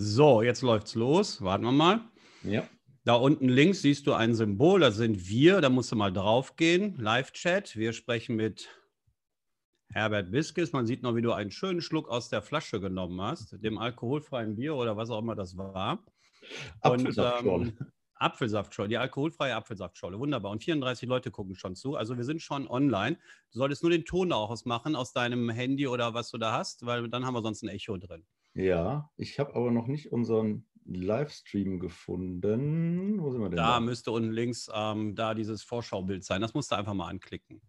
So, jetzt läuft's los. Warten wir mal. Ja. Da unten links siehst du ein Symbol, da sind wir. Da musst du mal drauf gehen. Live-Chat. Wir sprechen mit Herbert Biskis. Man sieht noch, wie du einen schönen Schluck aus der Flasche genommen hast, dem alkoholfreien Bier oder was auch immer das war. Apfelsaftschorle. Und, ähm, Apfelsaftschorle, die alkoholfreie Apfelsaftschorle. Wunderbar. Und 34 Leute gucken schon zu. Also wir sind schon online. Du solltest nur den Ton auch ausmachen aus deinem Handy oder was du da hast, weil dann haben wir sonst ein Echo drin. Ja, ich habe aber noch nicht unseren Livestream gefunden. Wo sind wir denn? Da, da? müsste unten links ähm, da dieses Vorschaubild sein. Das musst du einfach mal anklicken.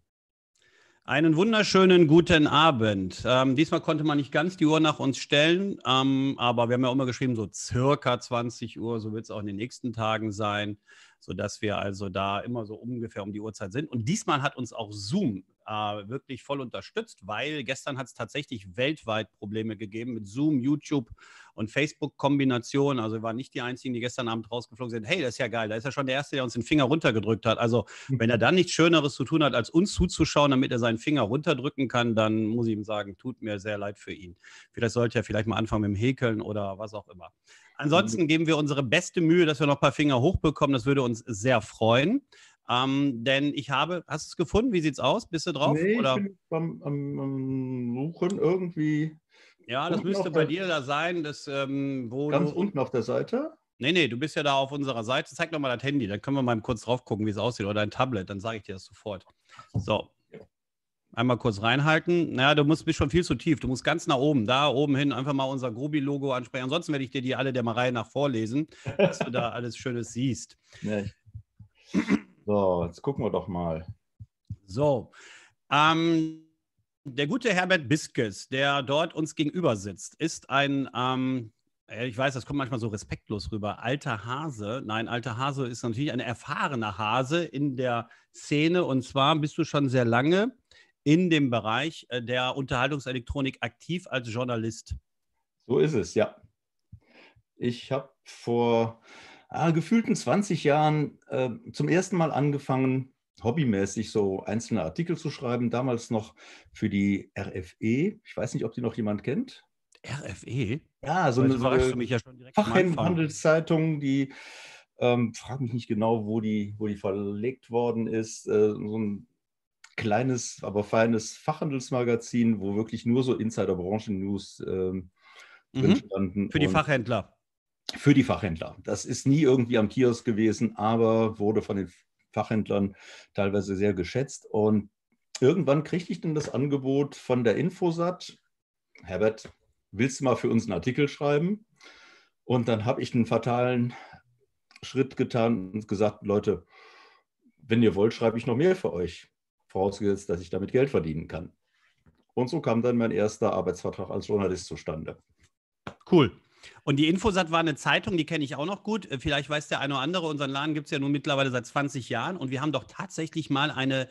Einen wunderschönen guten Abend. Ähm, diesmal konnte man nicht ganz die Uhr nach uns stellen, ähm, aber wir haben ja immer geschrieben, so circa 20 Uhr, so wird es auch in den nächsten Tagen sein, sodass wir also da immer so ungefähr um die Uhrzeit sind. Und diesmal hat uns auch Zoom äh, wirklich voll unterstützt, weil gestern hat es tatsächlich weltweit Probleme gegeben mit Zoom, YouTube und Facebook-Kombination. Also wir waren nicht die Einzigen, die gestern Abend rausgeflogen sind. Hey, das ist ja geil. Da ist ja schon der Erste, der uns den Finger runtergedrückt hat. Also mhm. wenn er dann nichts Schöneres zu tun hat, als uns zuzuschauen, damit er seinen Finger runterdrücken kann, dann muss ich ihm sagen, tut mir sehr leid für ihn. Vielleicht sollte er vielleicht mal anfangen mit dem Häkeln oder was auch immer. Ansonsten mhm. geben wir unsere beste Mühe, dass wir noch ein paar Finger hochbekommen. Das würde uns sehr freuen. Ähm, denn ich habe, hast du es gefunden? Wie sieht es aus? Bist du drauf? Nee, oder? ich bin am, am, Suchen irgendwie. Ja, das müsste bei dir da sein, das, ähm, wo Ganz du, unten auf der Seite? Nee, nee, du bist ja da auf unserer Seite. Zeig doch mal dein Handy, dann können wir mal kurz drauf gucken, wie es aussieht. Oder dein Tablet, dann sage ich dir das sofort. So. Einmal kurz reinhalten. Naja, du musst, bist schon viel zu tief. Du musst ganz nach oben, da oben hin, einfach mal unser Grobi-Logo ansprechen. Ansonsten werde ich dir die alle der Reihe nach vorlesen, dass du da alles Schönes siehst. Nee. So, jetzt gucken wir doch mal. So. Ähm, der gute Herbert Biskes, der dort uns gegenüber sitzt, ist ein, ähm, ich weiß, das kommt manchmal so respektlos rüber, alter Hase. Nein, alter Hase ist natürlich ein erfahrener Hase in der Szene. Und zwar bist du schon sehr lange in dem Bereich äh, der Unterhaltungselektronik aktiv als Journalist. So ist es, ja. Ich habe vor ah, gefühlten 20 Jahren äh, zum ersten Mal angefangen, hobbymäßig so einzelne Artikel zu schreiben, damals noch für die RFE. Ich weiß nicht, ob die noch jemand kennt. RFE? Ja, so also eine, so mich ja Fachhandelszeitung, die, ähm, frage mich nicht genau, wo die, wo die verlegt worden ist, äh, so ein kleines, aber feines Fachhandelsmagazin, wo wirklich nur so insider branchen news äh, mhm. standen. Für die Fachhändler für die Fachhändler. Das ist nie irgendwie am Kiosk gewesen, aber wurde von den Fachhändlern teilweise sehr geschätzt. Und irgendwann kriegte ich dann das Angebot von der Infosat, Herbert, willst du mal für uns einen Artikel schreiben? Und dann habe ich einen fatalen Schritt getan und gesagt, Leute, wenn ihr wollt, schreibe ich noch mehr für euch, vorausgesetzt, dass ich damit Geld verdienen kann. Und so kam dann mein erster Arbeitsvertrag als Journalist zustande. Cool. Und die Infosat war eine Zeitung, die kenne ich auch noch gut. Äh, vielleicht weiß der eine oder andere, unseren Laden gibt es ja nun mittlerweile seit 20 Jahren. Und wir haben doch tatsächlich mal eine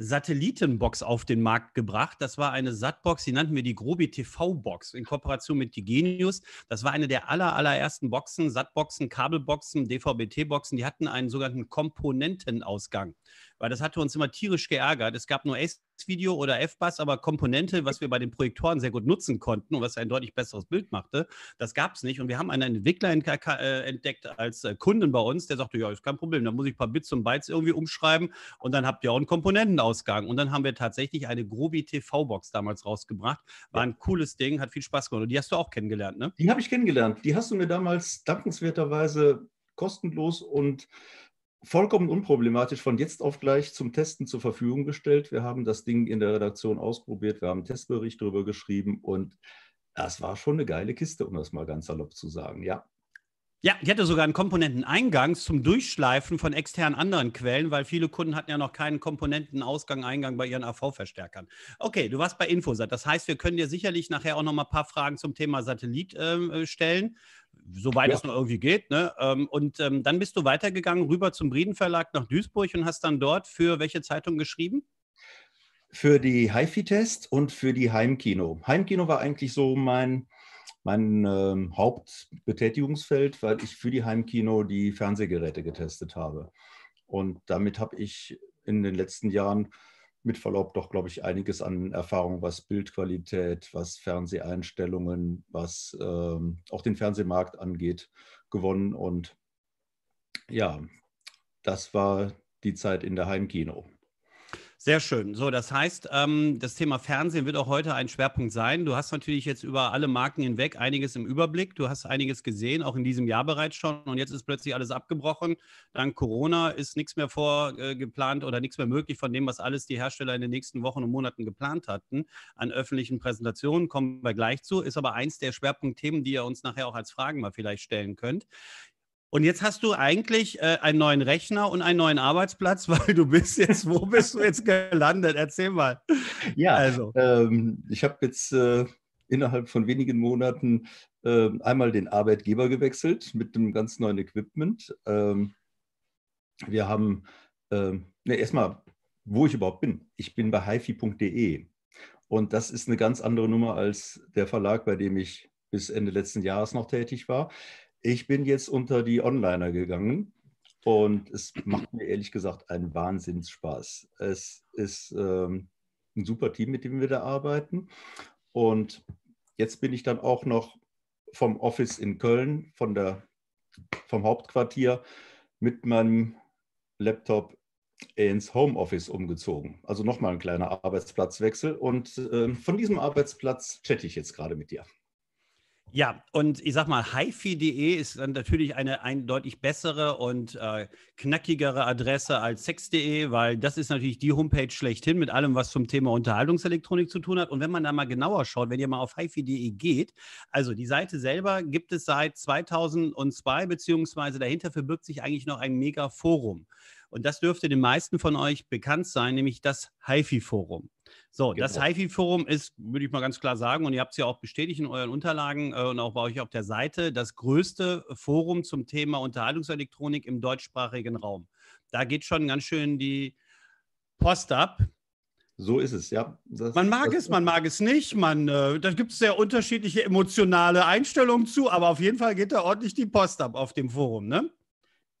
Satellitenbox auf den Markt gebracht. Das war eine Satbox, die nannten wir die Grobi TV-Box in Kooperation mit die Genius. Das war eine der aller, allerersten Boxen, Satboxen, Kabelboxen, DVB-T-Boxen. Die hatten einen sogenannten Komponentenausgang, weil das hatte uns immer tierisch geärgert. Es gab nur S-Video oder F-Bass, aber Komponente, was wir bei den Projektoren sehr gut nutzen konnten und was ein deutlich besseres Bild machte, das gab es nicht. Und wir haben einen Entwickler äh, entdeckt als äh, Kunden bei uns, der sagte, ja, ist kein Problem, da muss ich ein paar Bits und Bytes irgendwie umschreiben und dann habt ihr auch einen Komponentenausgang. Ausgang. Und dann haben wir tatsächlich eine Grobi TV-Box damals rausgebracht. War ein cooles Ding, hat viel Spaß gemacht. Und die hast du auch kennengelernt, ne? Die habe ich kennengelernt. Die hast du mir damals dankenswerterweise kostenlos und vollkommen unproblematisch von jetzt auf gleich zum Testen zur Verfügung gestellt. Wir haben das Ding in der Redaktion ausprobiert, wir haben einen Testbericht darüber geschrieben und das war schon eine geile Kiste, um das mal ganz salopp zu sagen, ja. Ja, die hatte sogar einen Komponenteneingang zum Durchschleifen von externen anderen Quellen, weil viele Kunden hatten ja noch keinen Komponentenausgang, Eingang bei ihren AV-Verstärkern. Okay, du warst bei Infosat. Das heißt, wir können dir sicherlich nachher auch noch mal ein paar Fragen zum Thema Satellit ähm, äh, stellen, soweit ja. es noch irgendwie geht. Ne? Ähm, und ähm, dann bist du weitergegangen rüber zum Brieden Verlag nach Duisburg und hast dann dort für welche Zeitung geschrieben? Für die HiFi-Test und für die Heimkino. Heimkino war eigentlich so mein mein ähm, Hauptbetätigungsfeld, weil ich für die Heimkino die Fernsehgeräte getestet habe. Und damit habe ich in den letzten Jahren mit Verlaub doch, glaube ich, einiges an Erfahrung, was Bildqualität, was Fernseheinstellungen, was ähm, auch den Fernsehmarkt angeht, gewonnen. Und ja, das war die Zeit in der Heimkino. Sehr schön. So, das heißt, ähm, das Thema Fernsehen wird auch heute ein Schwerpunkt sein. Du hast natürlich jetzt über alle Marken hinweg einiges im Überblick. Du hast einiges gesehen, auch in diesem Jahr bereits schon. Und jetzt ist plötzlich alles abgebrochen. Dank Corona ist nichts mehr vorgeplant äh, oder nichts mehr möglich von dem, was alles die Hersteller in den nächsten Wochen und Monaten geplant hatten. An öffentlichen Präsentationen kommen wir gleich zu. Ist aber eins der Schwerpunktthemen, die ihr uns nachher auch als Fragen mal vielleicht stellen könnt. Und jetzt hast du eigentlich äh, einen neuen Rechner und einen neuen Arbeitsplatz, weil du bist jetzt, wo bist du jetzt gelandet? Erzähl mal. Ja, also. Ähm, ich habe jetzt äh, innerhalb von wenigen Monaten äh, einmal den Arbeitgeber gewechselt mit einem ganz neuen Equipment. Ähm, wir haben, ähm, ne, erstmal, wo ich überhaupt bin. Ich bin bei hifi.de. Und das ist eine ganz andere Nummer als der Verlag, bei dem ich bis Ende letzten Jahres noch tätig war. Ich bin jetzt unter die Onliner gegangen und es macht mir ehrlich gesagt einen Wahnsinnsspaß. Es ist ähm, ein super Team, mit dem wir da arbeiten. Und jetzt bin ich dann auch noch vom Office in Köln, von der, vom Hauptquartier mit meinem Laptop ins Homeoffice umgezogen. Also nochmal ein kleiner Arbeitsplatzwechsel. Und äh, von diesem Arbeitsplatz chatte ich jetzt gerade mit dir. Ja, und ich sag mal, hifi.de ist dann natürlich eine eindeutig bessere und äh, knackigere Adresse als sex.de, weil das ist natürlich die Homepage schlechthin mit allem, was zum Thema Unterhaltungselektronik zu tun hat. Und wenn man da mal genauer schaut, wenn ihr mal auf hifi.de geht, also die Seite selber gibt es seit 2002, beziehungsweise dahinter verbirgt sich eigentlich noch ein mega Forum. Und das dürfte den meisten von euch bekannt sein, nämlich das HiFi-Forum. So, genau. das HIFI-Forum ist, würde ich mal ganz klar sagen, und ihr habt es ja auch bestätigt in euren Unterlagen äh, und auch bei euch auf der Seite, das größte Forum zum Thema Unterhaltungselektronik im deutschsprachigen Raum. Da geht schon ganz schön die Post ab. So ist es, ja. Das, man mag es, man mag es nicht. Man, äh, da gibt es sehr unterschiedliche emotionale Einstellungen zu, aber auf jeden Fall geht da ordentlich die Post ab auf dem Forum, ne?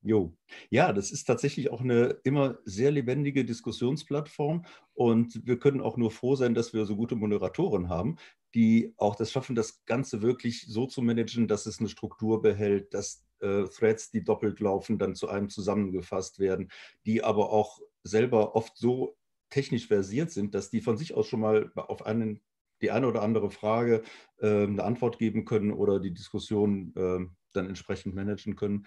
Jo. Ja, das ist tatsächlich auch eine immer sehr lebendige Diskussionsplattform. Und wir können auch nur froh sein, dass wir so gute Moderatoren haben, die auch das schaffen, das Ganze wirklich so zu managen, dass es eine Struktur behält, dass äh, Threads, die doppelt laufen, dann zu einem zusammengefasst werden, die aber auch selber oft so technisch versiert sind, dass die von sich aus schon mal auf einen, die eine oder andere Frage äh, eine Antwort geben können oder die Diskussion äh, dann entsprechend managen können.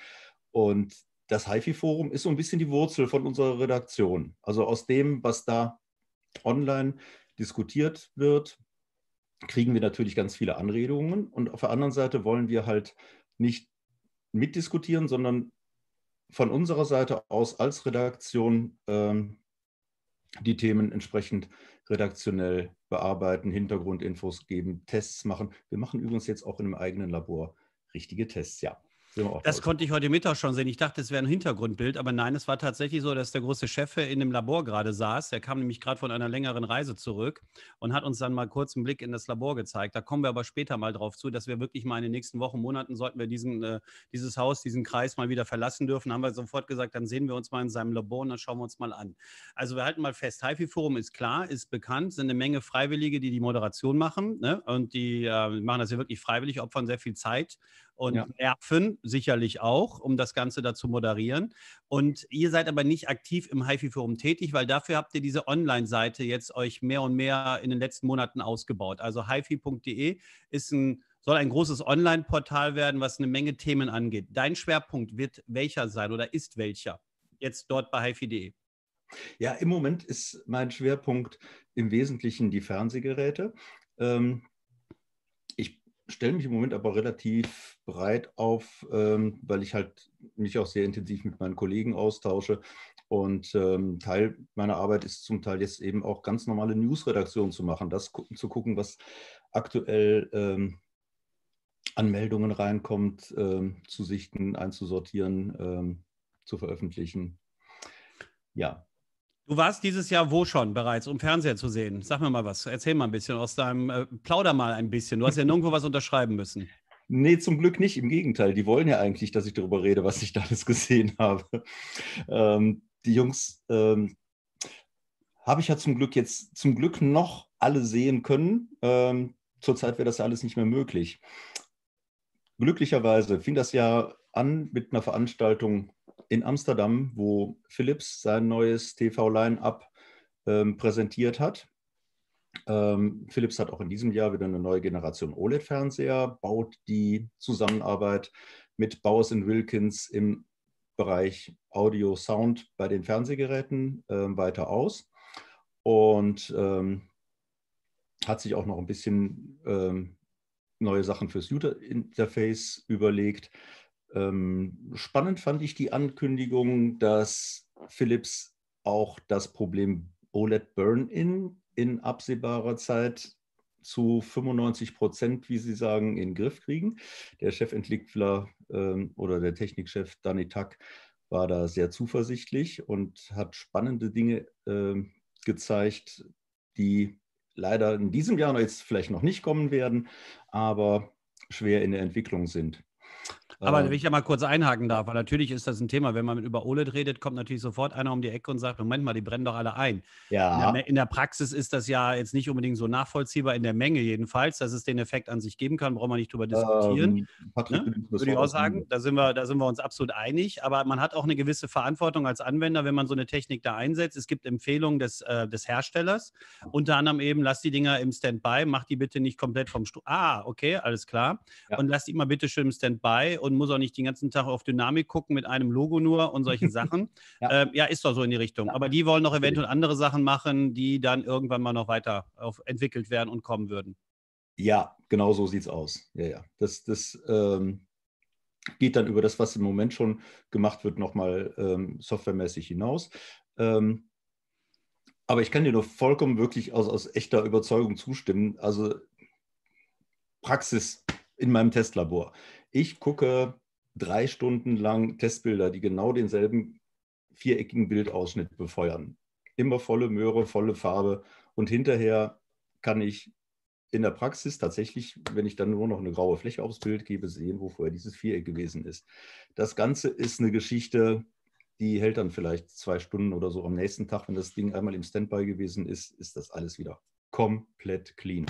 Und das HiFi-Forum ist so ein bisschen die Wurzel von unserer Redaktion. Also aus dem, was da online diskutiert wird, kriegen wir natürlich ganz viele Anregungen. Und auf der anderen Seite wollen wir halt nicht mitdiskutieren, sondern von unserer Seite aus als Redaktion ähm, die Themen entsprechend redaktionell bearbeiten, Hintergrundinfos geben, Tests machen. Wir machen übrigens jetzt auch in einem eigenen Labor richtige Tests, ja. Das also konnte ich heute Mittag schon sehen. Ich dachte, es wäre ein Hintergrundbild, aber nein, es war tatsächlich so, dass der große Chef in dem Labor gerade saß. Der kam nämlich gerade von einer längeren Reise zurück und hat uns dann mal kurz einen Blick in das Labor gezeigt. Da kommen wir aber später mal drauf zu, dass wir wirklich mal in den nächsten Wochen, Monaten sollten wir diesen, äh, dieses Haus, diesen Kreis mal wieder verlassen dürfen. Da Haben wir sofort gesagt, dann sehen wir uns mal in seinem Labor und dann schauen wir uns mal an. Also wir halten mal fest, HIFI-Forum ist klar, ist bekannt, sind eine Menge Freiwillige, die die Moderation machen ne? und die äh, machen das ja wirklich freiwillig, opfern sehr viel Zeit und ja. Nerven sicherlich auch, um das Ganze da zu moderieren. Und ihr seid aber nicht aktiv im HIFI-Forum tätig, weil dafür habt ihr diese Online-Seite jetzt euch mehr und mehr in den letzten Monaten ausgebaut. Also hifi.de ist ein soll ein großes Online-Portal werden, was eine Menge Themen angeht. Dein Schwerpunkt wird welcher sein oder ist welcher? Jetzt dort bei hifi.de. Ja, im Moment ist mein Schwerpunkt im Wesentlichen die Fernsehgeräte. Ähm, stelle mich im Moment aber relativ breit auf, ähm, weil ich halt mich auch sehr intensiv mit meinen Kollegen austausche. Und ähm, Teil meiner Arbeit ist zum Teil jetzt eben auch ganz normale Newsredaktion zu machen, das zu gucken, was aktuell ähm, an Meldungen reinkommt, ähm, zu sichten, einzusortieren, ähm, zu veröffentlichen. Ja. Du warst dieses Jahr wo schon bereits, um Fernseher zu sehen? Sag mir mal was, erzähl mal ein bisschen aus deinem, äh, plauder mal ein bisschen. Du hast ja nirgendwo was unterschreiben müssen. Nee, zum Glück nicht. Im Gegenteil, die wollen ja eigentlich, dass ich darüber rede, was ich da alles gesehen habe. Ähm, die Jungs ähm, habe ich ja zum Glück jetzt, zum Glück noch alle sehen können. Ähm, zurzeit wäre das ja alles nicht mehr möglich. Glücklicherweise fing das ja an mit einer Veranstaltung in Amsterdam, wo Philips sein neues TV-Line-Up ähm, präsentiert hat. Ähm, Philips hat auch in diesem Jahr wieder eine neue Generation OLED-Fernseher, baut die Zusammenarbeit mit Bowers Wilkins im Bereich Audio Sound bei den Fernsehgeräten äh, weiter aus und ähm, hat sich auch noch ein bisschen ähm, neue Sachen fürs User Interface überlegt. Ähm, spannend fand ich die Ankündigung, dass Philips auch das Problem OLED Burn-In in absehbarer Zeit zu 95 Prozent, wie Sie sagen, in den Griff kriegen. Der Chefentwickler ähm, oder der Technikchef Danny Tack war da sehr zuversichtlich und hat spannende Dinge äh, gezeigt, die leider in diesem Jahr jetzt vielleicht noch nicht kommen werden, aber schwer in der Entwicklung sind. Aber ähm. wenn ich ja mal kurz einhaken darf, weil natürlich ist das ein Thema, wenn man über OLED redet, kommt natürlich sofort einer um die Ecke und sagt, Moment mal, die brennen doch alle ein. Ja. In, der, in der Praxis ist das ja jetzt nicht unbedingt so nachvollziehbar, in der Menge jedenfalls, dass es den Effekt an sich geben kann, brauchen wir nicht drüber diskutieren. Ähm, Patrick, ne? Würde ich auch sagen, da sind, wir, da sind wir uns absolut einig, aber man hat auch eine gewisse Verantwortung als Anwender, wenn man so eine Technik da einsetzt. Es gibt Empfehlungen des, äh, des Herstellers, unter anderem eben, lass die Dinger im Standby, mach die bitte nicht komplett vom Stuhl. Ah, okay, alles klar. Ja. Und lass die mal bitte schön im Standby und und muss auch nicht den ganzen Tag auf Dynamik gucken mit einem Logo nur und solche Sachen. ja. Ähm, ja. ist doch so in die Richtung. Ja. Aber die wollen noch eventuell andere Sachen machen, die dann irgendwann mal noch weiter auf, entwickelt werden und kommen würden. Ja, genau so sieht es aus. Ja, ja. Das, das ähm, geht dann über das, was im Moment schon gemacht wird, nochmal ähm, softwaremäßig hinaus. Ähm, aber ich kann dir nur vollkommen wirklich aus, aus echter Überzeugung zustimmen. Also Praxis in meinem Testlabor. Ich gucke drei Stunden lang Testbilder, die genau denselben viereckigen Bildausschnitt befeuern. Immer volle Möhre, volle Farbe. Und hinterher kann ich in der Praxis tatsächlich, wenn ich dann nur noch eine graue Fläche aufs Bild gebe, sehen, wo vorher dieses Viereck gewesen ist. Das Ganze ist eine Geschichte, die hält dann vielleicht zwei Stunden oder so am nächsten Tag, wenn das Ding einmal im Standby gewesen ist, ist das alles wieder komplett clean.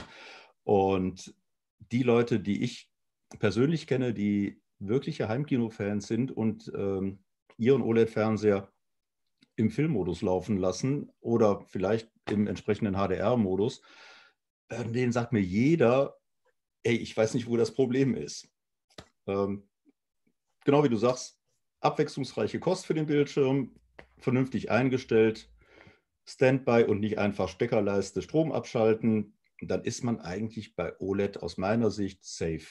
Und die Leute, die ich persönlich kenne, die wirkliche Heimkino-Fans sind und ähm, ihren OLED-Fernseher im Filmmodus laufen lassen oder vielleicht im entsprechenden HDR-Modus, äh, denen sagt mir jeder, ey, ich weiß nicht, wo das Problem ist. Ähm, genau wie du sagst, abwechslungsreiche Kost für den Bildschirm, vernünftig eingestellt, Standby und nicht einfach Steckerleiste Strom abschalten, dann ist man eigentlich bei OLED aus meiner Sicht safe.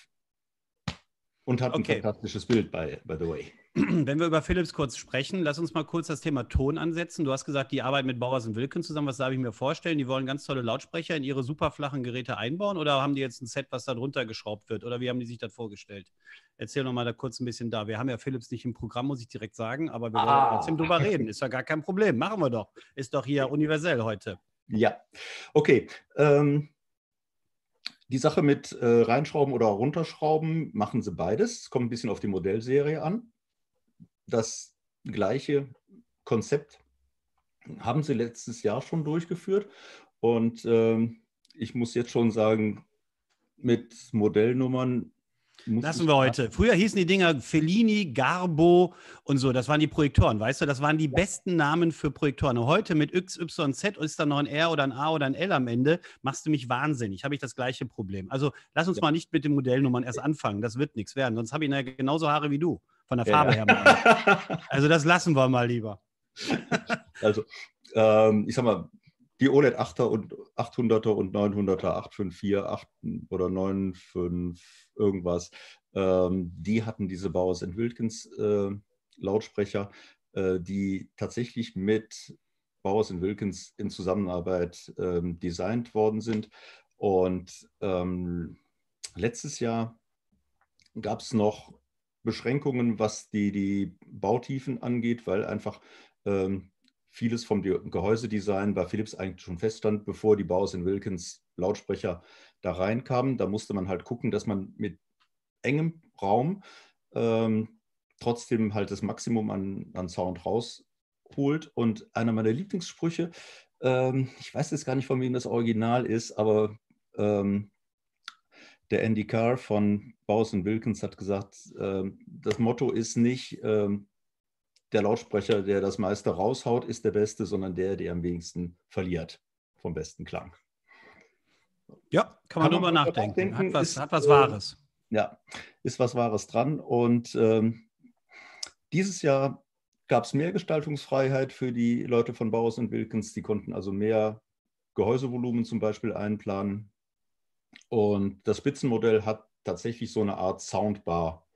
Und hat okay. ein fantastisches Bild, by, by the way. Wenn wir über Philips kurz sprechen, lass uns mal kurz das Thema Ton ansetzen. Du hast gesagt, die Arbeit mit Bauers und Wilken zusammen, was darf ich mir vorstellen? Die wollen ganz tolle Lautsprecher in ihre superflachen Geräte einbauen oder haben die jetzt ein Set, was da drunter geschraubt wird? Oder wie haben die sich das vorgestellt? Erzähl noch mal da kurz ein bisschen da. Wir haben ja Philips nicht im Programm, muss ich direkt sagen, aber wir wollen ah. trotzdem drüber reden. Ist ja gar kein Problem. Machen wir doch. Ist doch hier universell heute. Ja, okay. Ähm, die Sache mit äh, reinschrauben oder runterschrauben, machen sie beides. Es kommt ein bisschen auf die Modellserie an. Das gleiche Konzept haben sie letztes Jahr schon durchgeführt. Und äh, ich muss jetzt schon sagen, mit Modellnummern Lassen wir heute. Früher hießen die Dinger Fellini, Garbo und so. Das waren die Projektoren, weißt du? Das waren die besten Namen für Projektoren. Und heute mit X, Y, Z ist dann noch ein R oder ein A oder ein L am Ende. Machst du mich wahnsinnig. Habe ich das gleiche Problem. Also lass uns ja. mal nicht mit den Modellnummern erst anfangen. Das wird nichts werden. Sonst habe ich ja genauso Haare wie du. Von der Farbe ja. her. also das lassen wir mal lieber. also, ähm, ich sag mal, die OLED 8er und 800er und 900er, 854, 8 oder 95 irgendwas, ähm, die hatten diese Bowers Wilkins äh, Lautsprecher, äh, die tatsächlich mit Bowers Wilkins in Zusammenarbeit äh, designt worden sind. Und ähm, letztes Jahr gab es noch Beschränkungen, was die, die Bautiefen angeht, weil einfach ähm, vieles vom Gehäusedesign bei Philips eigentlich schon feststand, bevor die Bose Wilkins Lautsprecher da reinkamen. Da musste man halt gucken, dass man mit engem Raum ähm, trotzdem halt das Maximum an, an Sound rausholt. Und einer meiner Lieblingssprüche, ähm, ich weiß jetzt gar nicht, von wem das Original ist, aber ähm, der Andy Carr von Bowes Wilkins hat gesagt, ähm, das Motto ist nicht, ähm, der Lautsprecher, der das meiste raushaut, ist der beste, sondern der, der am wenigsten verliert vom besten Klang. Ja, kann man, kann drüber nachdenken. nachdenken. Hat was, ist, hat was äh, Wahres. ja, ist was Wahres dran. Und ähm, dieses Jahr gab es mehr Gestaltungsfreiheit für die Leute von Bauhaus und Wilkins. Die konnten also mehr Gehäusevolumen zum Beispiel einplanen. Und das Spitzenmodell hat tatsächlich so eine Art Soundbar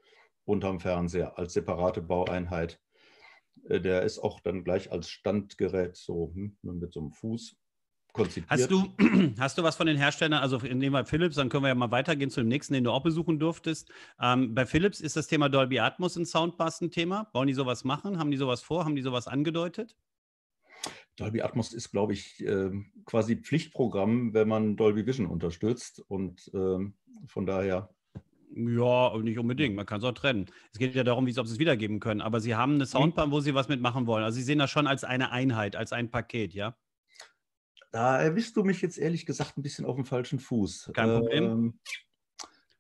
unterm Fernseher als separate Baueinheit äh, der ist auch dann gleich als Standgerät so hm, ne, mit so einem Fuß konzipiert. Hast du, hast du was von den Herstellern, also nehmen wir Philips, dann können wir ja mal weitergehen zu dem nächsten, den du auch besuchen durftest. Ähm, bei Philips ist das Thema Dolby Atmos in Soundbars ein Thema. Wollen die sowas machen? Haben die sowas vor? Haben die sowas angedeutet? Dolby Atmos ist, glaube ich, äh, quasi Pflichtprogramm, wenn man Dolby Vision unterstützt. Und äh, von daher ja, nicht unbedingt. Man kann es auch trennen. Es geht ja darum, wie sie es wiedergeben können. Aber sie haben eine mhm. Soundbahn, wo sie was mitmachen wollen. Also sie sehen das schon als eine Einheit, als ein Paket, ja? Da erwischst du mich jetzt ehrlich gesagt ein bisschen auf dem falschen Fuß. Kein Problem. Ähm,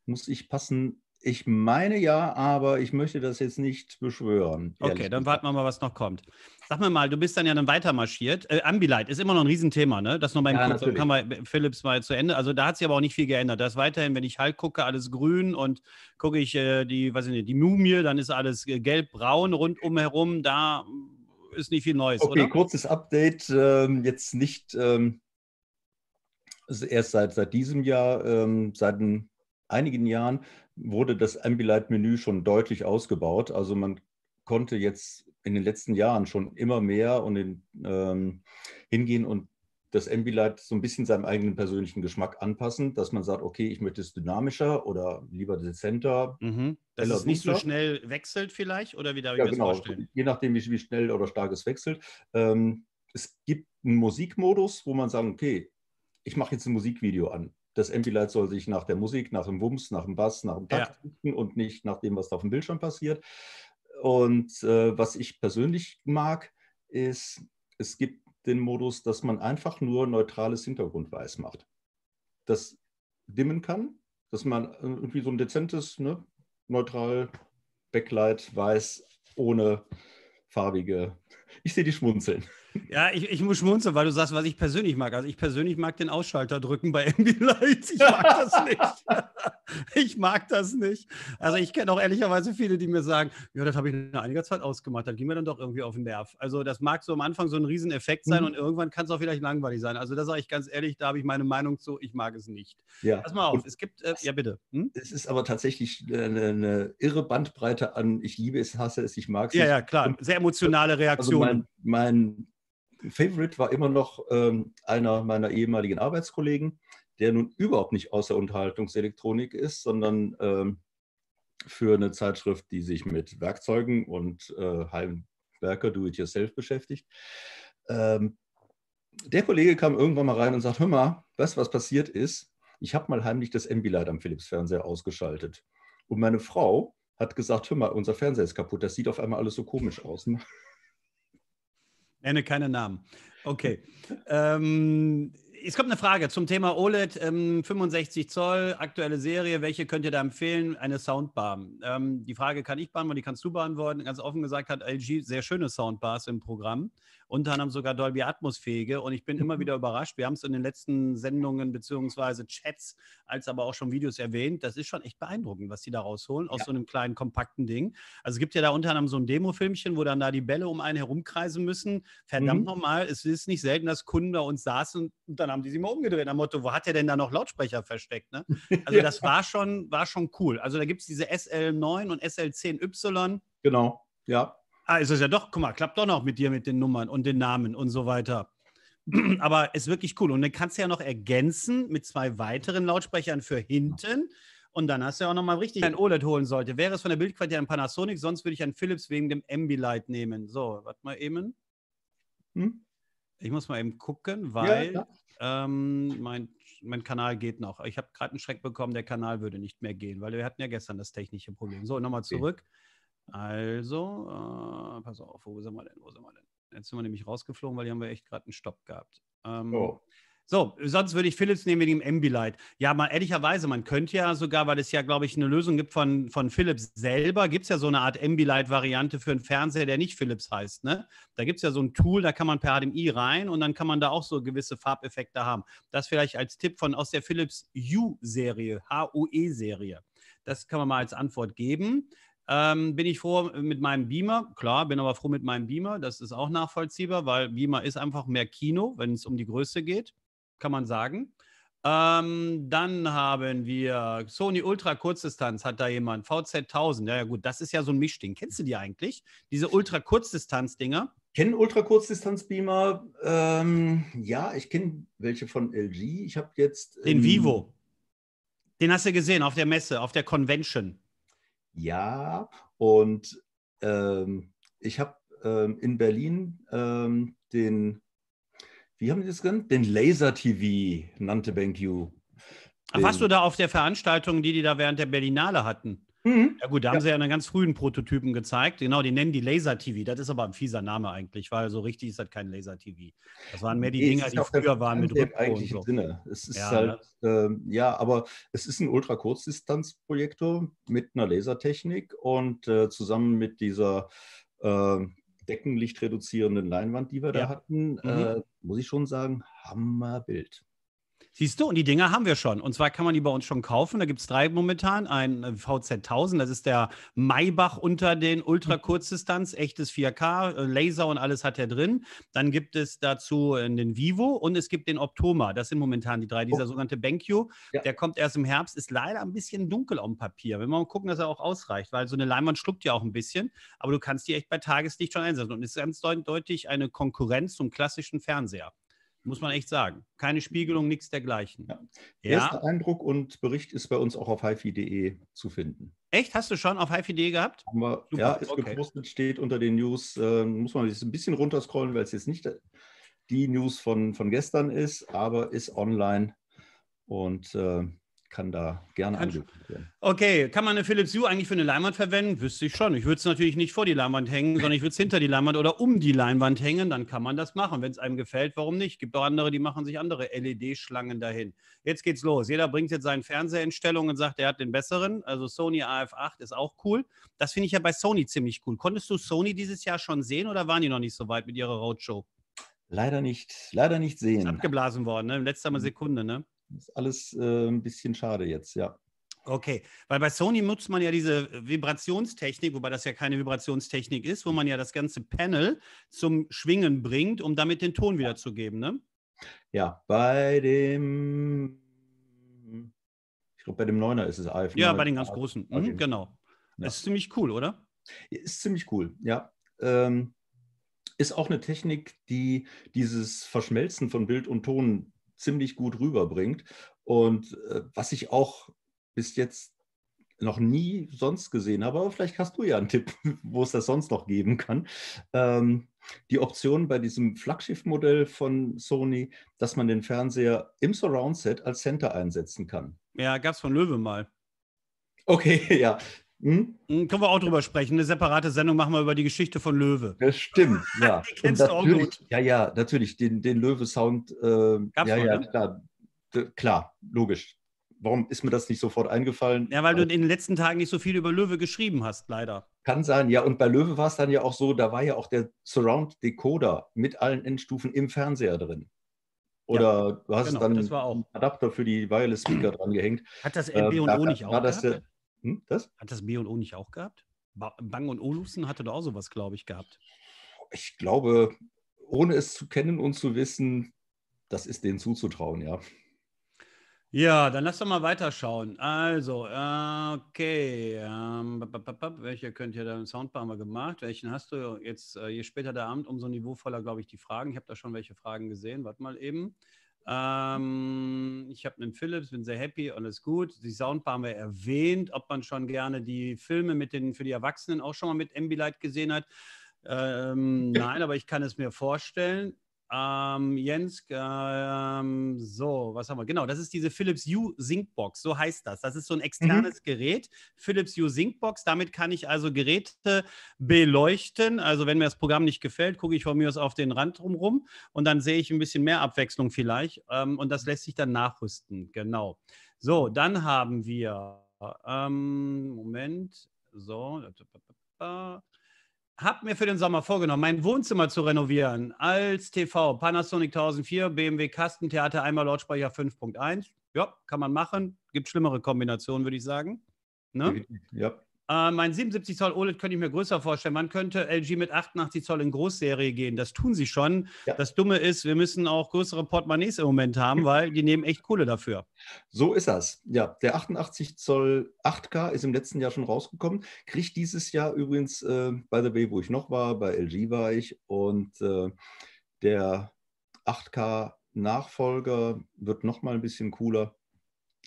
muss ich passen ich meine ja, aber ich möchte das jetzt nicht beschwören. Okay, dann warten wir mal, was noch kommt. Sag mir mal, du bist dann ja dann weitermarschiert. Äh, Ambilight ist immer noch ein Riesenthema, ne? Das nochmal ja, kurz, kann man Philips mal zu Ende. Also da hat sich aber auch nicht viel geändert. Da ist weiterhin, wenn ich halt gucke, alles grün und gucke ich äh, die, weiß ich nicht, die Mumie, dann ist alles äh, gelb-braun rundum herum. Da ist nicht viel Neues, okay, oder? kurzes Update. Ähm, jetzt nicht ähm, erst seit, seit diesem Jahr, ähm, seit einigen Jahren wurde das Ambilight-Menü schon deutlich ausgebaut. Also man konnte jetzt in den letzten Jahren schon immer mehr und in, ähm, hingehen und das Ambilight so ein bisschen seinem eigenen persönlichen Geschmack anpassen, dass man sagt, okay, ich möchte es dynamischer oder lieber dezenter. Mhm. Dass es nicht so schnell wechselt vielleicht oder wie darf ich ja, das genau. vorstellen? Je nachdem, wie, wie, schnell oder stark es wechselt. Ähm, es gibt einen Musikmodus, wo man sagt, okay, ich mache jetzt ein Musikvideo an das Ambilight soll sich nach der Musik, nach dem Wumms, nach dem Bass, nach dem Takt ja. und nicht nach dem, was da auf dem Bildschirm passiert. Und äh, was ich persönlich mag, ist, es gibt den Modus, dass man einfach nur neutrales Hintergrundweiß macht. Das dimmen kann, dass man äh, irgendwie so ein dezentes, ne, neutral Backlight weiß, ohne farbige ich sehe die schmunzeln. Ja, ich, ich muss schmunzeln, weil du sagst, was ich persönlich mag. Also ich persönlich mag den Ausschalter drücken bei MB Lights. Ich mag das nicht. ich mag das nicht. Also ich kenne auch ehrlicherweise viele, die mir sagen, ja, das habe ich nach einiger Zeit ausgemacht. Das ging mir dann doch irgendwie auf den Nerv. Also das mag so am Anfang so ein Rieseneffekt sein mhm. und irgendwann kann es auch vielleicht langweilig sein. Also da sage ich ganz ehrlich, da habe ich meine Meinung zu, ich mag es nicht. Ja. Pass mal auf, und es gibt, äh, ja bitte. Hm? Es ist aber tatsächlich eine, äh, eine, irre Bandbreite an, ich liebe es, hasse es, ich mag es. Ja, ja, klar. Sehr emotionale Reaktion. Also Optionen. Mein, mein Favorite war immer noch ähm, einer meiner ehemaligen Arbeitskollegen, der nun überhaupt nicht aus der Unterhaltungselektronik ist, sondern ähm, für eine Zeitschrift, die sich mit Werkzeugen und äh, Heimwerker, Do-it-yourself beschäftigt. Ähm, der Kollege kam irgendwann mal rein und sagt, hör mal, weißt du, was passiert ist? Ich habe mal heimlich das Ambilight am Philips-Fernseher ausgeschaltet. Und meine Frau hat gesagt, hör mal, unser Fernseher ist kaputt, das sieht auf einmal alles so komisch aus. Ne? Nenne keine Namen. Okay. ähm, es kommt eine Frage zum Thema OLED, ähm, 65 Zoll, aktuelle Serie. Welche könnt ihr da empfehlen? Eine Soundbar. Ähm, die Frage kann ich beantworten, die kannst du beantworten. Ganz offen gesagt hat LG sehr schöne Soundbars im Programm unter anderem sogar Dolby Atmos-fähige. Und ich bin immer mhm. wieder überrascht. Wir haben es in den letzten Sendungen beziehungsweise Chats als aber auch schon Videos erwähnt. Das ist schon echt beeindruckend, was die da rausholen aus ja. so einem kleinen, kompakten Ding. Also es gibt ja da unter anderem so ein Demo-Filmchen, wo dann da die Bälle um einen herumkreisen müssen. Verdammt mhm. nochmal, es ist nicht selten, dass Kunden bei uns saßen und dann haben die sich mal umgedreht. Am Motto, wo hat der denn da noch Lautsprecher versteckt? Ne? Also das war schon, war schon cool. Also da gibt es diese SL9 und SL10Y. Genau, ja ah, ist es ja doch, guck mal, klappt doch noch mit dir, mit den Nummern und den Namen und so weiter. Aber ist wirklich cool. Und dann kannst du ja noch ergänzen mit zwei weiteren Lautsprechern für hinten. Und dann hast du ja auch nochmal richtig ein OLED holen sollte. Wäre es von der Bildqualität ein Panasonic, sonst würde ich einen Philips wegen dem Ambilight nehmen. So, warte mal eben. Hm? Ich muss mal eben gucken, weil ja, ähm, mein, mein Kanal geht noch. Ich habe gerade einen Schreck bekommen, der Kanal würde nicht mehr gehen, weil wir hatten ja gestern das technische Problem. So, nochmal zurück. Okay. Also, äh, pass auf, wo sind wir denn? Wo sind wir denn? Jetzt sind wir nämlich rausgeflogen, weil hier haben wir echt gerade einen Stopp gehabt. Ähm, oh. So, sonst würde ich Philips nehmen mit dem Ambilight. Ja, mal ehrlicherweise, man könnte ja sogar, weil es ja, glaube ich, eine Lösung gibt von, von Philips selber, gibt es ja so eine Art Ambilight-Variante für einen Fernseher, der nicht Philips heißt. Ne? Da gibt es ja so ein Tool, da kann man per HDMI rein und dann kann man da auch so gewisse Farbeffekte haben. Das vielleicht als Tipp von aus der Philips U-Serie, H-U-E-Serie. Das kann man mal als Antwort geben. Ähm, bin ich froh mit meinem Beamer, klar, bin aber froh mit meinem Beamer, das ist auch nachvollziehbar, weil Beamer ist einfach mehr Kino, wenn es um die Größe geht, kann man sagen. Ähm, dann haben wir Sony Ultra Kurzdistanz, hat da jemand, VZ1000, ja, ja gut, das ist ja so ein Mischding, kennst du die eigentlich? Diese Ultra Kurzdistanz-Dinger? Kennen kenne Ultrakurzdistanzbeamer. Ähm, ja, ich kenne welche von LG. Ich habe jetzt. Den ähm, Vivo. Den hast du gesehen auf der Messe, auf der Convention. Ja, und ähm, ich habe ähm, in Berlin ähm, den, wie haben die das genannt? Den Laser TV nannte BenQ. Ach, Warst du da auf der Veranstaltung, die die da während der Berlinale hatten? Mhm. Ja gut, da haben sie ja einen ganz frühen Prototypen gezeigt. Genau, die nennen die Laser-TV. Das ist aber ein fieser Name eigentlich, weil so richtig ist das kein Laser-TV. Das waren mehr die nee, Dinger, die früher waren mit Rückrohr eigentlich und so. Drinne. Es ist ja, halt, ne? ähm, ja, aber es ist ein Ultrakurzdistanzprojektor mit einer Lasertechnik und äh, zusammen mit dieser äh, deckenlichtreduzierenden Leinwand, die wir ja. da hatten, mhm. äh, muss ich schon sagen, Hammerbild. Siehst du, und die Dinger haben wir schon. Und zwar kann man die bei uns schon kaufen. Da gibt es drei momentan. Ein äh, VZ1000, das ist der Maybach unter den Ultra-Kurzdistanz, echtes 4K, äh, Laser und alles hat er drin. Dann gibt es dazu äh, den Vivo und es gibt den Optoma. Das sind momentan die drei. Dieser oh. sogenannte BenQ, ja. der kommt erst im Herbst, ist leider ein bisschen dunkel auf dem Papier. Wenn wir mal gucken, dass er auch ausreicht, weil so eine Leinwand schluckt ja auch ein bisschen. Aber du kannst die echt bei Tageslicht schon einsetzen und es ist ganz deutlich eine Konkurrenz zum klassischen Fernseher. Muss man echt sagen. Keine Spiegelung, nichts dergleichen. Ja. ja. Erster Eindruck und Bericht ist bei uns auch auf hifi.de zu finden. Echt? Hast du schon auf hifi.de gehabt? Wir, ja, ist okay. gepostet, steht unter den News. Äh, muss man jetzt ein bisschen runterscrollen, weil es jetzt nicht die News von, von gestern ist, aber ist online. Und äh, kann da gerne angekündigt werden. Okay, kann man eine Philips Hue eigentlich für eine Leinwand verwenden? Wüsste ich schon. Ich würde es natürlich nicht vor die Leinwand hängen, sondern ich würde es hinter die Leinwand oder um die Leinwand hängen. Dann kann man das machen. Wenn es einem gefällt, warum nicht? Gibt auch andere, die machen sich andere LED-Schlangen dahin. Jetzt geht's los. Jeder bringt jetzt seinen Fernseher in Stellung und sagt, er hat den besseren. Also Sony AF8 ist auch cool. Das finde ich ja bei Sony ziemlich cool. Konntest du Sony dieses Jahr schon sehen oder waren die noch nicht so weit mit ihrer Roadshow? Leider nicht, leider nicht sehen. Ist abgeblasen worden, ne? In letzter Sekunde, ne? Das ist alles äh, ein bisschen schade jetzt, ja. Okay, weil bei Sony nutzt man ja diese äh, Vibrationstechnik, wobei das ja keine Vibrationstechnik ist, wo man ja das ganze Panel zum Schwingen bringt, um damit den Ton wiederzugeben, ne? Ja, bei dem, ich glaube, bei dem Neuner ist es AF. Ja, bei den ganz großen, mhm, genau. Ja. ist ziemlich cool, oder? Ist ziemlich cool, ja. Ähm, ist auch eine Technik, die dieses Verschmelzen von Bild und Ton ziemlich gut rüberbringt und äh, was ich auch bis jetzt noch nie sonst gesehen habe, aber vielleicht hast du ja einen Tipp, wo es das sonst noch geben kann. Ähm, die Option bei diesem Flaggschiff-Modell von Sony, dass man den Fernseher im Surround-Set als Center einsetzen kann. Ja, gab es von Löwe mal. Okay, ja, hm? hm? Können wir auch drüber sprechen. Eine separate Sendung machen wir über die Geschichte von Löwe. Das stimmt, ja. die kennst du auch gut. Ja, ja, natürlich. Den, den Löwe-Sound. Äh, ja, ja, ne? klar, klar, logisch. Warum ist mir das nicht sofort eingefallen? Ja, weil du in den letzten Tagen nicht so viel über Löwe geschrieben hast, leider. Kann sein, ja. Und bei Löwe war es dann ja auch so, da war ja auch der Surround-Decoder mit allen Endstufen im Fernseher drin. Oder ja, du hast genau, dann einen Adapter für die Wireless Speaker dran gehängt. Hat das MB ähm, und O nicht auch? War das der, hm, das? Hat das O nicht auch gehabt? Bang und Olufsen hatte doch auch sowas, glaube ich, gehabt. Ich glaube, ohne es zu kennen und zu wissen, das ist denen zuzutrauen, ja. Ja, dann lass doch mal weiterschauen. Also, okay. Ähm, welche könnt ihr da im Soundbar haben wir gemacht? Welchen hast du jetzt, äh, je später der Abend, umso niveauvoller, glaube ich, die Fragen. Ich habe da schon welche Fragen gesehen. Warte mal eben. Ähm, ich habe einen Philips, bin sehr happy, alles gut. Die Soundbar haben wir erwähnt, ob man schon gerne die Filme mit den, für die Erwachsenen auch schon mal mit Ambilight gesehen hat. Ähm, nein, aber ich kann es mir vorstellen. Ähm, Jens, ähm, so, was haben wir? Genau, das ist diese Philips U Syncbox, so heißt das. Das ist so ein mhm. externes mhm. Gerät, Philips U Syncbox. Damit kann ich also Geräte beleuchten. Also, wenn mir das Programm nicht gefällt, gucke ich von mir aus auf den Rand drumherum und dann sehe ich ein bisschen mehr Abwechslung vielleicht. Ähm, und das lässt sich dann nachrüsten. Genau. So, dann haben wir, ähm, Moment, so, habe mir für den Sommer vorgenommen, mein Wohnzimmer zu renovieren als TV, Panasonic 1004, BMW Kastentheater, einmal Lautsprecher 5.1. Ja, kann man machen. Gibt schlimmere Kombinationen, würde ich sagen. Ne? Ja. Äh, mein 77 Zoll OLED könnte ich mir größer vorstellen. Man könnte LG mit 88 Zoll in Großserie gehen. Das tun sie schon. Ja. Das Dumme ist, wir müssen auch größere Portemonnaies im Moment haben, weil die nehmen echt Kohle dafür. So ist das. Ja, der 88 Zoll 8K ist im letzten Jahr schon rausgekommen. Kriegt dieses Jahr übrigens, äh, by the way, wo ich noch war, bei LG war ich und äh, der 8K Nachfolger wird nochmal ein bisschen cooler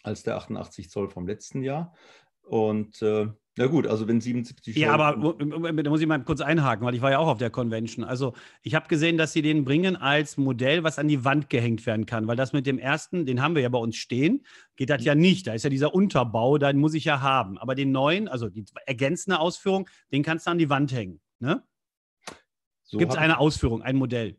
als der 88 Zoll vom letzten Jahr. Und äh, na gut, also wenn 77 Show Ja, aber da muss ich mal kurz einhaken, weil ich war ja auch auf der Convention. Also ich habe gesehen, dass sie den bringen als Modell, was an die Wand gehängt werden kann, weil das mit dem ersten, den haben wir ja bei uns stehen, geht das ja nicht. Da ist ja dieser Unterbau, den muss ich ja haben. Aber den neuen, also die ergänzende Ausführung, den kannst du an die Wand hängen. Ne? So Gibt es eine Ausführung, ein Modell?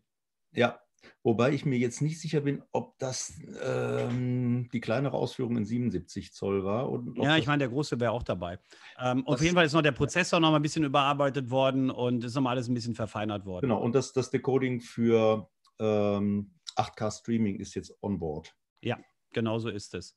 Ja, Wobei ich mir jetzt nicht sicher bin, ob das ähm, die kleinere Ausführung in 77 Zoll war. ja, ich meine, der große wäre auch dabei. Ähm, auf jeden Fall ist noch der Prozessor noch mal ein bisschen überarbeitet worden und ist noch mal alles ein bisschen verfeinert worden. Genau, und das, das Decoding für ähm, 8K Streaming ist jetzt on board. Ja, genau so ist es.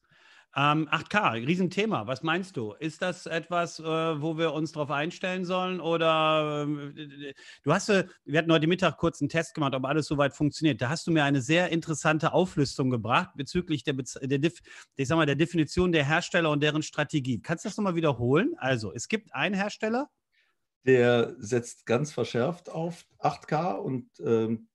Ähm, 8K, Riesenthema. Was meinst du? Ist das etwas, äh, wo wir uns darauf einstellen sollen? Oder äh, du hast, äh, wir hatten heute Mittag kurz einen Test gemacht, ob alles soweit funktioniert. Da hast du mir eine sehr interessante Auflistung gebracht bezüglich der, der, der, ich sag mal, der Definition der Hersteller und deren Strategie. Kannst du das nochmal wiederholen? Also, es gibt einen Hersteller. Der setzt ganz verschärft auf 8K und ähm,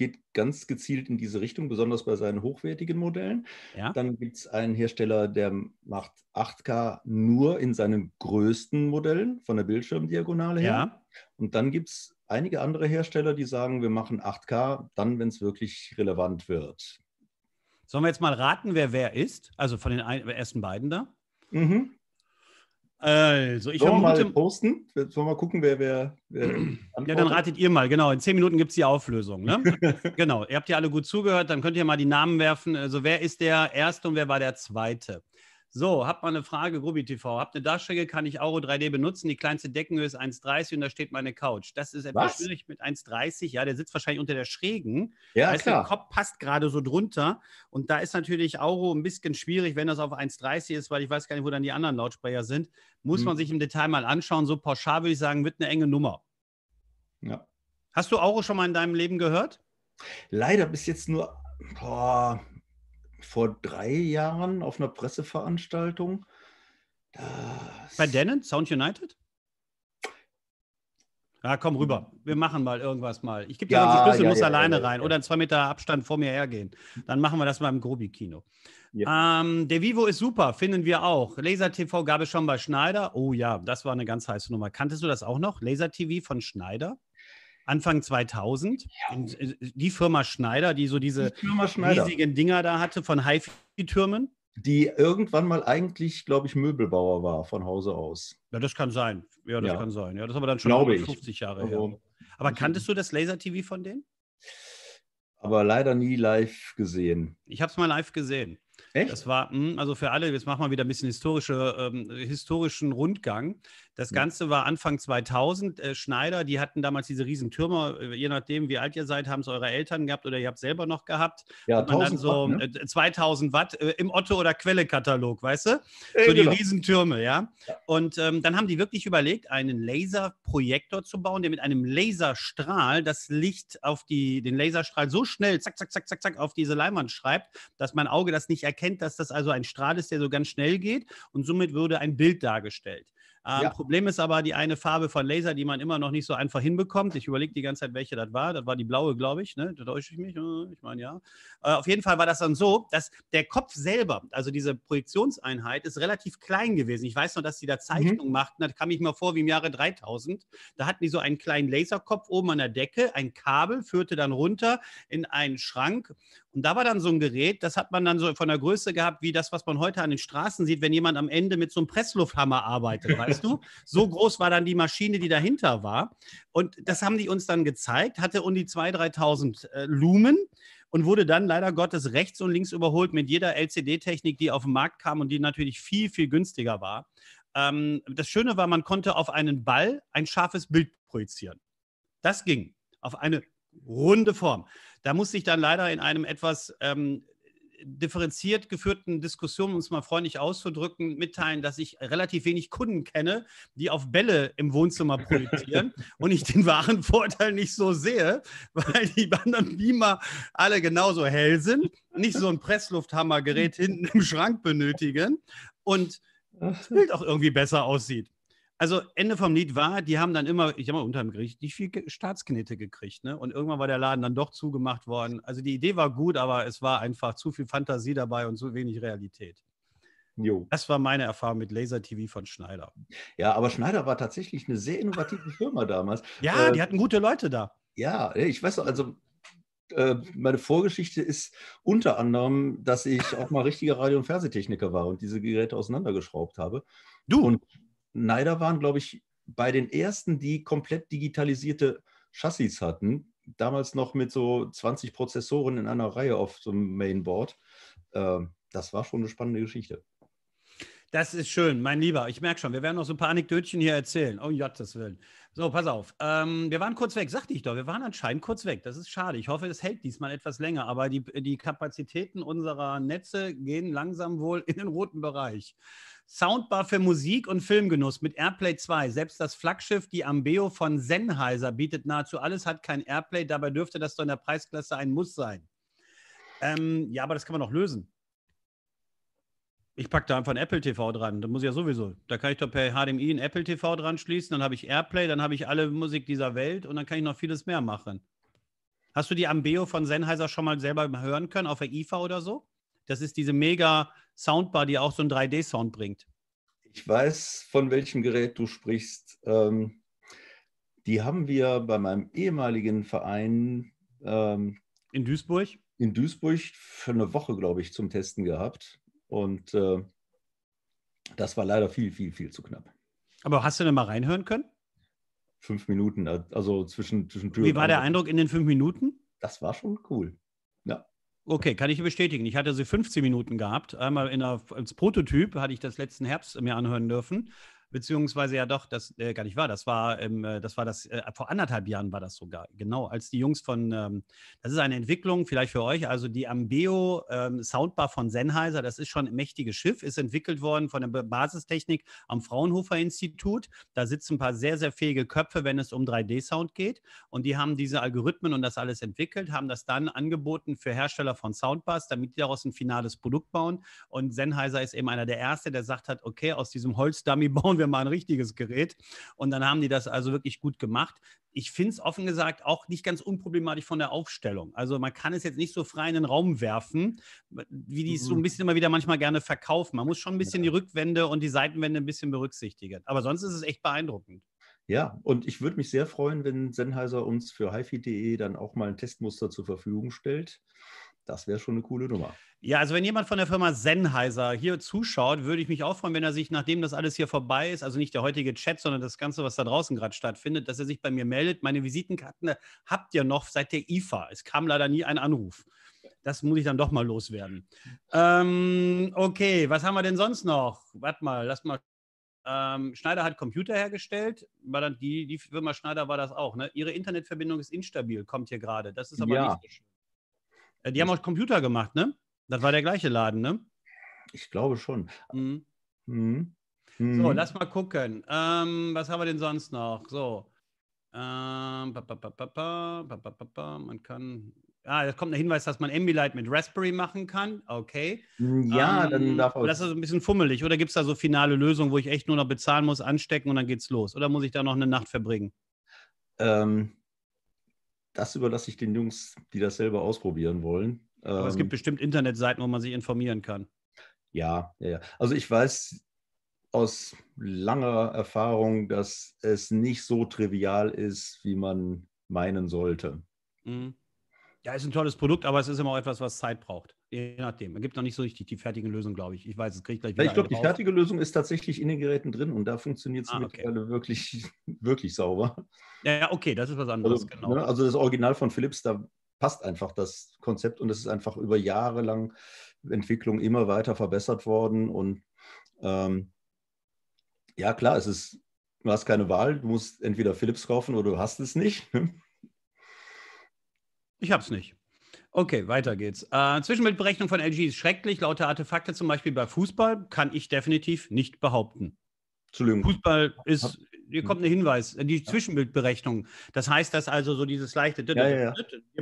geht ganz gezielt in diese Richtung, besonders bei seinen hochwertigen Modellen. Ja. Dann gibt es einen Hersteller, der macht 8K nur in seinen größten Modellen von der Bildschirmdiagonale her. Ja. Und dann gibt es einige andere Hersteller, die sagen, wir machen 8K, dann, wenn es wirklich relevant wird. Sollen wir jetzt mal raten, wer wer ist? Also von den ersten beiden da? Mhm. Also, ich Sollen wir mal posten? Sollen wir mal gucken, wer. wer, wer ja, dann ratet ihr mal, genau. In zehn Minuten gibt es die Auflösung. Ne? genau, ihr habt ja alle gut zugehört, dann könnt ihr mal die Namen werfen. Also, wer ist der Erste und wer war der Zweite? So, habt mal eine Frage, Grubi TV. Habt eine Dachschräge, kann ich Auro 3D benutzen? Die kleinste Deckenhöhe ist 1,30 und da steht meine Couch. Das ist etwas schwierig mit 1,30. Ja, der sitzt wahrscheinlich unter der Schrägen. Ja, heißt, klar. Der Kopf passt gerade so drunter. Und da ist natürlich Auro ein bisschen schwierig, wenn das auf 1,30 ist, weil ich weiß gar nicht, wo dann die anderen Lautsprecher sind. Muss hm. man sich im Detail mal anschauen. So pauschal würde ich sagen, wird eine enge Nummer. Ja. Hast du Auro schon mal in deinem Leben gehört? Leider bis jetzt nur boah, vor drei Jahren auf einer Presseveranstaltung. Das Bei Denon, Sound United? Ja, komm rüber. Wir machen mal irgendwas mal. Ich gebe dir ja, den Schlüssel, ja, muss ja, alleine rein oder in zwei Meter Abstand vor mir hergehen. Dann machen wir das mal im Grobi-Kino. Ähm, der Vivo ist super, finden wir auch. Laser TV gab es schon bei Schneider. Oh ja, das war eine ganz heiße Nummer. Kanntest du das auch noch? Laser TV von Schneider? Anfang 2000. Und äh, die Firma Schneider, die so diese die riesigen Dinger da hatte von HiFi-Türmen. Die irgendwann mal eigentlich, glaube ich, Möbelbauer war von Hause aus. Ja, das kann sein. Ja, das ja. kann sein. Ja, das ist aber dann schon glaube 50 ich. Jahre also her. Aber kanntest du das Laser-TV von denen? Aber leider nie live gesehen. Ich habe es mal live gesehen. Echt? Das war, hm, also für alle, jetzt machen wir wieder ein bisschen historische, ähm, historischen Rundgang. Das mhm. Ganze war Anfang 2000. Äh, Schneider, die hatten damals diese riesen Türme. Äh, je nachdem, wie alt ihr seid, haben es eure Eltern gehabt oder ihr habt selber noch gehabt. Ja, und 1000 so, Watt, ne? 2000 äh, Watt äh, im Otto- oder Quelle-Katalog, weißt du? Ey, so die genau. riesen Türme, ja. ja. Und ähm, dann haben die wirklich überlegt, einen Laserprojektor zu bauen, der mit einem Laserstrahl das Licht auf die, den Laserstrahl so schnell, zack, zack, zack, zack, zack, auf diese Leinwand schreibt, dass mein Auge das nicht erkennt, dass das also ein Strahl ist, der so ganz schnell geht. Und somit würde ein Bild dargestellt. Ähm, ja. Problem ist aber die eine Farbe von Laser, die man immer noch nicht so einfach hinbekommt. Ich überlege die ganze Zeit, welche das war. Das war die blaue, glaube ich. Ne? Da täusche ich mich. Äh, ich meine, ja. Äh, auf jeden Fall war das dann so, dass der Kopf selber, also diese Projektionseinheit, ist relativ klein gewesen. Ich weiß noch, dass die da Zeichnung mhm. machten. Das kam ich mir vor wie im Jahre 3000. Da hatten die so einen kleinen Laserkopf oben an der Decke. Ein Kabel führte dann runter in einen Schrank und da war dann so ein Gerät, das hat man dann so von der Größe gehabt, wie das, was man heute an den Straßen sieht, wenn jemand am Ende mit so einem Presslufthammer arbeitet, weißt du? So groß war dann die Maschine, die dahinter war. Und das haben die uns dann gezeigt, hatte um die 2.000, 3.000 äh, Lumen und wurde dann leider Gottes rechts und links überholt mit jeder LCD-Technik, die auf den Markt kam und die natürlich viel, viel günstiger war. Ähm, das Schöne war, man konnte auf einen Ball ein scharfes Bild projizieren. Das ging auf eine runde Form. Da musste ich dann leider in einem etwas ähm, differenziert geführten Diskussion, um es mal freundlich auszudrücken, mitteilen, dass ich relativ wenig Kunden kenne, die auf Bälle im Wohnzimmer projizieren und ich den wahren Vorteil nicht so sehe, weil die anderen Beamer alle genauso hell sind, nicht so ein Presslufthammergerät hinten im Schrank benötigen und das Bild halt auch irgendwie besser aussieht also Ende vom Lied war, die haben dann immer, ich habe mal unter dem Gericht, nicht viel Staatsknete gekriegt. Ne? Und irgendwann war der Laden dann doch zugemacht worden. Also die Idee war gut, aber es war einfach zu viel Fantasie dabei und zu wenig Realität. Jo. Das war meine Erfahrung mit Laser TV von Schneider. Ja, aber Schneider war tatsächlich eine sehr innovative Firma damals. Ja, äh, die hatten gute Leute da. Ja, ne, ich weiß, also äh, meine Vorgeschichte ist unter anderem, dass ich auch mal richtiger Radio- und Fernsehtechniker war und diese Geräte auseinandergeschraubt habe. Du? Und Neider waren, glaube ich, bei den ersten, die komplett digitalisierte Chassis hatten. Damals noch mit so 20 Prozessoren in einer Reihe auf so einem Mainboard. Ähm, das war schon eine spannende Geschichte. Das ist schön, mein Lieber. Ich merke schon, wir werden noch so ein paar Anekdötchen hier erzählen. Oh, Gottes Willen. So, pass auf. Ähm, wir waren kurz weg, sagte ich doch. Wir waren anscheinend kurz weg. Das ist schade. Ich hoffe, es hält diesmal etwas länger. Aber die, die Kapazitäten unserer Netze gehen langsam wohl in den roten Bereich. Soundbar für Musik und Filmgenuss mit Airplay 2. Selbst das Flaggschiff, die Ambeo von Sennheiser, bietet nahezu alles, hat kein Airplay. Dabei dürfte das doch in der Preisklasse ein Muss sein. Ähm, ja, aber das kann man auch lösen. Ich packe da einfach ein Apple TV dran. Da muss ich ja sowieso. Da kann ich doch per HDMI ein Apple TV dran schließen. Dann habe ich Airplay, dann habe ich alle Musik dieser Welt und dann kann ich noch vieles mehr machen. Hast du die Ambeo von Sennheiser schon mal selber hören können auf der IFA oder so? Das ist diese mega Soundbar, die auch so einen 3D-Sound bringt. Ich weiß, von welchem Gerät du sprichst. Ähm, die haben wir bei meinem ehemaligen Verein ähm, in Duisburg. In Duisburg für eine Woche, glaube ich, zum Testen gehabt. Und äh, das war leider viel, viel, viel zu knapp. Aber hast du denn mal reinhören können? Fünf Minuten, äh, also zwischen, zwischen Tür Wie war der Eindruck in den fünf Minuten? Das war schon cool. Ja. Okay, kann ich bestätigen. Ich hatte sie 15 Minuten gehabt. Einmal der, als Prototyp hatte ich das letzten Herbst mir anhören dürfen beziehungsweise ja doch, das äh, gar nicht wahr. Das war, ähm, äh, das war das, äh, vor anderthalb Jahren war das sogar, genau, als die Jungs von, ähm, das ist eine Entwicklung, vielleicht für euch, also die Ambeo ähm, Soundbar von Sennheiser, das ist schon ein mächtiges Schiff, ist entwickelt worden von der Basistechnik am Fraunhofer Institut. Da sitzen ein paar sehr, sehr fähige Köpfe, wenn es um 3D-Sound geht. Und die haben diese Algorithmen und das alles entwickelt, haben das dann angeboten für Hersteller von Soundbars, damit die daraus ein finales Produkt bauen. Und Sennheiser ist eben einer der Erste, der sagt hat, okay, aus diesem Holzdummy bauen wir mal ein richtiges Gerät. Und dann haben die das also wirklich gut gemacht. Ich finde es offen gesagt auch nicht ganz unproblematisch von der Aufstellung. Also man kann es jetzt nicht so frei in den Raum werfen, wie die es so ein mhm. bisschen immer wieder manchmal gerne verkaufen. Man muss schon ein bisschen ja. die Rückwände und die Seitenwände ein bisschen berücksichtigen. Aber sonst ist es echt beeindruckend. Ja, und ich würde mich sehr freuen, wenn Sennheiser uns für hifi.de dann auch mal ein Testmuster zur Verfügung stellt. Das wäre schon eine coole Nummer. Ja, also wenn jemand von der Firma Sennheiser hier zuschaut, würde ich mich auch freuen, wenn er sich, nachdem das alles hier vorbei ist, also nicht der heutige Chat, sondern das Ganze, was da draußen gerade stattfindet, dass er sich bei mir meldet. Meine Visitenkarten habt ihr noch seit der IFA. Es kam leider nie ein Anruf. Das muss ich dann doch mal loswerden. Ähm, okay, was haben wir denn sonst noch? Warte mal, lass mal. Ähm, Schneider hat Computer hergestellt. War dann die, die Firma Schneider war das auch. Ne? Ihre Internetverbindung ist instabil, kommt hier gerade. Das ist aber ja. nicht so schön. Äh, die haben auch Computer gemacht, ne? Das war der gleiche Laden, ne? Ich glaube schon. Mhm. Mhm. Mhm. So, lass mal gucken. Ähm, was haben wir denn sonst noch? So. Ähm, Man kann. Ah, jetzt kommt ein Hinweis, dass man Ambilight mit Raspberry machen kann. Okay. Mm, ja, ähm, dann darf auch. Das ist ein bisschen fummelig. Oder gibt es da so finale Lösungen, wo ich echt nur noch bezahlen muss, anstecken und dann geht's los? Oder muss ich da noch eine Nacht verbringen? Ähm, das überlasse ich den Jungs, die das selber ausprobieren wollen. Aber ähm, es gibt ähm, bestimmt Internetseiten, wo man sich informieren kann. Ja, ja, also ich weiß aus langer Erfahrung, dass es nicht so trivial ist, wie man meinen sollte. Mhm. Ja, ist ein tolles Produkt, aber es ist immer auch etwas, was Zeit braucht. Je nachdem. Es gibt noch nicht so richtig die fertige Lösung, glaube ich. Ich weiß, es kriege ich gleich wieder. Ich glaube, die fertige Lösung ist tatsächlich in den Geräten drin und da funktioniert es ah, okay. wirklich, wirklich sauber. Ja, okay, das ist was anderes. Also, genau. Ne, also das Original von Philips, da passt einfach das Konzept und es ist einfach über Jahre lang Entwicklung immer weiter verbessert worden. Und ähm, ja, klar, es ist, du hast keine Wahl, du musst entweder Philips kaufen oder du hast es nicht. Ne? Ich habe es nicht. Okay, weiter geht's. Äh, Zwischenbildberechnung von LG ist schrecklich. Lauter Artefakte zum Beispiel bei Fußball kann ich definitiv nicht behaupten. Zu lügen. Fußball ist, hier kommt ein Hinweis, äh, die Zwischenbildberechnung. Das heißt, dass also so dieses leichte, ja, ja, ja.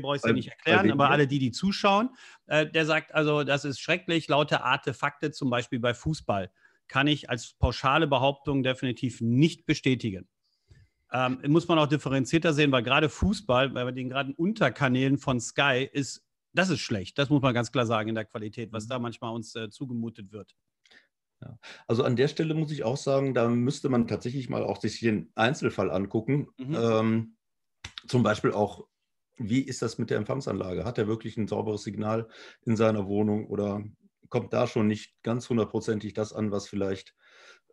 brauche ich es ja nicht erklären, aber alle die, die zuschauen, äh, der sagt also, das ist schrecklich. Lauter Artefakte zum Beispiel bei Fußball kann ich als pauschale Behauptung definitiv nicht bestätigen ähm, muss man auch differenzierter sehen, weil gerade Fußball, bei den gerade Unterkanälen von Sky ist, das ist schlecht. Das muss man ganz klar sagen in der Qualität, was mhm. da manchmal uns äh, zugemutet wird. Ja. Also an der Stelle muss ich auch sagen, da müsste man tatsächlich mal auch sich den Einzelfall angucken. Mhm. Ähm, zum Beispiel auch, wie ist das mit der Empfangsanlage? Hat er wirklich ein sauberes Signal in seiner Wohnung oder kommt da schon nicht ganz hundertprozentig das an, was vielleicht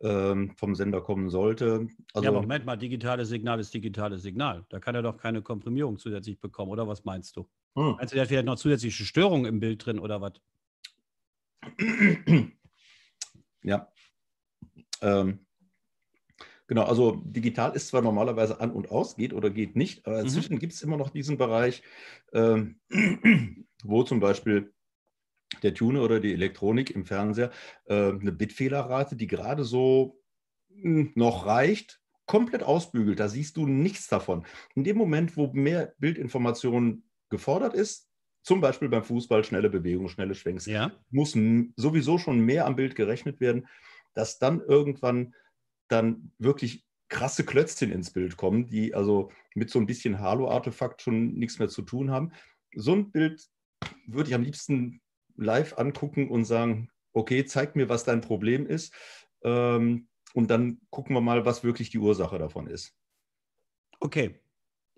ähm, vom Sender kommen sollte. Also, ja, aber also Moment mal, digitales Signal ist digitales Signal. Da kann er doch keine Komprimierung zusätzlich bekommen, oder was meinst du? Hm. Meinst du, der hat vielleicht noch zusätzliche Störungen im Bild drin oder was? Ja. Ähm, genau, also digital ist zwar normalerweise an und aus, geht oder geht nicht, aber mhm. inzwischen mhm. gibt es immer noch diesen Bereich, ähm, wo zum Beispiel der Tuner oder die Elektronik im Fernseher äh, eine Bitfehlerrate, die gerade so hm, noch reicht, komplett ausbügelt. Da siehst du nichts davon. In dem Moment, wo mehr Bildinformation gefordert ist, zum Beispiel beim Fußball schnelle Bewegung, schnelle Schwenks, ja. muss sowieso schon mehr am Bild gerechnet werden, dass dann irgendwann dann wirklich krasse Klötzchen ins Bild kommen, die also mit so ein bisschen Halo-Artefakt schon nichts mehr zu tun haben. So ein Bild würde ich am liebsten live angucken und sagen, okay, zeig mir, was dein Problem ist. Ähm, und dann gucken wir mal, was wirklich die Ursache davon ist. Okay.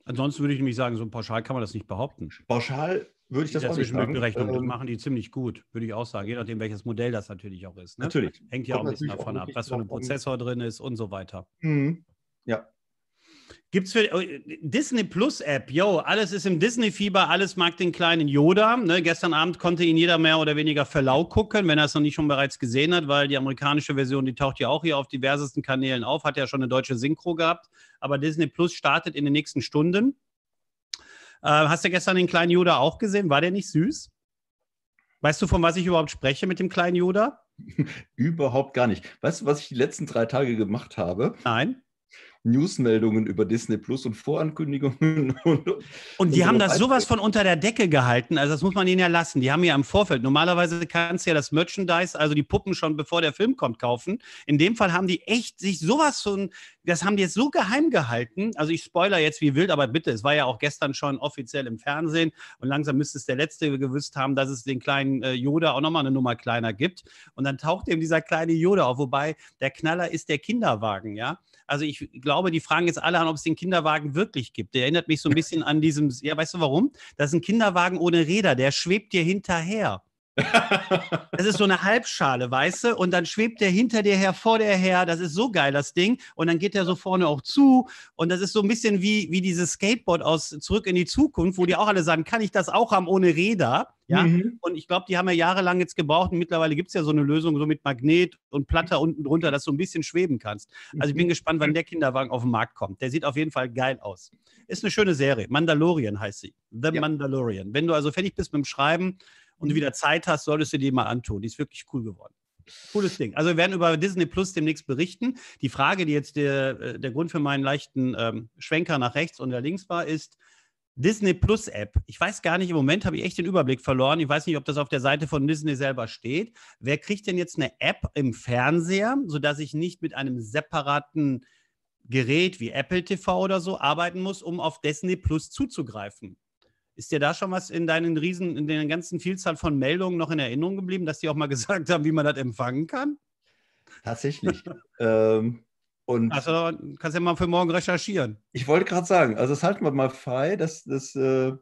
Ansonsten würde ich nämlich sagen, so pauschal kann man das nicht behaupten. Pauschal würde ich das auch nicht sagen. Berechnung, das ähm, machen die ziemlich gut, würde ich auch sagen, je nachdem, welches Modell das natürlich auch ist. Ne? Natürlich. Hängt ja auch ein bisschen davon ab, was für ein Prozessor drin ist und so weiter. Mhm. Ja, Gibt's für oh, Disney Plus App, yo, alles ist im Disney-Fieber, alles mag den kleinen Yoda. Ne? Gestern Abend konnte ihn jeder mehr oder weniger verlau gucken, wenn er es noch nicht schon bereits gesehen hat, weil die amerikanische Version, die taucht ja auch hier auf diversesten Kanälen auf, hat ja schon eine deutsche Synchro gehabt. Aber Disney Plus startet in den nächsten Stunden. Äh, hast du gestern den kleinen Yoda auch gesehen? War der nicht süß? Weißt du, von was ich überhaupt spreche mit dem kleinen Yoda? Überhaupt gar nicht. Weißt du, was ich die letzten drei Tage gemacht habe? Nein. Newsmeldungen über Disney Plus und Vorankündigungen. Und, und die haben das Einträge. sowas von unter der Decke gehalten, also das muss man ihnen ja lassen. Die haben ja im Vorfeld, normalerweise kannst du ja das Merchandise, also die Puppen schon bevor der Film kommt, kaufen. In dem Fall haben die echt sich sowas von, das haben die jetzt so geheim gehalten. Also ich spoiler jetzt wie wild, aber bitte, es war ja auch gestern schon offiziell im Fernsehen und langsam müsste es der Letzte gewusst haben, dass es den kleinen äh, Yoda auch nochmal eine Nummer kleiner gibt. Und dann taucht eben dieser kleine Yoda auf, wobei der Knaller ist der Kinderwagen, ja. Also ich glaube, die fragen jetzt alle an, ob es den Kinderwagen wirklich gibt. Der erinnert mich so ein bisschen an diesem, ja, weißt du warum? Das ist ein Kinderwagen ohne Räder, der schwebt dir hinterher. Das ist so eine Halbschale, weißt du? Und dann schwebt der hinter dir her, vor dir her. Das ist so geil, das Ding. Und dann geht der so vorne auch zu. Und das ist so ein bisschen wie, wie dieses Skateboard aus Zurück in die Zukunft, wo die auch alle sagen, kann ich das auch haben ohne Räder? Ja. Mhm. Und ich glaube, die haben ja jahrelang jetzt gebraucht. Und mittlerweile gibt es ja so eine Lösung so mit Magnet und Platter unten drunter, dass du ein bisschen schweben kannst. Also ich bin mhm. gespannt, wann der Kinderwagen auf den Markt kommt. Der sieht auf jeden Fall geil aus. Ist eine schöne Serie. Mandalorian heißt sie. The ja. Mandalorian. Wenn du also fertig bist mit dem Schreiben, und du mhm. wieder Zeit hast, solltest du die mal antun. Die ist wirklich cool geworden. Cooles Ding. Also wir werden über Disney Plus demnächst berichten. Die Frage, die jetzt der, äh, der Grund für meinen leichten ähm, Schwenker nach rechts und nach links war, ist Disney Plus App. Ich weiß gar nicht, im Moment habe ich echt den Überblick verloren. Ich weiß nicht, ob das auf der Seite von Disney selber steht. Wer kriegt denn jetzt eine App im Fernseher, sodass ich nicht mit einem separaten Gerät wie Apple TV oder so arbeiten muss, um auf Disney Plus zuzugreifen? Ist dir da schon was in deinen Riesen, in der ganzen Vielzahl von Meldungen noch in Erinnerung geblieben, dass die auch mal gesagt haben, wie man das empfangen kann? Tatsächlich. ähm, und also, kannst ja mal für morgen recherchieren. Ich wollte gerade sagen, also das halten wir mal frei, dass das, äh,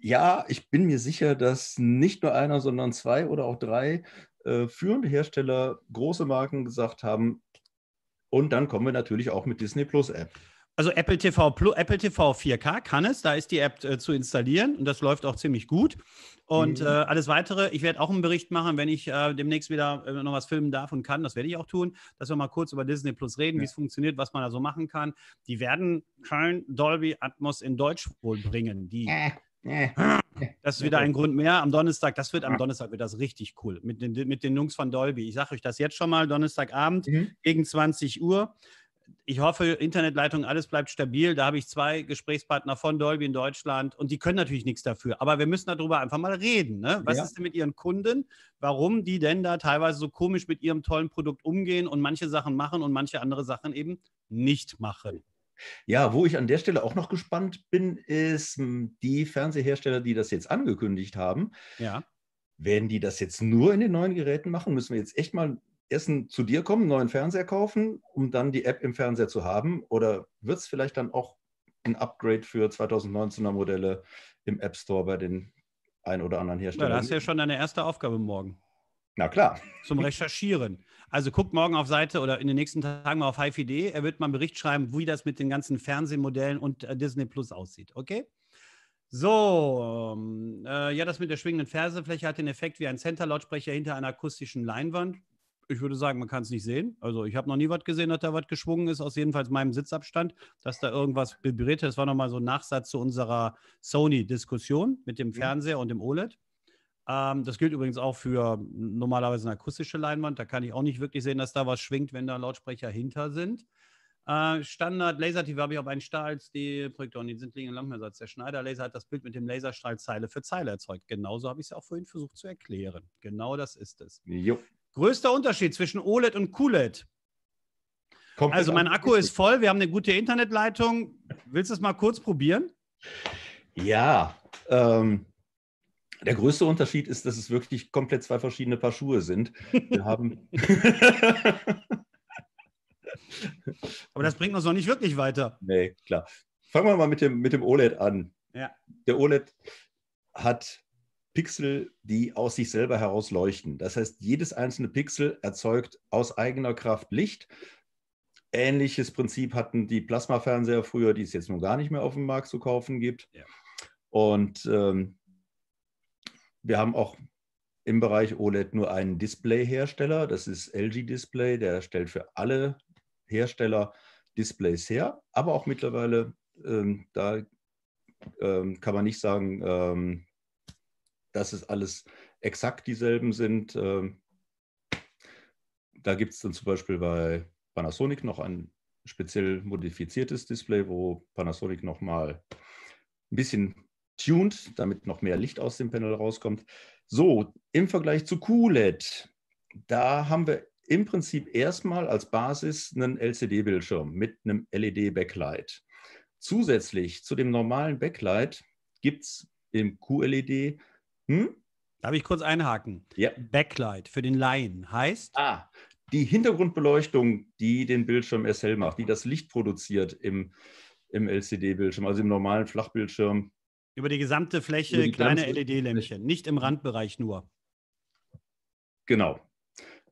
ja, ich bin mir sicher, dass nicht nur einer, sondern zwei oder auch drei äh, führende Hersteller, große Marken gesagt haben, und dann kommen wir natürlich auch mit Disney Plus App. Also Apple TV Plus, Apple TV 4K kann es, da ist die App äh, zu installieren und das läuft auch ziemlich gut. Und mhm. äh, alles weitere, ich werde auch einen Bericht machen, wenn ich äh, demnächst wieder äh, noch was filmen darf und kann, das werde ich auch tun, dass wir mal kurz über Disney Plus reden, ja. wie es funktioniert, was man da so machen kann. Die werden kein Dolby Atmos in Deutsch wohl bringen. Die äh, äh, das ist wieder ein Grund mehr. Am Donnerstag, das wird am Donnerstag wird das richtig cool mit den, mit den Jungs von Dolby. Ich sage euch das jetzt schon mal, Donnerstagabend mhm. gegen 20 Uhr ich hoffe, Internetleitung, alles bleibt stabil. Da habe ich zwei Gesprächspartner von Dolby in Deutschland und die können natürlich nichts dafür. Aber wir müssen darüber einfach mal reden. Ne? Was ja. ist denn mit ihren Kunden? Warum die denn da teilweise so komisch mit ihrem tollen Produkt umgehen und manche Sachen machen und manche andere Sachen eben nicht machen? Ja, wo ich an der Stelle auch noch gespannt bin, ist hm, die Fernsehersteller, die das jetzt angekündigt haben. Ja. Werden die das jetzt nur in den neuen Geräten machen? Müssen wir jetzt echt mal Essen zu dir kommen, einen neuen Fernseher kaufen, um dann die App im Fernseher zu haben? Oder wird es vielleicht dann auch ein Upgrade für 2019er Modelle im App Store bei den ein oder anderen Herstellern? Ja, das ist ja schon deine erste Aufgabe morgen. Na klar. Zum Recherchieren. Also guckt morgen auf Seite oder in den nächsten Tagen mal auf HiFi.de. Er wird mal einen Bericht schreiben, wie das mit den ganzen Fernsehmodellen und äh, Disney Plus aussieht. Okay? So, ähm, äh, ja, das mit der schwingenden Fersefläche hat den Effekt wie ein Center-Lautsprecher hinter einer akustischen Leinwand ich würde sagen, man kann es nicht sehen. Also ich habe noch nie was gesehen, dass da was geschwungen ist, aus jedenfalls meinem Sitzabstand, dass da irgendwas vibriert. Das war nochmal so ein Nachsatz zu unserer Sony-Diskussion mit dem mhm. Fernseher und dem OLED. Ähm, das gilt übrigens auch für normalerweise eine akustische Leinwand. Da kann ich auch nicht wirklich sehen, dass da was schwingt, wenn da Lautsprecher hinter sind. Äh, Standard Laser-TV habe ich auf einen Stahl, die Projektor und liegen im Lampenersatz. Der Schneiderlaser hat das Bild mit dem Laserstrahl Zeile für Zeile erzeugt. Genauso habe ich es ja auch vorhin versucht zu erklären. Genau das ist es. Jo. Größter Unterschied zwischen OLED und QLED. Komplett also mein Akku ist voll, wir haben eine gute Internetleitung. Willst du es mal kurz probieren? Ja, ähm, der größte Unterschied ist, dass es wirklich komplett zwei verschiedene Paar Schuhe sind. Wir haben. Aber das bringt uns noch nicht wirklich weiter. Nee, klar. Fangen wir mal mit dem, mit dem OLED an. Ja. Der OLED hat Pixel, die aus sich selber heraus leuchten. Das heißt, jedes einzelne Pixel erzeugt aus eigener Kraft Licht. Ähnliches Prinzip hatten die Plasmafernseher früher, die es jetzt nun gar nicht mehr auf dem Markt zu kaufen gibt. Ja. Und ähm, wir haben auch im Bereich OLED nur einen Display-Hersteller. Das ist LG Display. Der stellt für alle Hersteller Displays her. Aber auch mittlerweile, ähm, da ähm, kann man nicht sagen, ähm, dass es alles exakt dieselben sind. Ähm, da gibt es dann zum Beispiel bei Panasonic noch ein speziell modifiziertes Display, wo Panasonic nochmal ein bisschen tuned, damit noch mehr Licht aus dem Panel rauskommt. So, im Vergleich zu QLED, da haben wir im Prinzip erstmal als Basis einen LCD-Bildschirm mit einem LED-Backlight. Zusätzlich zu dem normalen Backlight gibt es im QLED hm? Darf ich kurz einhaken? Ja. Backlight für den Laien heißt? Ah, die Hintergrundbeleuchtung, die den Bildschirm SL macht, die das Licht produziert im, im LCD-Bildschirm, also im normalen Flachbildschirm. Über die gesamte Fläche die kleine LED-Lämpchen, nicht im Randbereich nur. Genau.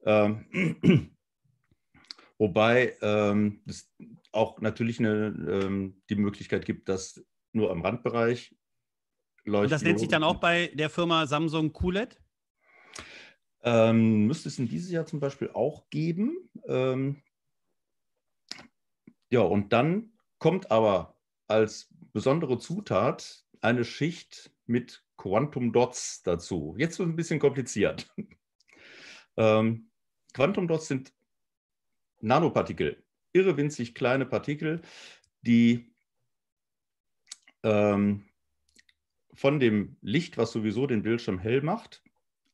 Ähm, wobei ähm, es auch natürlich eine, ähm, die Möglichkeit gibt, dass nur am Randbereich Leuchtdioden. Und das nennt sich dann auch bei der Firma Samsung QLED? Ähm, müsste es in dieses Jahr zum Beispiel auch geben. Ähm, ja, und dann kommt aber als besondere Zutat eine Schicht mit Quantum Dots dazu. Jetzt wird es ein bisschen kompliziert. ähm, Quantum Dots sind Nanopartikel, irre winzig kleine Partikel, die ähm, von dem Licht, was sowieso den Bildschirm hell macht,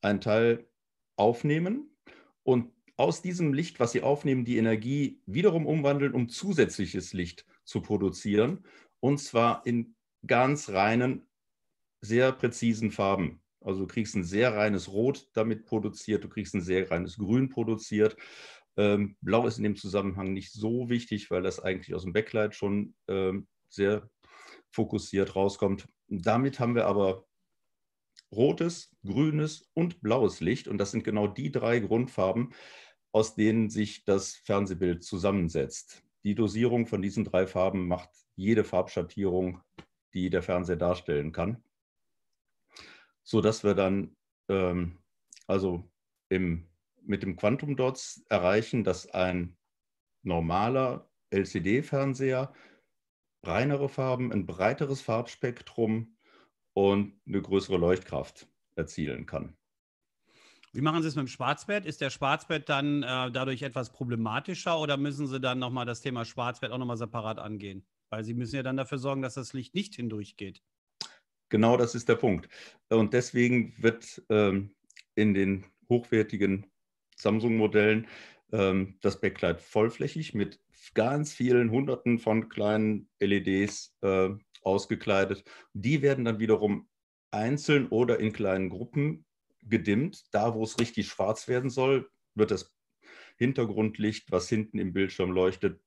einen Teil aufnehmen und aus diesem Licht, was sie aufnehmen, die Energie wiederum umwandeln, um zusätzliches Licht zu produzieren. Und zwar in ganz reinen, sehr präzisen Farben. Also du kriegst ein sehr reines Rot damit produziert, du kriegst ein sehr reines Grün produziert. Ähm, Blau ist in dem Zusammenhang nicht so wichtig, weil das eigentlich aus dem Backlight schon ähm, sehr fokussiert rauskommt. Damit haben wir aber rotes, grünes und blaues Licht. Und das sind genau die drei Grundfarben, aus denen sich das Fernsehbild zusammensetzt. Die Dosierung von diesen drei Farben macht jede Farbschattierung, die der Fernseher darstellen kann, sodass wir dann ähm, also im, mit dem Quantum Dots erreichen, dass ein normaler LCD-Fernseher reinere Farben, ein breiteres Farbspektrum und eine größere Leuchtkraft erzielen kann. Wie machen Sie es mit dem Schwarzbett? Ist der Schwarzbett dann äh, dadurch etwas problematischer oder müssen Sie dann nochmal das Thema Schwarzbett auch nochmal separat angehen? Weil Sie müssen ja dann dafür sorgen, dass das Licht nicht hindurchgeht. Genau das ist der Punkt. Und deswegen wird ähm, in den hochwertigen Samsung-Modellen ähm, das Backlight vollflächig mit ganz vielen Hunderten von kleinen LEDs äh, ausgekleidet. Die werden dann wiederum einzeln oder in kleinen Gruppen gedimmt. Da, wo es richtig schwarz werden soll, wird das Hintergrundlicht, was hinten im Bildschirm leuchtet,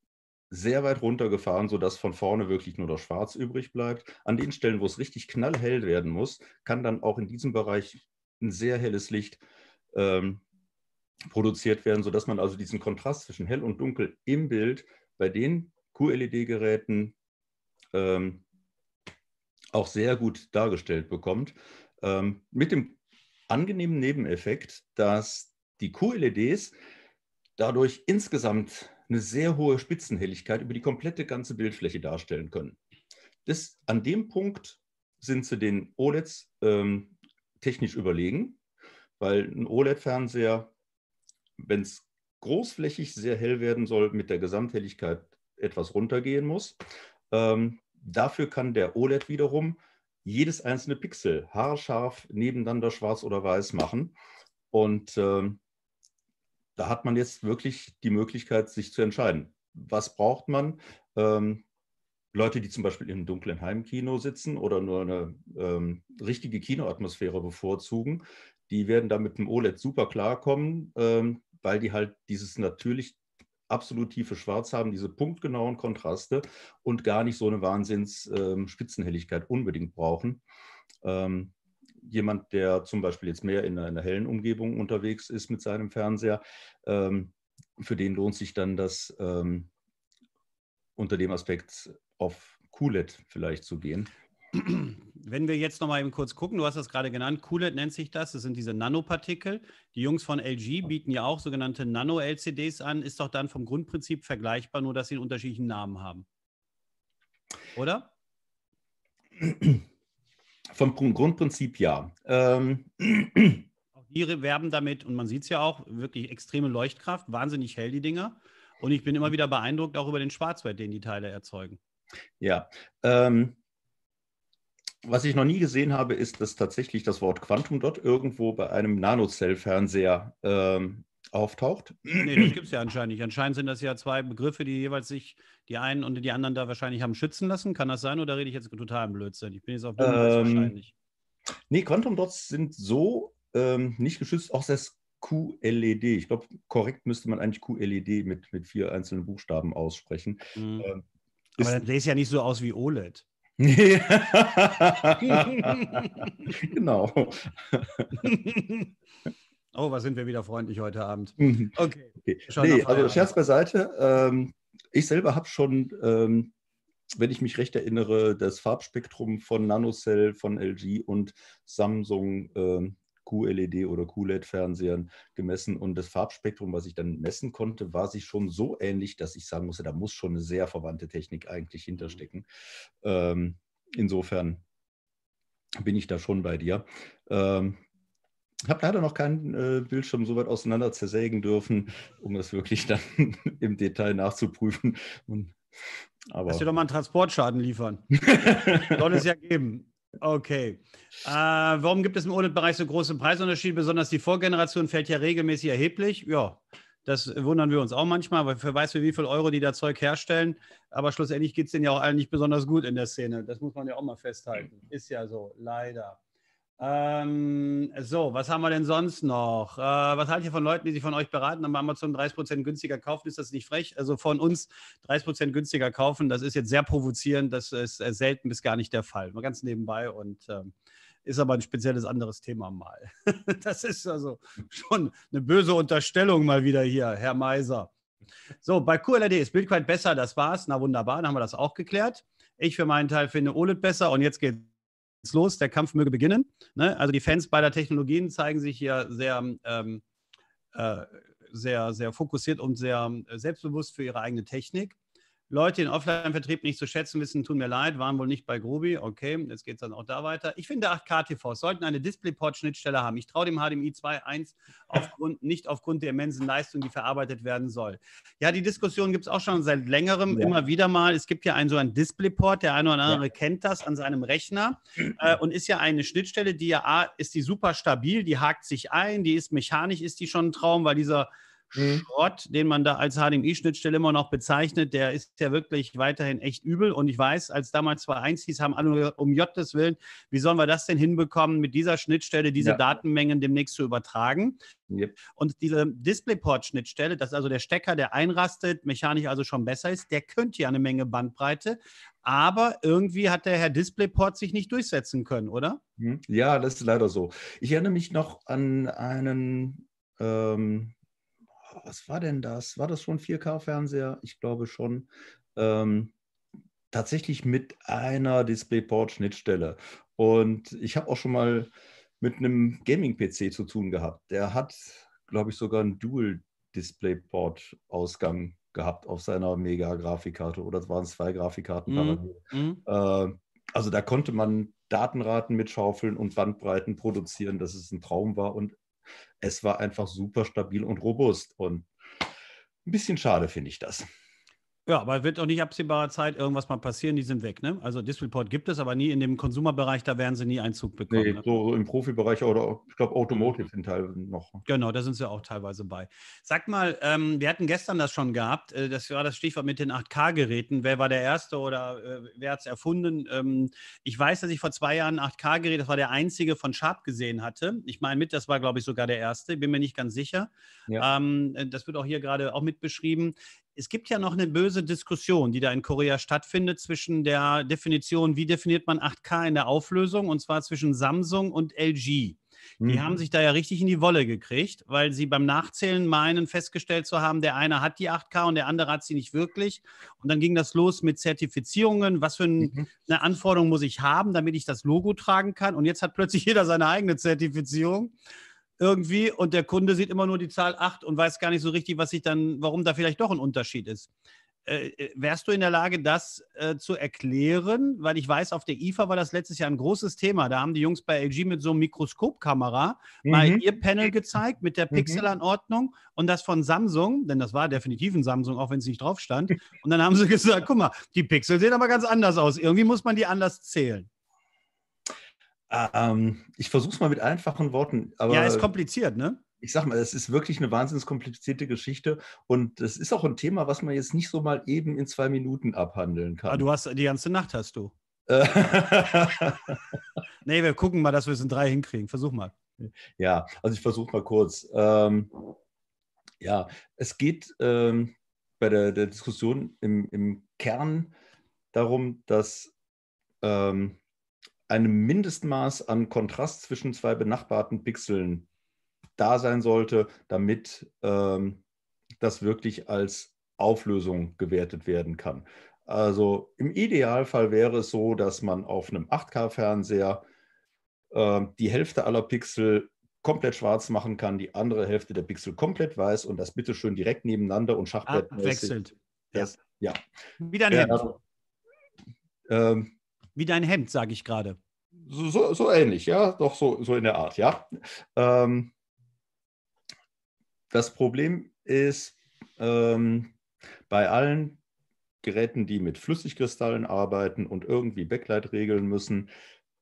sehr weit runtergefahren, sodass von vorne wirklich nur das Schwarz übrig bleibt. An den Stellen, wo es richtig knallhell werden muss, kann dann auch in diesem Bereich ein sehr helles Licht ähm, produziert werden, sodass man also diesen Kontrast zwischen hell und dunkel im Bild bei den QLED-Geräten ähm, auch sehr gut dargestellt bekommt. Ähm, mit dem angenehmen Nebeneffekt, dass die QLEDs dadurch insgesamt eine sehr hohe Spitzenhelligkeit über die komplette ganze Bildfläche darstellen können. Das, an dem Punkt sind sie den OLEDs ähm, technisch überlegen, weil ein OLED-Fernseher wenn es großflächig sehr hell werden soll, mit der Gesamthelligkeit etwas runtergehen muss. Ähm, dafür kann der OLED wiederum jedes einzelne Pixel haarscharf nebeneinander schwarz oder weiß machen. Und äh, da hat man jetzt wirklich die Möglichkeit, sich zu entscheiden. Was braucht man? Ähm, Leute, die zum Beispiel im dunklen Heimkino sitzen oder nur eine ähm, richtige Kinoatmosphäre bevorzugen, die werden da mit dem OLED super klarkommen, ähm, weil die halt dieses natürlich absolut tiefe Schwarz haben, diese punktgenauen Kontraste und gar nicht so eine Wahnsinns-Spitzenhelligkeit ähm, unbedingt brauchen. Ähm, jemand, der zum Beispiel jetzt mehr in einer, hellen Umgebung unterwegs ist mit seinem Fernseher, ähm, für den lohnt sich dann das ähm, unter dem Aspekt auf QLED vielleicht zu gehen wenn wir jetzt nochmal eben kurz gucken, du hast das gerade genannt, Coolet nennt sich das, das sind diese Nanopartikel. Die Jungs von LG bieten ja auch sogenannte Nano-LCDs an, ist doch dann vom Grundprinzip vergleichbar, nur dass sie einen unterschiedlichen Namen haben. Oder? Vom Grundprinzip ja. Ähm. Auch die werben damit, und man sieht es ja auch, wirklich extreme Leuchtkraft, wahnsinnig hell die Dinger. Und ich bin immer wieder beeindruckt auch über den Schwarzwert, den die Teile erzeugen. Ja, ähm, was ich noch nie gesehen habe, ist, dass tatsächlich das Wort Quantum dort irgendwo bei einem Nanocell-Fernseher ähm, auftaucht. Nee, das gibt es ja anscheinend nicht. Anscheinend sind das ja zwei Begriffe, die jeweils sich die einen und die anderen da wahrscheinlich haben schützen lassen. Kann das sein oder rede ich jetzt total im Blödsinn? Ich bin jetzt auf Dünnes ähm, wahrscheinlich. Nee, Quantum Dots sind so ähm, nicht geschützt, auch das QLED. Ich glaube, korrekt müsste man eigentlich QLED mit, mit vier einzelnen Buchstaben aussprechen. Mhm. Ähm, Aber dann sähe es ja nicht so aus wie OLED. genau. oh, was sind wir wieder freundlich heute Abend. Mhm. Okay. okay. Nee, also Scherz beiseite. Ähm, ich selber habe schon, ähm, wenn ich mich recht erinnere, das Farbspektrum von Nanocell, von LG und Samsung ähm, QLED oder QLED-Fernsehern gemessen. Und das Farbspektrum, was ich dann messen konnte, war sich schon so ähnlich, dass ich sagen musste, da muss schon eine sehr verwandte Technik eigentlich hinterstecken. Ähm, insofern bin ich da schon bei dir. Ähm, habe leider noch keinen äh, Bildschirm so weit auseinander zersägen dürfen, um das wirklich dann im Detail nachzuprüfen. Und, aber Lass dir doch mal einen Transportschaden liefern. Soll es ja geben. Okay. Äh, warum gibt es im Audit-Bereich so große Preisunterschiede? Besonders die Vorgeneration fällt ja regelmäßig erheblich. Ja, das wundern wir uns auch manchmal, weil wer weiß, wie viel Euro die da Zeug herstellen. Aber schlussendlich geht es denen ja auch allen nicht besonders gut in der Szene. Das muss man ja auch mal festhalten. Ist ja so, leider. Ähm, so, was haben wir denn sonst noch? Äh, was haltet ihr von Leuten, die sich von euch beraten, aber Amazon 30% günstiger kaufen? Ist das nicht frech? Also von uns 30% günstiger kaufen, das ist jetzt sehr provozierend. Das ist äh, selten bis gar nicht der Fall. Mal ganz nebenbei und ähm, ist aber ein spezielles anderes Thema mal. das ist also schon eine böse Unterstellung mal wieder hier, Herr Meiser. So, bei QLED ist Bildqualität besser, das war's. Na wunderbar, dann haben wir das auch geklärt. Ich für meinen Teil finde OLED besser und jetzt geht's los, der Kampf möge beginnen. Ne? Also die Fans beider Technologien zeigen sich hier sehr, ähm, äh, sehr, sehr fokussiert und sehr ähm, selbstbewusst für ihre eigene Technik. Leute, die den Offline-Vertrieb nicht zu schätzen wissen, tun mir leid, waren wohl nicht bei Grobi. Okay, jetzt geht es dann auch da weiter. Ich finde 8K-TVs sollten eine DisplayPort-Schnittstelle haben. Ich traue dem HDMI 2.1 aufgrund, nicht aufgrund der immensen Leistung, die verarbeitet werden soll. Ja, die Diskussion gibt es auch schon seit längerem ja. immer wieder mal. Es gibt ja einen so einen DisplayPort, der eine oder andere ja. kennt das an seinem Rechner äh, und ist ja eine Schnittstelle, die ja A, ist die super stabil, die hakt sich ein, die ist mechanisch, ist die schon ein Traum, weil dieser mhm. Schrott, den man da als HDMI-Schnittstelle immer noch bezeichnet, der ist ja wirklich weiterhin echt übel. Und ich weiß, als damals 2.1 hieß, haben alle um Jottes Willen, wie sollen wir das denn hinbekommen, mit dieser Schnittstelle diese ja. Datenmengen demnächst zu übertragen? Yep. Und diese DisplayPort-Schnittstelle, das ist also der Stecker, der einrastet, mechanisch also schon besser ist, der könnte ja eine Menge Bandbreite, aber irgendwie hat der Herr DisplayPort sich nicht durchsetzen können, oder? Mhm. Ja, das ist leider so. Ich erinnere mich noch an einen ähm, was war denn das? War das schon 4K-Fernseher? Ich glaube schon. Ähm, tatsächlich mit einer DisplayPort-Schnittstelle. Und ich habe auch schon mal mit einem Gaming-PC zu tun gehabt. Der hat, glaube ich, sogar einen Dual-DisplayPort-Ausgang gehabt auf seiner Mega-Grafikkarte oder es waren zwei Grafikkarten Mhm. mhm. Äh, also da konnte man Datenraten mitschaufeln und Bandbreiten produzieren, dass es ein Traum war. Und es war einfach super stabil und robust und ein bisschen schade finde ich das. Ja, aber wird auch nicht absehbarer Zeit irgendwas mal passieren, die sind weg. Ne? Also DisplayPort gibt es, aber nie in dem Konsumerbereich, da werden sie nie Einzug bekommen. Nee, ne? so im Profibereich oder ich glaube Automotive sind teilweise noch. Genau, da sind sie auch teilweise bei. Sag mal, ähm, wir hatten gestern das schon gehabt, äh, das war das Stichwort mit den 8K-Geräten. Wer war der Erste oder äh, wer hat es erfunden? Ähm, ich weiß, dass ich vor zwei Jahren ein 8K-Gerät, das war der einzige von Sharp gesehen hatte. Ich meine mit, das war glaube ich sogar der Erste, bin mir nicht ganz sicher. Ja. Ähm, äh, das wird auch hier gerade auch beschrieben. Es gibt ja noch eine böse Diskussion, die da in Korea stattfindet zwischen der Definition, wie definiert man 8K in der Auflösung, und zwar zwischen Samsung und LG. Die mhm. haben sich da ja richtig in die Wolle gekriegt, weil sie beim Nachzählen meinen, festgestellt zu haben, der eine hat die 8K und der andere hat sie nicht wirklich. Und dann ging das los mit Zertifizierungen. Was für ein, mhm. eine Anforderung muss ich haben, damit ich das Logo tragen kann? Und jetzt hat plötzlich jeder seine eigene Zertifizierung irgendwie und der Kunde sieht immer nur die Zahl 8 und weiß gar nicht so richtig, was sich dann, warum da vielleicht doch ein Unterschied ist. Äh, äh wärst du in der Lage, das äh, zu erklären? Weil ich weiß, auf der IFA war das letztes Jahr ein großes Thema. Da haben die Jungs bei LG mit so einem Mikroskopkamera mhm. mal ihr Panel gezeigt mit der mhm. Pixelanordnung und das von Samsung, denn das war definitiv ein Samsung, auch wenn es nicht drauf stand. Und dann haben sie gesagt, guck mal, die Pixel sehen aber ganz anders aus. Irgendwie muss man die anders zählen. Ähm, ich versuche es mal mit einfachen Worten. ja, ist kompliziert, ne? Ich sag mal, es ist wirklich eine wahnsinnig komplizierte Geschichte und es ist auch ein Thema, was man jetzt nicht so mal eben in zwei Minuten abhandeln ah, kann. Ah, du hast die ganze Nacht hast du. nee, wir gucken mal, dass wir es in drei hinkriegen. Versuch mal. Ja, also ich versuche mal kurz. Ähm, ja, es geht ähm, bei der, der Diskussion im, im, Kern darum, dass ähm, einem Mindestmaß an Kontrast zwischen zwei benachbarten Pixeln da sein sollte, damit ähm, das wirklich als Auflösung gewertet werden kann. Also im Idealfall wäre es so, dass man auf einem 8K-Fernseher äh, die Hälfte aller Pixel komplett schwarz machen kann, die andere Hälfte der Pixel komplett weiß und das bitte schön direkt nebeneinander und Schachbrett. Abwechselnd. ja. ja. Wieder ein äh, also, ähm, wie dein Hemd, sage ich gerade. So, so, so, ähnlich, ja, doch so, so in der Art, ja. Ähm, das Problem ist, ähm, bei allen Geräten, die mit Flüssigkristallen arbeiten und irgendwie Backlight regeln müssen,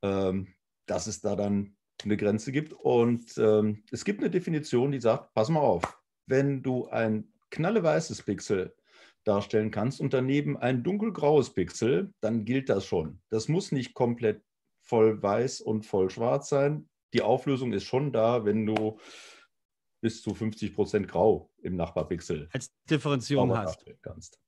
ähm, dass es da dann eine Grenze gibt. Und ähm, es gibt eine Definition, die sagt, pass mal auf, wenn du ein knalleweißes Pixel darstellen kannst und daneben ein dunkelgraues Pixel, dann gilt das schon. Das muss nicht komplett voll weiß und voll schwarz sein. Die Auflösung ist schon da, wenn du bis zu 50 Prozent grau im Nachbarpixel als Differenzierung hast. Kannst.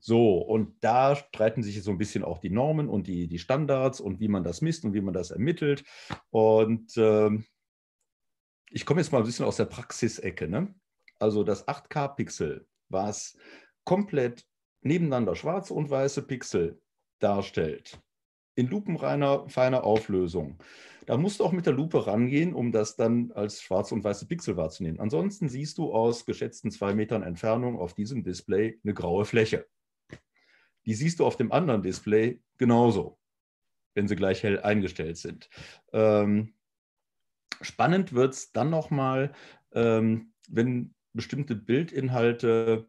So, und da streiten sich jetzt so ein bisschen auch die Normen und die, die Standards und wie man das misst und wie man das ermittelt. Und äh, ich komme jetzt mal ein bisschen aus der Praxisecke. Ne? Also das 8K-Pixel, was komplett nebeneinander schwarze und weiße Pixel darstellt, in lupenreiner, feiner Auflösung, da musst du auch mit der Lupe rangehen, um das dann als schwarze und weiße Pixel wahrzunehmen. Ansonsten siehst du aus geschätzten zwei Metern Entfernung auf diesem Display eine graue Fläche. Die siehst du auf dem anderen Display genauso, wenn sie gleich hell eingestellt sind. Ähm, spannend wird es dann nochmal, ähm, wenn bestimmte Bildinhalte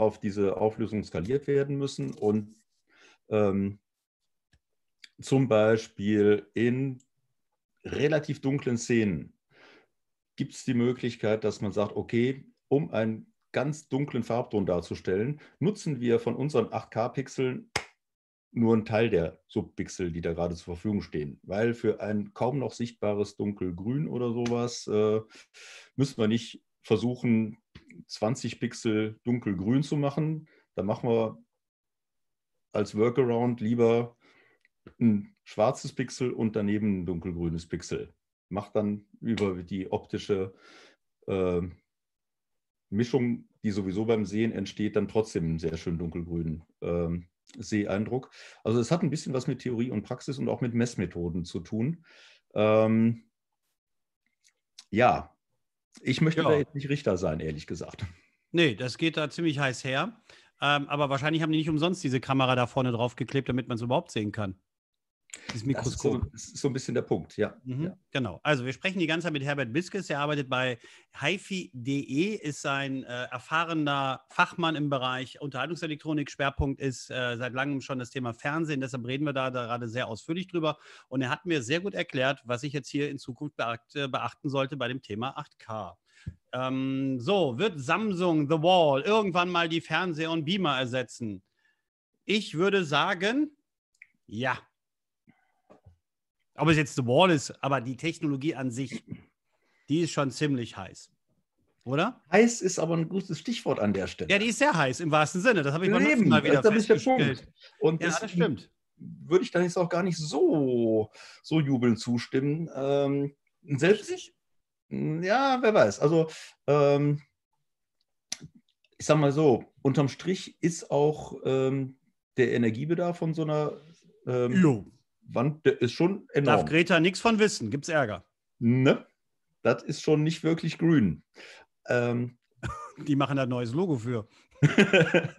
auf diese Auflösung skaliert werden müssen und ähm, zum Beispiel in relativ dunklen Szenen gibt es die Möglichkeit, dass man sagt, okay, um einen ganz dunklen Farbton darzustellen, nutzen wir von unseren 8K-Pixeln nur einen Teil der Subpixel, die da gerade zur Verfügung stehen. Weil für ein kaum noch sichtbares Dunkelgrün oder sowas äh, müssen wir nicht versuchen, 20 Pixel dunkelgrün zu machen, dann machen wir als Workaround lieber ein schwarzes Pixel und daneben ein dunkelgrünes Pixel. Macht dann über die optische äh, Mischung, die sowieso beim Sehen entsteht, dann trotzdem einen sehr schön dunkelgrünen ähm, Seeeindruck. Also es hat ein bisschen was mit Theorie und Praxis und auch mit Messmethoden zu tun. Ähm, ja, ich möchte ja. da jetzt nicht Richter sein, ehrlich gesagt. Nee, das geht da ziemlich heiß her. Ähm, aber wahrscheinlich haben die nicht umsonst diese Kamera da vorne drauf geklebt, damit man es überhaupt sehen kann. Das Mikroskop. Das ist so, so, ein bisschen der Punkt, ja. Mhm, ja. Genau. Also wir sprechen die ganze Zeit mit Herbert Biskes. Er arbeitet bei HiFi.de, ist ein äh, erfahrener Fachmann im Bereich Unterhaltungselektronik. Schwerpunkt ist äh, seit langem schon das Thema Fernsehen. Deshalb reden wir da, da gerade sehr ausführlich drüber. Und er hat mir sehr gut erklärt, was ich jetzt hier in Zukunft beachte, äh, beachten sollte bei dem Thema 8K. Ähm, so, wird Samsung The Wall irgendwann mal die Fernseher und Beamer ersetzen? Ich würde sagen, ja. Ob es jetzt The Wall ist, aber die Technologie an sich, die ist schon ziemlich heiß. Oder? Heiß ist aber ein gutes Stichwort an der Stelle. Ja, die ist sehr heiß im wahrsten Sinne. Das habe ich beim letzten Mal wieder das ist der Punkt. Und ja, das stimmt. Würde ich da jetzt auch gar nicht so, so jubeln zustimmen. Ähm, selbst ich? Ja, wer weiß. Also, ähm, ich sag mal so, unterm Strich ist auch ähm, der Energiebedarf von so einer ähm, Wand, der ist schon enorm. Darf Greta nichts von wissen, gibt es Ärger. Ne? Das ist schon nicht wirklich grün. Ähm, Die machen da ein neues Logo für.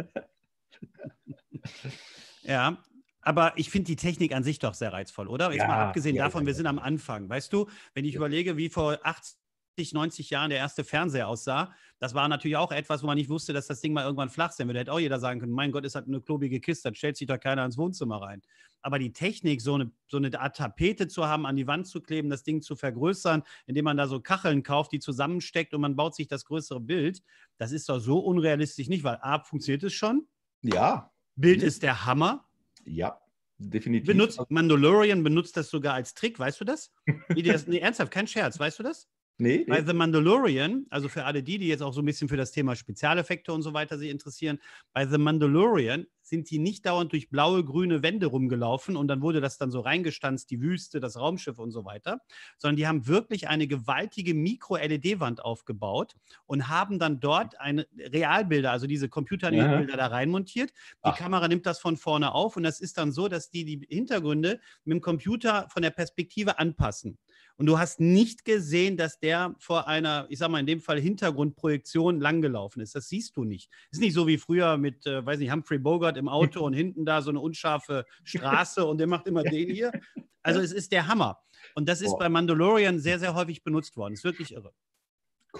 ja, aber ich finde die Technik an sich doch sehr reizvoll, oder? Jetzt ja, mal abgesehen ja, davon, ja, wir sind am Anfang. Weißt du, wenn ich überlege, wie vor 18 80, 90 Jahren der erste Fernseher aussah. Das war natürlich auch etwas, wo man nicht wusste, dass das Ding mal irgendwann flach sein würde. Hätte auch jeder sagen können, mein Gott, ist halt eine klobige Kiste, dann stellt sich doch keiner ins Wohnzimmer rein. Aber die Technik, so eine, so eine Art Tapete zu haben, an die Wand zu kleben, das Ding zu vergrößern, indem man da so Kacheln kauft, die zusammensteckt und man baut sich das größere Bild, das ist doch so unrealistisch nicht, weil A, funktioniert es schon. Ja. Bild ist der Hammer. Ja definitiv. Benutzt, Mandalorian benutzt das sogar als Trick, weißt du das? das nee, ernsthaft, kein Scherz, weißt du das? Nee, Bei The Mandalorian, also für alle die, die jetzt auch so ein bisschen für das Thema Spezialeffekte und so weiter sich interessieren, bei The Mandalorian sind die nicht dauernd durch blaue, grüne Wände rumgelaufen und dann wurde das dann so reingestanzt, die Wüste, das Raumschiff und so weiter, sondern die haben wirklich eine gewaltige Mikro-LED-Wand aufgebaut und haben dann dort eine Realbilder, also diese Computer-Bilder e da reinmontiert. Die Ach. Kamera nimmt das von vorne auf und das ist dann so, dass die die Hintergründe mit dem Computer von der Perspektive anpassen und du hast nicht gesehen, dass der vor einer, ich sag mal in dem Fall Hintergrundprojektion langgelaufen ist. Das siehst du nicht. Ist nicht so wie früher mit, äh, weiß nicht, Humphrey Bogart im Auto und hinten da so eine unscharfe Straße und der macht immer den hier. Also es ist der Hammer. Und das ist Boah. bei Mandalorian sehr, sehr häufig benutzt worden. Ist wirklich irre.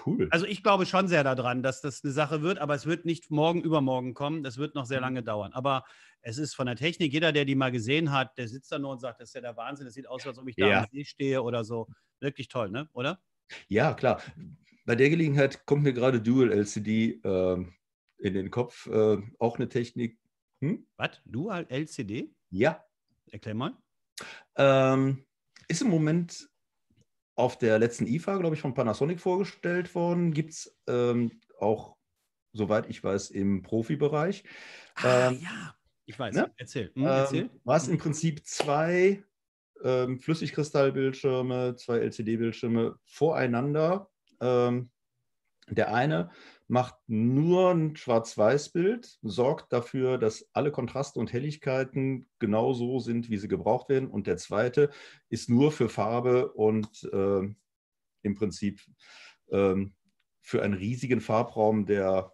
Cool. Also ich glaube schon sehr daran, dass das eine Sache wird, aber es wird nicht morgen übermorgen kommen. Das wird noch sehr mhm. lange dauern. Aber es ist von der Technik, jeder, der die mal gesehen hat, der sitzt da nur und sagt, das ist ja der Wahnsinn, das sieht aus, als ob ich da ja. am See stehe oder so. Wirklich toll, ne? Oder? Ja, klar. Bei der Gelegenheit kommt mir gerade Dual LCD äh, in den Kopf. Äh, auch eine Technik. Hm? Was? Dual LCD? Ja. Erklär mal. Ähm, ist im Moment auf der letzten IFA, glaube ich, von Panasonic vorgestellt worden. Gibt es ähm, auch, soweit ich weiß, im Profibereich. Ah, ähm, ja, ich weiß. Ne? Erzähl. Hm, ähm, erzähl. Was hm. im Prinzip zwei ähm, Flüssigkristallbildschirme, zwei LCD-Bildschirme voreinander. Ähm, der eine macht nur ein Schwarz-Weiß-Bild, sorgt dafür, dass alle Kontraste und Helligkeiten genau so sind, wie sie gebraucht werden. Und der zweite ist nur für Farbe und äh, im Prinzip ähm, für einen riesigen Farbraum, der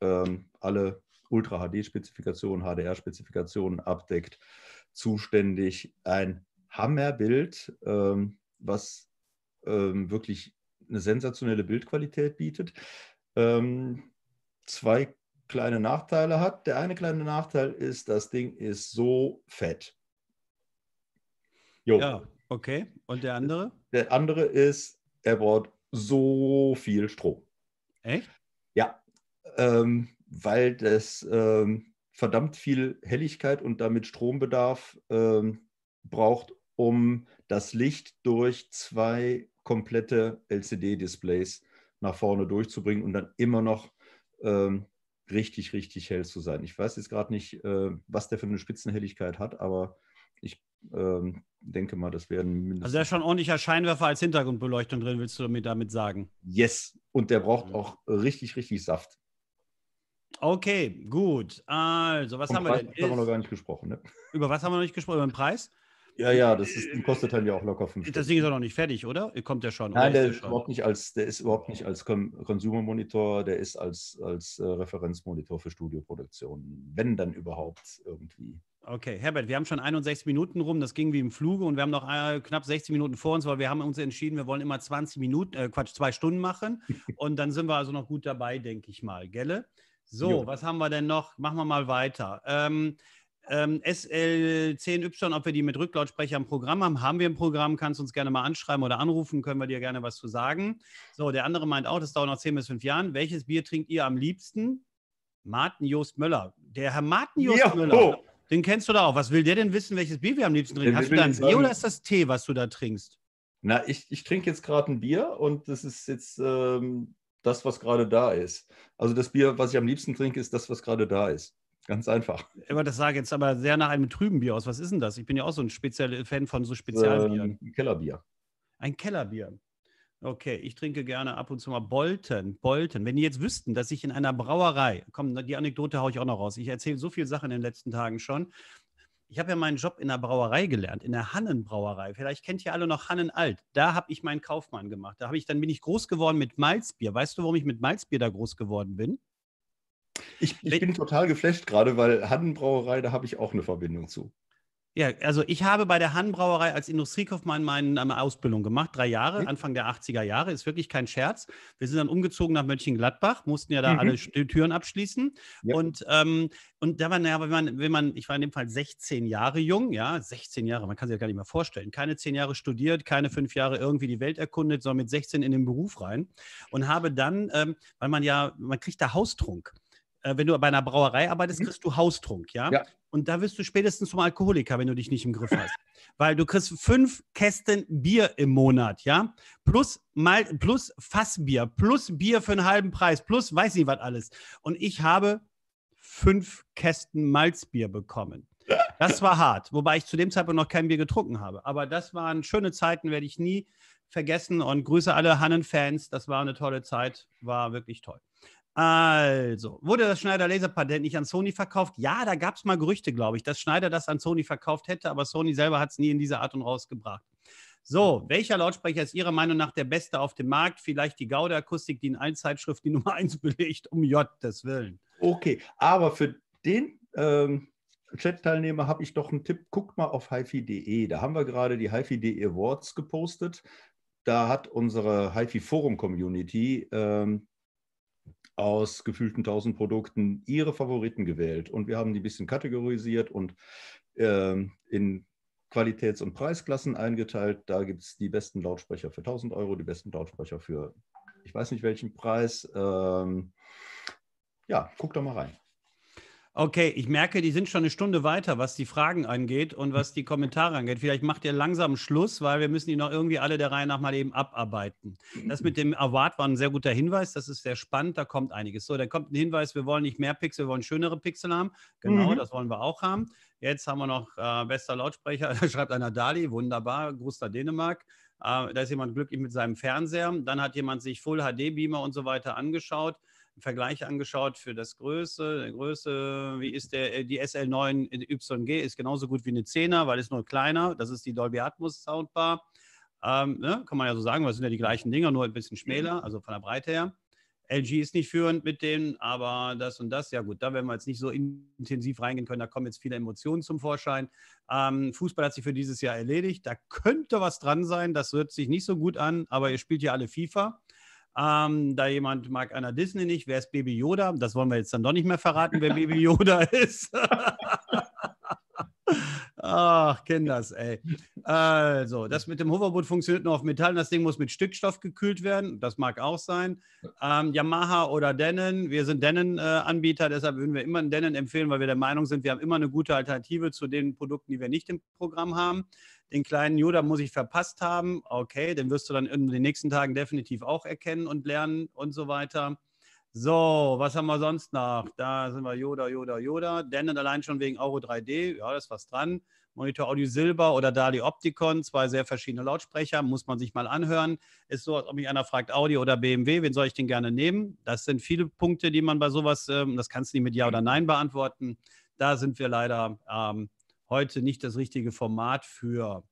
ähm, alle Ultra-HD-Spezifikationen, HDR-Spezifikationen abdeckt, zuständig. Ein Hammerbild, ähm, was ähm, wirklich eine sensationelle Bildqualität bietet ähm, zwei kleine Nachteile hat. Der eine kleine Nachteil ist, das Ding ist so fett. Jo. Ja, okay. Und der andere? Der andere ist, er braucht so viel Strom. Echt? Ja, ähm, weil das ähm, verdammt viel Helligkeit und damit Strombedarf ähm, braucht, um das Licht durch zwei komplette LCD-Displays nach vorne durchzubringen und dann immer noch ähm, richtig, richtig hell zu sein. Ich weiß jetzt gerade nicht, äh, was der für eine Spitzenhelligkeit hat, aber ich ähm, denke mal, das werden mindestens. Also, der ist schon ordentlicher Scheinwerfer als Hintergrundbeleuchtung drin, willst du mir damit sagen? Yes. Und der braucht mhm. auch richtig, richtig Saft. Okay, gut. Also, was Vom haben Preis wir denn? Haben wir noch gar nicht gesprochen, ne? Über was haben wir noch nicht gesprochen? Über den Preis? Ja, ja, das ist, kostet dann ja auch locker 5 Das Ding ist auch noch nicht fertig, oder? Kommt der schon? Nein, der, der, ist schon? Überhaupt nicht als, der ist überhaupt nicht als Consumer-Monitor, der ist als, als äh, Referenzmonitor für Studioproduktionen, wenn dann überhaupt irgendwie. Okay, Herbert, wir haben schon 61 Minuten rum, das ging wie im Fluge und wir haben noch äh, knapp 60 Minuten vor uns, weil wir haben uns entschieden, wir wollen immer 20 Minuten, äh, Quatsch, zwei Stunden machen und dann sind wir also noch gut dabei, denke ich mal, gelle? So, jo. was haben wir denn noch? Machen wir mal weiter. Ähm, ähm, SL10Y, ob wir die mit Rücklautsprecher im Programm haben. Haben wir im Programm, kannst uns gerne mal anschreiben oder anrufen, können wir dir gerne was zu sagen. So, der andere meint auch, das dauert noch 10 bis 5 Jahren. Welches Bier trinkt ihr am liebsten? Martin Jost Möller. Der Herr Martin Jost ja, Möller, oh. den kennst du da auch. Was will der denn wissen, welches Bier wir am liebsten trinken? Den Hast du da ein Bier oder ähm, ist das Tee, was du da trinkst? Na, ich, ich trinke jetzt gerade ein Bier und das ist jetzt ähm, das, was gerade da ist. Also das Bier, was ich am liebsten trinke, ist das, was gerade da ist. Ganz einfach. Aber das sah jetzt aber sehr nach einem trüben Bier aus. Was ist denn das? Ich bin ja auch so ein spezieller äh, Fan von so Spezialbieren. Ähm, ein Kellerbier. Ein Kellerbier. Okay, ich trinke gerne ab und zu mal Bolten. Bolten. Wenn die jetzt wüssten, dass ich in einer Brauerei, komm, die Anekdote haue ich auch noch raus. Ich erzähle so viel Sachen in den letzten Tagen schon. Ich habe ja meinen Job in der Brauerei gelernt, in der Hannenbrauerei. Vielleicht kennt ihr alle noch Hannen Alt. Da habe ich meinen Kaufmann gemacht. Da habe ich dann bin ich groß geworden mit Malzbier. Weißt du, warum ich mit Malzbier da groß geworden bin? Ich, ich bin total geflasht gerade, weil Hannenbrauerei, da habe ich auch eine Verbindung zu. Ja, also ich habe bei der Hannenbrauerei als Industriekaufmann meine Ausbildung gemacht, drei Jahre, mhm. Anfang der 80er Jahre, ist wirklich kein Scherz. Wir sind dann umgezogen nach Mönchengladbach, mussten ja da mhm. alle Türen abschließen. Ja. Und, ähm, und da war, naja, wenn man, wenn man, ich war in dem Fall 16 Jahre jung, ja, 16 Jahre, man kann sich das gar nicht mehr vorstellen. Keine zehn Jahre studiert, keine fünf Jahre irgendwie die Welt erkundet, sondern mit 16 in den Beruf rein. Und habe dann, ähm, weil man ja, man kriegt da Haustrunk. Äh, wenn du bei einer Brauerei arbeitest, mhm. kriegst du Haustrunk, ja? ja? Und da wirst du spätestens zum Alkoholiker, wenn du dich nicht im Griff hast. Weil du kriegst fünf Kästen Bier im Monat, ja? Plus, mal, plus Fassbier, plus Bier für einen halben Preis, plus weiß nicht was alles. Und ich habe fünf Kästen Malzbier bekommen. Das war hart, wobei ich zu dem Zeitpunkt noch kein Bier getrunken habe. Aber das waren schöne Zeiten, werde ich nie vergessen. Und grüße alle Hannen-Fans. Das war eine tolle Zeit, war wirklich toll. Also, wurde das Schneider-Laser-Patent nicht an Sony verkauft? Ja, da gab es mal Gerüchte, glaube ich, dass Schneider das an Sony verkauft hätte, aber Sony selber hat es nie in dieser Art und rausgebracht. So, mhm. welcher Lautsprecher ist Ihrer Meinung nach der beste auf dem Markt? Vielleicht die Gauda akustik die in allen Zeitschriften die Nummer 1 belegt, um J des Willen. Okay, aber für den ähm, Chat-Teilnehmer habe ich doch einen Tipp. Guckt mal auf hifi.de. Da haben wir gerade die hifi.de Awards gepostet. Da hat unsere hifi-Forum-Community ähm, aus gefühlten 1000 Produkten ihre Favoriten gewählt und wir haben die ein bisschen kategorisiert und äh, in Qualitäts- und Preisklassen eingeteilt. Da gibt es die besten Lautsprecher für 1000 Euro, die besten Lautsprecher für ich weiß nicht welchen Preis. Ähm, ja, guck da mal rein. Okay, ich merke, die sind schon eine Stunde weiter, was die Fragen angeht und was die Kommentare angeht. Vielleicht macht ihr langsam Schluss, weil wir müssen die noch irgendwie alle der Reihe nach mal eben abarbeiten. Das mit dem Award war ein sehr guter Hinweis. Das ist sehr spannend. Da kommt einiges. So, da kommt ein Hinweis, wir wollen nicht mehr Pixel, wir wollen schönere Pixel haben. Genau, mhm. das wollen wir auch haben. Jetzt haben wir noch äh, bester Lautsprecher. Da schreibt einer Dali. Wunderbar. Gruß nach Dänemark. Äh, da ist jemand glücklich mit seinem Fernseher. Dann hat jemand sich Full HD Beamer und so weiter angeschaut einen Vergleich angeschaut für das Größe, der Größe, wie ist der, äh, die SL9 äh, YG ist genauso gut wie eine 10er, weil es nur kleiner, das ist die Dolby Atmos Soundbar. Ähm, ne? Kann man ja so sagen, weil es sind ja die gleichen Dinger, nur halt ein bisschen mhm. schmäler, also von der Breite her. LG ist nicht führend mit denen, aber das und das, ja gut, da werden wir jetzt nicht so intensiv reingehen können, da kommen jetzt viele Emotionen zum Vorschein. Ähm, Fußball hat sich für dieses Jahr erledigt, da könnte was dran sein, das hört sich nicht so gut an, aber ihr spielt ja alle FIFA. Ähm, da jemand mag einer Disney nicht, wer ist Baby Yoda? Das wollen wir jetzt dann doch nicht mehr verraten, wer Baby Yoda ist. Ach, kenn das, ey. Also, das mit dem Hoverboot funktioniert nur auf Metall. Das Ding muss mit Stickstoff gekühlt werden. Das mag auch sein. Ähm, Yamaha oder Denon. Wir sind Denon-Anbieter, äh, deshalb würden wir immer einen Denon empfehlen, weil wir der Meinung sind, wir haben immer eine gute Alternative zu den Produkten, die wir nicht im Programm haben den kleinen Yoda muss ich verpasst haben. Okay, den wirst du dann in den nächsten Tagen definitiv auch erkennen und lernen und so weiter. So, was haben wir sonst noch? Da sind wir Yoda, Yoda, Yoda. Denon allein schon wegen Euro 3D. Ja, das ist was dran. Monitor Audio Silber oder Dali Opticon, zwei sehr verschiedene Lautsprecher, muss man sich mal anhören. Ist so, als ob mich einer fragt, Audi oder BMW, wen soll ich denn gerne nehmen? Das sind viele Punkte, die man bei sowas, ähm, das kannst du nicht mit Ja oder Nein beantworten. Da sind wir leider ähm, heute nicht das richtige Format für.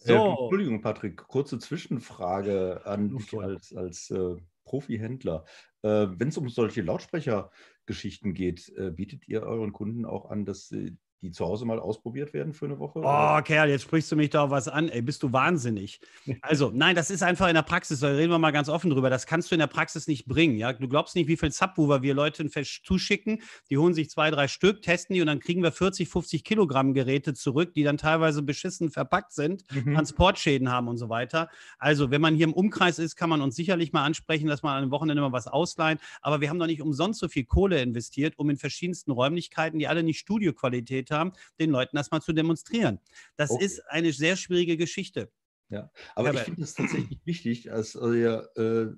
Äh, so. Äh, Entschuldigung, Patrick, kurze Zwischenfrage an dich als, als äh, Profi-Händler. Äh, Wenn es um solche Lautsprechergeschichten geht, äh, bietet ihr euren Kunden auch an, dass sie die zu Hause mal ausprobiert werden für eine Woche? Oh, oder? Kerl, jetzt sprichst du mich da was an. Ey, bist du wahnsinnig? Also, nein, das ist einfach in der Praxis, da reden wir mal ganz offen drüber. Das kannst du in der Praxis nicht bringen. Ja? Du glaubst nicht, wie viel Subwoofer wir Leuten zuschicken. Die holen sich zwei, drei Stück, testen die und dann kriegen wir 40, 50 Kilogramm Geräte zurück, die dann teilweise beschissen verpackt sind, mhm. Transportschäden haben und so weiter. Also, wenn man hier im Umkreis ist, kann man uns sicherlich mal ansprechen, dass man an einem Wochenende mal was ausleihen. Aber wir haben doch nicht umsonst so viel Kohle investiert, um in verschiedensten Räumlichkeiten, die alle nicht Studioqualität haben, den Leuten das mal zu demonstrieren. Das okay. ist eine sehr schwierige Geschichte. Ja, aber, aber ich finde es tatsächlich wichtig, dass ihr äh,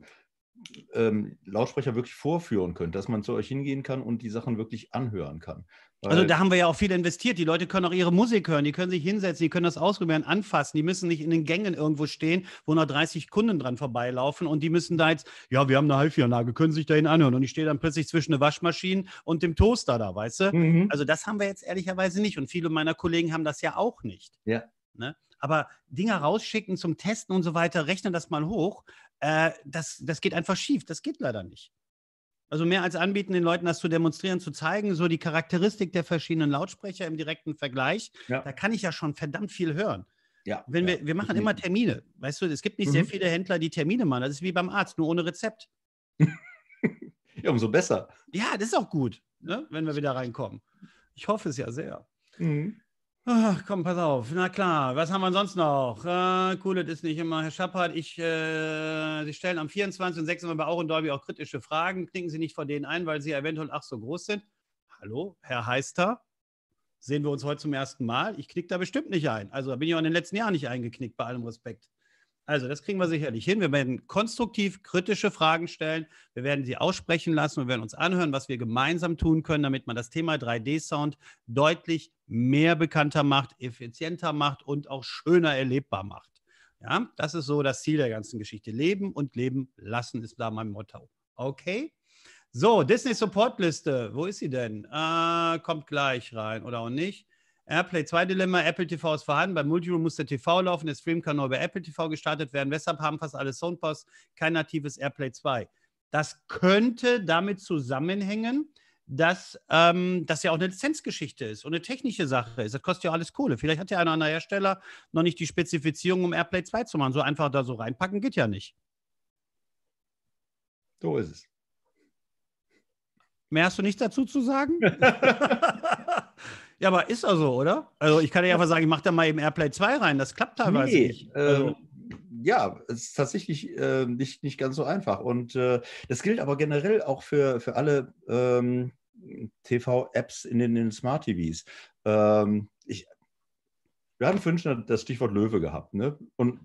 ähm, Lautsprecher wirklich vorführen könnt, dass man zu euch hingehen kann und die Sachen wirklich anhören kann. Also da haben wir ja auch viel investiert. Die Leute können auch ihre Musik hören, die können sich hinsetzen, die können das ausprobieren, anfassen, die müssen nicht in den Gängen irgendwo stehen, wo noch 30 Kunden dran vorbeilaufen und die müssen da jetzt, ja, wir haben eine Halbvieranlage, können sich dahin anhören. Und ich stehe dann plötzlich zwischen der Waschmaschine und dem Toaster da, weißt du? Mhm. Also das haben wir jetzt ehrlicherweise nicht und viele meiner Kollegen haben das ja auch nicht. Ja. Ne? Aber Dinger rausschicken zum Testen und so weiter, rechnen das mal hoch. Äh, das, das geht einfach schief. Das geht leider nicht. Also mehr als anbieten, den Leuten das zu demonstrieren, zu zeigen, so die Charakteristik der verschiedenen Lautsprecher im direkten Vergleich. Ja. Da kann ich ja schon verdammt viel hören. Ja, Wenn ja. wir, wir machen immer Termine. Weißt du, es gibt nicht mhm. sehr viele Händler, die Termine machen. Das ist wie beim Arzt, nur ohne Rezept. ja, umso besser. Ja, das ist auch gut, ne? wenn wir wieder reinkommen. Ich hoffe es ja sehr. Mhm. Ach, komm, pass auf. Na klar, was haben wir sonst noch? Äh, das ist nicht immer. Herr Schappert, ich, äh, Sie stellen am 24. und 26. bei auch und Dolby auch kritische Fragen. Knicken Sie nicht vor denen ein, weil Sie eventuell ach so groß sind. Hallo, Herr Heister, sehen wir uns heute zum ersten Mal. Ich knicke da bestimmt nicht ein. Also da bin ich auch in den letzten Jahren nicht eingeknickt, bei allem Respekt. Also, das kriegen wir sicherlich hin. Wir werden konstruktiv kritische Fragen stellen. Wir werden sie aussprechen lassen und werden uns anhören, was wir gemeinsam tun können, damit man das Thema 3D-Sound deutlich mehr bekannter macht, effizienter macht und auch schöner erlebbar macht. Ja, das ist so das Ziel der ganzen Geschichte. Leben und leben lassen ist da mein Motto. Okay? So, Disney Support Liste. Wo ist sie denn? Äh, kommt gleich rein oder auch nicht. AirPlay 2 Dilemma, Apple TV ist vorhanden, bei Multiroom muss der TV laufen, der Stream kann nur über Apple TV gestartet werden, weshalb haben fast alle Soundbars kein natives AirPlay 2. Das könnte damit zusammenhängen, dass ähm, das ja auch eine Lizenzgeschichte ist und eine technische Sache ist. Das kostet ja alles Kohle. Vielleicht hat ja einer anderer Hersteller noch nicht die Spezifizierung, um AirPlay 2 zu machen. So einfach da so reinpacken geht ja nicht. So ist es. Mehr hast du nicht dazu zu sagen? Ja, aber ist er so, oder? Also ich kann ja einfach sagen, ich mache da mal eben Airplay 2 rein. Das klappt teilweise nee, nicht. Äh, also. ja, es ist tatsächlich äh, nicht, nicht ganz so einfach. Und äh, das gilt aber generell auch für, für alle ähm, TV-Apps in den, in den Smart-TVs. Ähm, ich, wir hatten vorhin das Stichwort Löwe gehabt. Ne? Und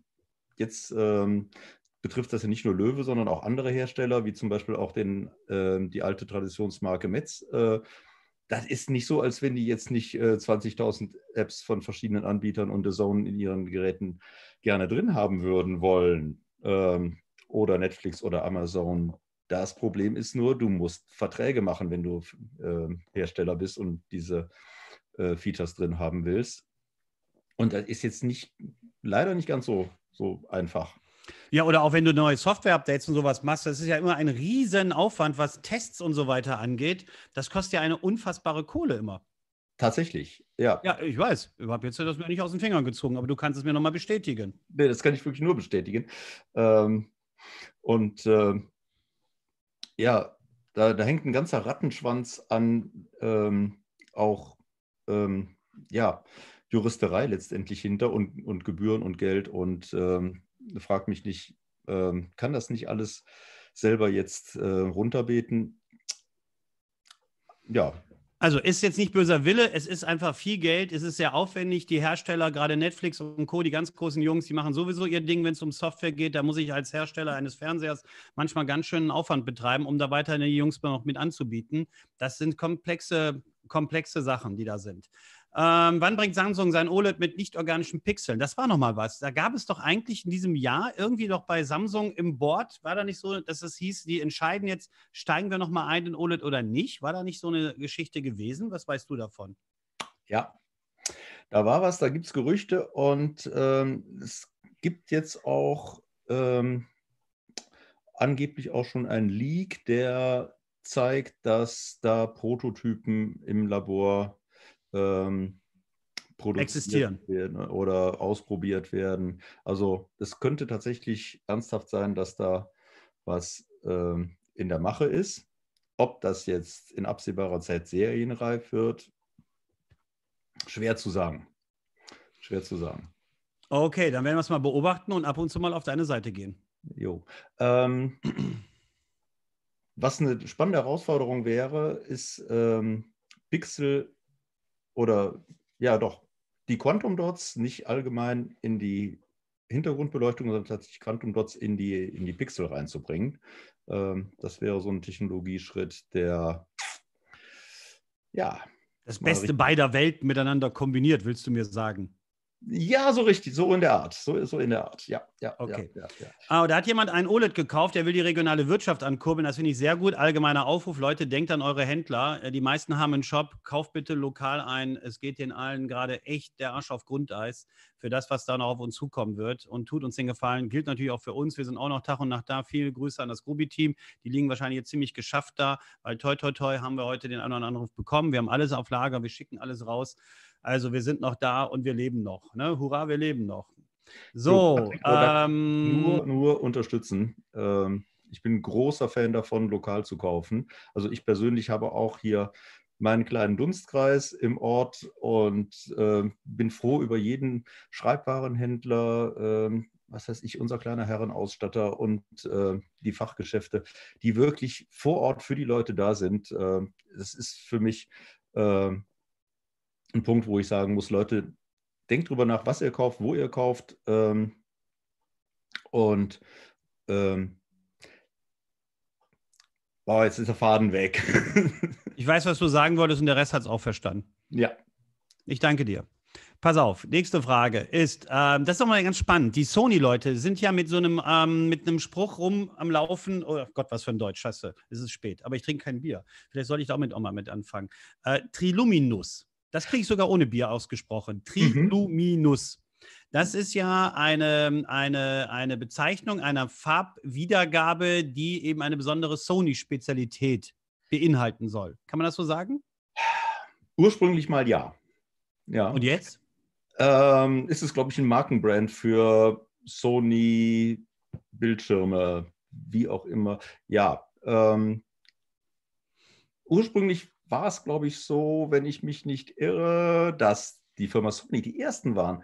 jetzt ähm, betrifft das ja nicht nur Löwe, sondern auch andere Hersteller, wie zum Beispiel auch den, äh, die alte Traditionsmarke Metz. Äh, das ist nicht so, als wenn die jetzt nicht äh, 20.000 Apps von verschiedenen Anbietern und The Zone in ihren Geräten gerne drin haben würden wollen. Ähm, oder Netflix oder Amazon. Das Problem ist nur, du musst Verträge machen, wenn du äh, Hersteller bist und diese äh, Features drin haben willst. Und das ist jetzt nicht, leider nicht ganz so, so einfach. Ja, oder auch wenn du neue Software-Updates und sowas machst, das ist ja immer ein Riesenaufwand, was Tests und so weiter angeht. Das kostet ja eine unfassbare Kohle immer. Tatsächlich, ja. Ja, ich weiß. Ich habe jetzt das mir nicht aus den Fingern gezogen, aber du kannst es mir nochmal bestätigen. Nee, das kann ich wirklich nur bestätigen. Ähm, und äh, ja, da, da, hängt ein ganzer Rattenschwanz an ähm, auch, ähm, ja, Juristerei letztendlich hinter und, und Gebühren und Geld und ähm, frag mich nicht, ähm, kann das nicht alles selber jetzt äh, runterbeten. Ja. Also ist jetzt nicht böser Wille, es ist einfach viel Geld, es ist sehr aufwendig. Die Hersteller, gerade Netflix und Co., die ganz großen Jungs, die machen sowieso ihr Ding, wenn es um Software geht. Da muss ich als Hersteller eines Fernsehers manchmal ganz schönen Aufwand betreiben, um da weiterhin die Jungs noch mit anzubieten. Das sind komplexe, komplexe Sachen, die da sind. Ähm, wann bringt Samsung sein OLED mit nicht organischen Pixeln? Das war nochmal was. Da gab es doch eigentlich in diesem Jahr irgendwie doch bei Samsung im Board, war da nicht so, dass es hieß, die entscheiden jetzt, steigen wir nochmal ein in OLED oder nicht? War da nicht so eine Geschichte gewesen? Was weißt du davon? Ja, da war was, da gibt es Gerüchte und ähm, es gibt jetzt auch ähm, angeblich auch schon ein Leak, der zeigt, dass da Prototypen im Labor ähm, produziert Existieren. werden ne, oder ausprobiert werden. Also es könnte tatsächlich ernsthaft sein, dass da was ähm, in der Mache ist. Ob das jetzt in absehbarer Zeit serienreif wird, schwer zu sagen. Schwer zu sagen. Okay, dann werden wir es mal beobachten und ab und zu mal auf deine Seite gehen. Jo. Ähm, was eine spannende Herausforderung wäre, ist ähm, Pixel oder ja doch, die Quantum Dots nicht allgemein in die Hintergrundbeleuchtung, sondern tatsächlich Quantum Dots in die, in die Pixel reinzubringen. Ähm, das wäre so ein Technologieschritt, der ja. Das Beste beider Welten miteinander kombiniert, willst du mir sagen? Ja, so richtig, so in der Art. So, so in der Art, ja. ja okay. Ja, ja, ah, da hat jemand ein OLED gekauft, der will die regionale Wirtschaft ankurbeln. Das finde ich sehr gut. Allgemeiner Aufruf, Leute, denkt an eure Händler. Äh, die meisten haben einen Shop. Kauft bitte lokal ein. Es geht den allen gerade echt der Arsch auf Grundeis für das, was da noch auf uns zukommen wird. Und tut uns den Gefallen. Gilt natürlich auch für uns. Wir sind auch noch Tag und Nacht da. Viele Grüße an das Grubi-Team. Die liegen wahrscheinlich jetzt ziemlich geschafft da, weil toi, toi, toi haben wir heute den einen oder anderen Anruf bekommen. Wir haben alles auf Lager. Wir schicken alles raus. Also wir sind noch da und wir leben noch. Ne? Hurra, wir leben noch. So. Ähm, nur, nur unterstützen. Ähm, ich bin großer Fan davon, lokal zu kaufen. Also ich persönlich habe auch hier meinen kleinen Dunstkreis im Ort und äh, bin froh über jeden Schreibwarenhändler, äh, was heißt ich, unser kleiner Herrenausstatter und äh, die Fachgeschäfte, die wirklich vor Ort für die Leute da sind. Ähm, das ist für mich ähm, ein Punkt, wo ich sagen muss, Leute, denkt drüber nach, was ihr kauft, wo ihr kauft. Ähm, und ähm, boah, jetzt ist der Faden weg. ich weiß, was du sagen wolltest und der Rest hat es auch verstanden. Ja. Ich danke dir. Pass auf, nächste Frage ist, ähm, das ist doch mal ganz spannend. Die Sony-Leute sind ja mit so einem, ähm, mit einem Spruch rum am Laufen. Oh Gott, was für ein Deutsch, scheiße, es ist spät, aber ich trinke kein Bier. Vielleicht sollte ich da auch mit auch mal mit anfangen. Äh, Triluminus. Das kriege ich sogar ohne Bier ausgesprochen. Triluminus. Mhm. Das ist ja eine, eine, eine Bezeichnung einer Farbwiedergabe, die eben eine besondere Sony-Spezialität beinhalten soll. Kann man das so sagen? Ursprünglich mal ja. ja. Und jetzt? Ähm, ist es, glaube ich, ein Markenbrand für Sony, Bildschirme, wie auch immer. Ja. Ähm, ursprünglich war es, glaube ich, so, wenn ich mich nicht irre, dass die Firma Sony die ersten waren,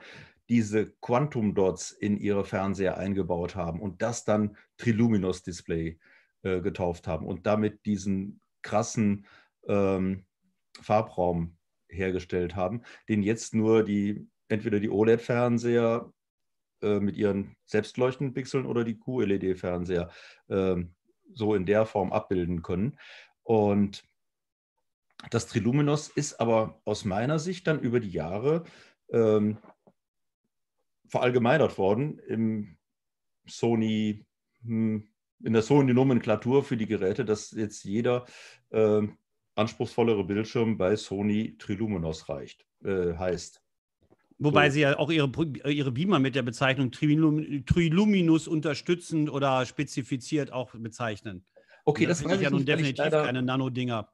diese Quantum Dots in ihre Fernseher eingebaut haben und das dann Triluminos Display äh, getauft haben und damit diesen krassen ähm, Farbraum hergestellt haben, den jetzt nur die entweder die OLED-Fernseher äh, mit ihren selbstleuchtenden Pixeln oder die QLED-Fernseher äh, so in der Form abbilden können. Und das Triluminos ist aber aus meiner Sicht dann über die Jahre ähm, verallgemeinert worden im Sony, hm, in der Sony-Nomenklatur für die Geräte, dass jetzt jeder äh, anspruchsvollere Bildschirm bei Sony Triluminos reicht, äh, heißt. Wobei so. sie ja auch ihre, ihre Beamer mit der Bezeichnung Trilum, Triluminus unterstützend oder spezifiziert auch bezeichnen. Okay, also das, das weiß ja nun definitiv leider, keine Nano-Dinger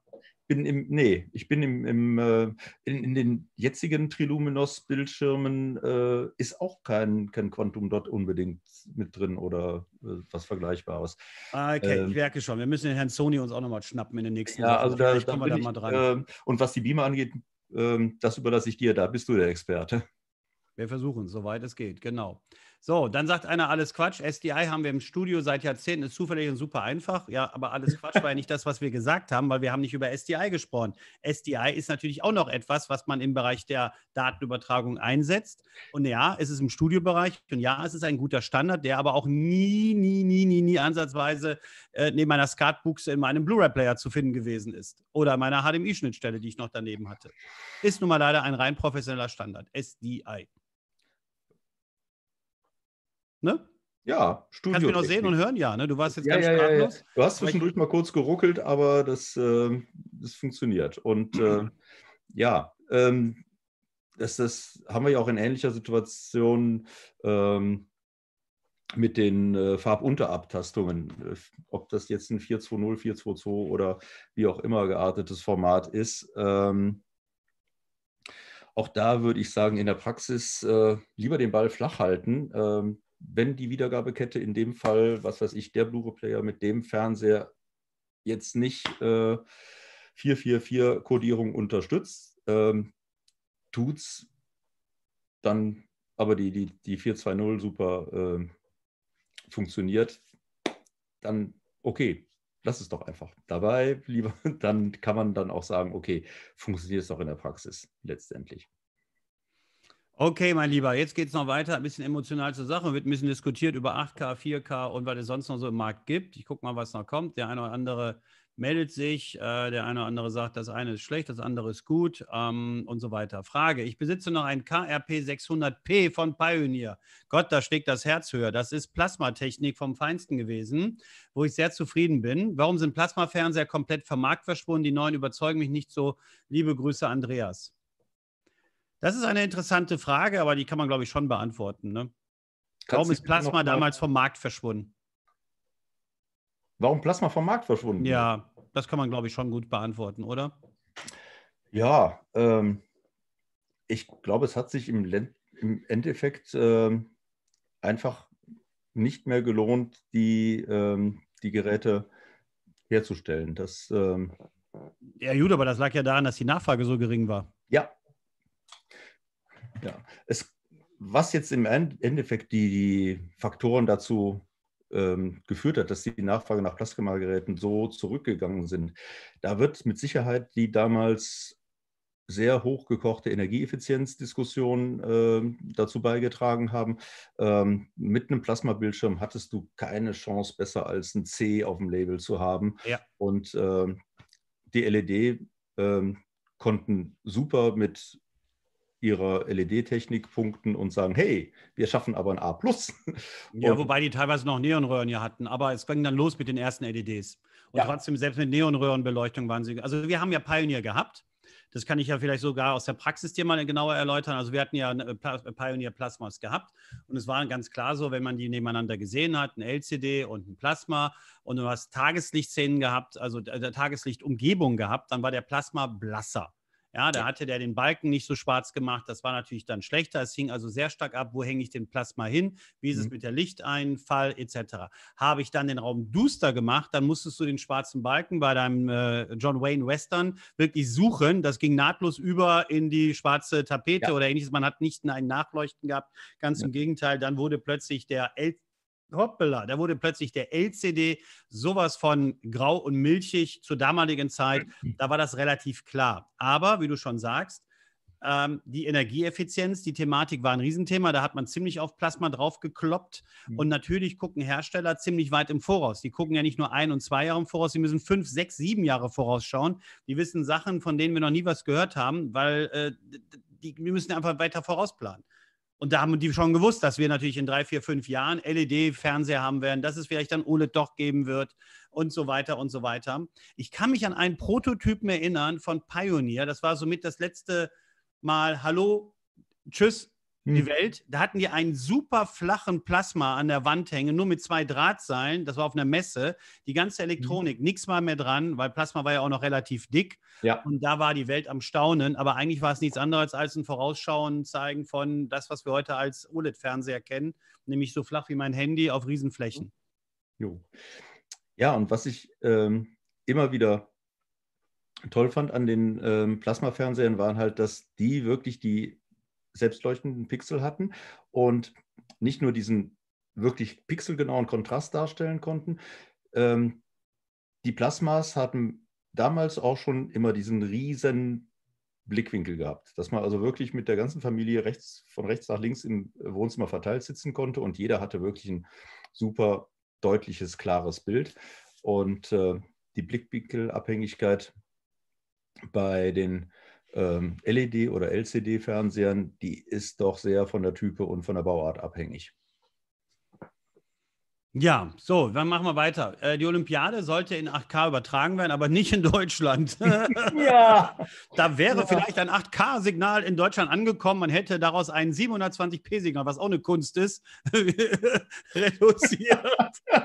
bin im, nee, ich bin im, im äh, in, in, den jetzigen Triluminos-Bildschirmen äh, ist auch kein, kein Quantum dort unbedingt mit drin oder äh, was Vergleichbares. Ah, okay, ähm, ich merke schon. Wir müssen den Herrn Sony uns auch nochmal schnappen in den nächsten Ja, also da, da kommen wir da mal dran. Ähm, und was die Beamer angeht, ähm, das überlasse ich dir, da bist du der Experte. Wir versuchen, soweit es geht, genau. So, dann sagt einer alles Quatsch. SDI haben wir im Studio seit Jahrzehnten, ist zufällig und super einfach. Ja, aber alles Quatsch war ja nicht das, was wir gesagt haben, weil wir haben nicht über SDI gesprochen. SDI ist natürlich auch noch etwas, was man im Bereich der Datenübertragung einsetzt. Und ja, es ist im Studiobereich und ja, es ist ein guter Standard, der aber auch nie, nie, nie, nie, nie ansatzweise äh, neben meiner Skatbuchse in meinem Blu-ray-Player zu finden gewesen ist oder meiner HDMI-Schnittstelle, die ich noch daneben hatte. Ist nun mal leider ein rein professioneller Standard, SDI ne? Ja, Studio. Kannst du noch sehen und hören? Ja, ne? Du warst jetzt ja, ganz ja, sprachlos. Ja, du hast zwischendurch mal kurz geruckelt, aber das, äh, das funktioniert. Und äh, ja, ähm, das, das haben wir ja auch in ähnlicher Situation ähm, mit den äh, Farbunterabtastungen. Ob das jetzt ein 420, 422 oder wie auch immer geartetes Format ist. Ähm, auch da würde ich sagen, in der Praxis äh, lieber den Ball flach halten ähm, wenn die Wiedergabekette in dem Fall, was weiß ich, der Blu-ray-Player mit dem Fernseher jetzt nicht äh, 444 kodierung unterstützt, ähm, es dann aber die, die, die 420 super äh, funktioniert, dann okay, lass es doch einfach dabei, lieber, dann kann man dann auch sagen, okay, funktioniert es doch in der Praxis letztendlich. Okay, mein Lieber, jetzt geht es noch weiter, ein bisschen emotional zur Sache. Wird ein bisschen diskutiert über 8K, 4K und was es sonst noch so im Markt gibt. Ich gucke mal, was noch kommt. Der eine oder andere meldet sich, äh, der eine oder andere sagt, das eine ist schlecht, das andere ist gut ähm, und so weiter. Frage, ich besitze noch ein KRP 600P von Pioneer. Gott, da schlägt das Herz höher. Das ist Plasmatechnik vom Feinsten gewesen, wo ich sehr zufrieden bin. Warum sind Plasmafernseher komplett vom Markt verschwunden? Die neuen überzeugen mich nicht so. Liebe Grüße, Andreas. Das ist eine interessante Frage, aber die kann man, glaube ich, schon beantworten. Ne? Warum ist Plasma damals vom Markt verschwunden? Warum Plasma vom Markt verschwunden? Ja, das kann man, glaube ich, schon gut beantworten, oder? Ja, ähm, ich glaube, es hat sich im, Len im Endeffekt ähm, einfach nicht mehr gelohnt, die, ähm, die Geräte herzustellen. Das, ähm ja, gut, aber das lag ja daran, dass die Nachfrage so gering war. Ja, ja, es, was jetzt im Endeffekt die, die Faktoren dazu ähm, geführt hat, dass die Nachfrage nach Plastikmalgeräten so zurückgegangen sind, da wird mit Sicherheit die damals sehr hochgekochte Energieeffizienzdiskussion äh, dazu beigetragen haben. Ähm, mit einem Plasmabildschirm hattest du keine Chance, besser als ein C auf dem Label zu haben. Ja. Und äh, die LED äh, konnten super mit ihrer LED-Technik punkten und sagen, hey, wir schaffen aber ein A. Ja, wobei die teilweise noch Neonröhren hier hatten, aber es ging dann los mit den ersten LEDs. Und ja. trotzdem, selbst mit Neonröhrenbeleuchtung waren sie. Also wir haben ja Pioneer gehabt. Das kann ich ja vielleicht sogar aus der Praxis dir mal genauer erläutern. Also wir hatten ja äh, äh, Pioneer Plasmas gehabt und es war ganz klar so, wenn man die nebeneinander gesehen hat, ein LCD und ein Plasma und du hast Tageslichtszenen gehabt, also der äh, Tageslichtumgebung gehabt, dann war der Plasma blasser. Ja, da hatte der den Balken nicht so schwarz gemacht. Das war natürlich dann schlechter. Es hing also sehr stark ab, wo hänge ich den Plasma hin, wie ist mhm. es mit der Lichteinfall etc. Habe ich dann den Raum duster gemacht, dann musstest du den schwarzen Balken bei deinem äh, John Wayne Western wirklich suchen. Das ging nahtlos über in die schwarze Tapete ja. oder ähnliches. Man hat nicht ein Nachleuchten gehabt. Ganz ja. im Gegenteil, dann wurde plötzlich der hoppala, da wurde plötzlich der LCD sowas von grau und milchig zur damaligen Zeit. Mhm. Da war das relativ klar. Aber wie du schon sagst, ähm, die Energieeffizienz, die Thematik war ein Riesenthema. Da hat man ziemlich auf Plasma draufgekloppt. Mhm. Und natürlich gucken Hersteller ziemlich weit im Voraus. Die gucken ja nicht nur ein und zwei Jahre im Voraus, sie müssen fünf, sechs, sieben Jahre vorausschauen. Die wissen Sachen, von denen wir noch nie was gehört haben, weil äh, die, wir müssen einfach weiter vorausplanen. Und da haben die schon gewusst, dass wir natürlich in drei, vier, fünf Jahren LED-Fernseher haben werden, dass es vielleicht dann OLED doch geben wird und so weiter und so weiter. Ich kann mich an einen Prototypen erinnern von Pioneer. Das war somit das letzte Mal, hallo, tschüss, hm. die Welt. Da hatten die einen super flachen Plasma an der Wand hängen, nur mit zwei Drahtseilen. Das war auf einer Messe. Die ganze mhm. Elektronik, hm. nichts mal mehr dran, weil Plasma war ja auch noch relativ dick. Ja. Und da war die Welt am Staunen. Aber eigentlich war es nichts anderes als ein Vorausschauen, zeigen von das, was wir heute als OLED-Fernseher kennen, nämlich so flach wie mein Handy auf Riesenflächen. Jo. Ja, und was ich ähm, immer wieder toll fand an den ähm, Plasmafernsehern waren halt, dass die wirklich die selbstleuchtenden Pixel hatten und nicht nur diesen wirklich pixelgenauen Kontrast darstellen konnten. Ähm, die Plasmas hatten damals auch schon immer diesen riesen Blickwinkel gehabt, dass man also wirklich mit der ganzen Familie rechts, von rechts nach links im Wohnzimmer verteilt sitzen konnte und jeder hatte wirklich ein super deutliches, klares Bild. Und äh, die Blickwinkelabhängigkeit bei den ähm, LED- oder LCD-Fernsehern, die ist doch sehr von der Type und von der Bauart abhängig. Ja, so, dann machen wir weiter. Äh, die Olympiade sollte in 8K übertragen werden, aber nicht in Deutschland. ja. Da wäre ja. vielleicht ein 8K-Signal in Deutschland angekommen. Man hätte daraus ein 720p-Signal, was auch eine Kunst ist, reduziert.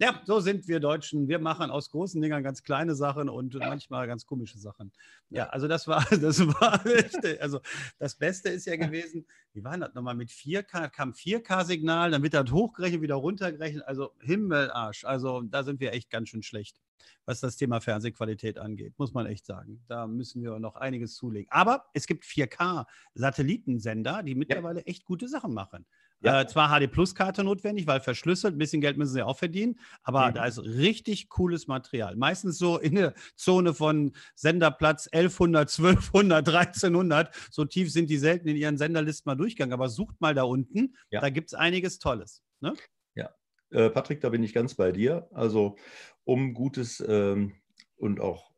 Ja, so sind wir Deutschen. Wir machen aus großen Dingern ganz kleine Sachen und manchmal ganz komische Sachen. Ja, also das war, das war richtig. Also das Beste ist ja gewesen, wie war das nochmal mit 4K, kam 4K-Signal, dann wird das hochgerechnet, wieder runtergerechnet. Also Himmelarsch. Also da sind wir echt ganz schön schlecht, was das Thema Fernsehqualität angeht, muss man echt sagen. Da müssen wir noch einiges zulegen. Aber es gibt 4K-Satellitensender, die mittlerweile echt gute Sachen machen. Ja. Äh, zwar HD Plus Karte notwendig, weil verschlüsselt, ein bisschen Geld müssen sie auch verdienen, aber mhm. da ist richtig cooles Material. Meistens so in der Zone von Senderplatz 1100, 1200, 1300. So tief sind die selten in ihren Senderlisten mal durchgegangen, aber sucht mal da unten, ja. da gibt es einiges Tolles. Ne? Ja, äh, Patrick, da bin ich ganz bei dir. Also, um gutes ähm, und auch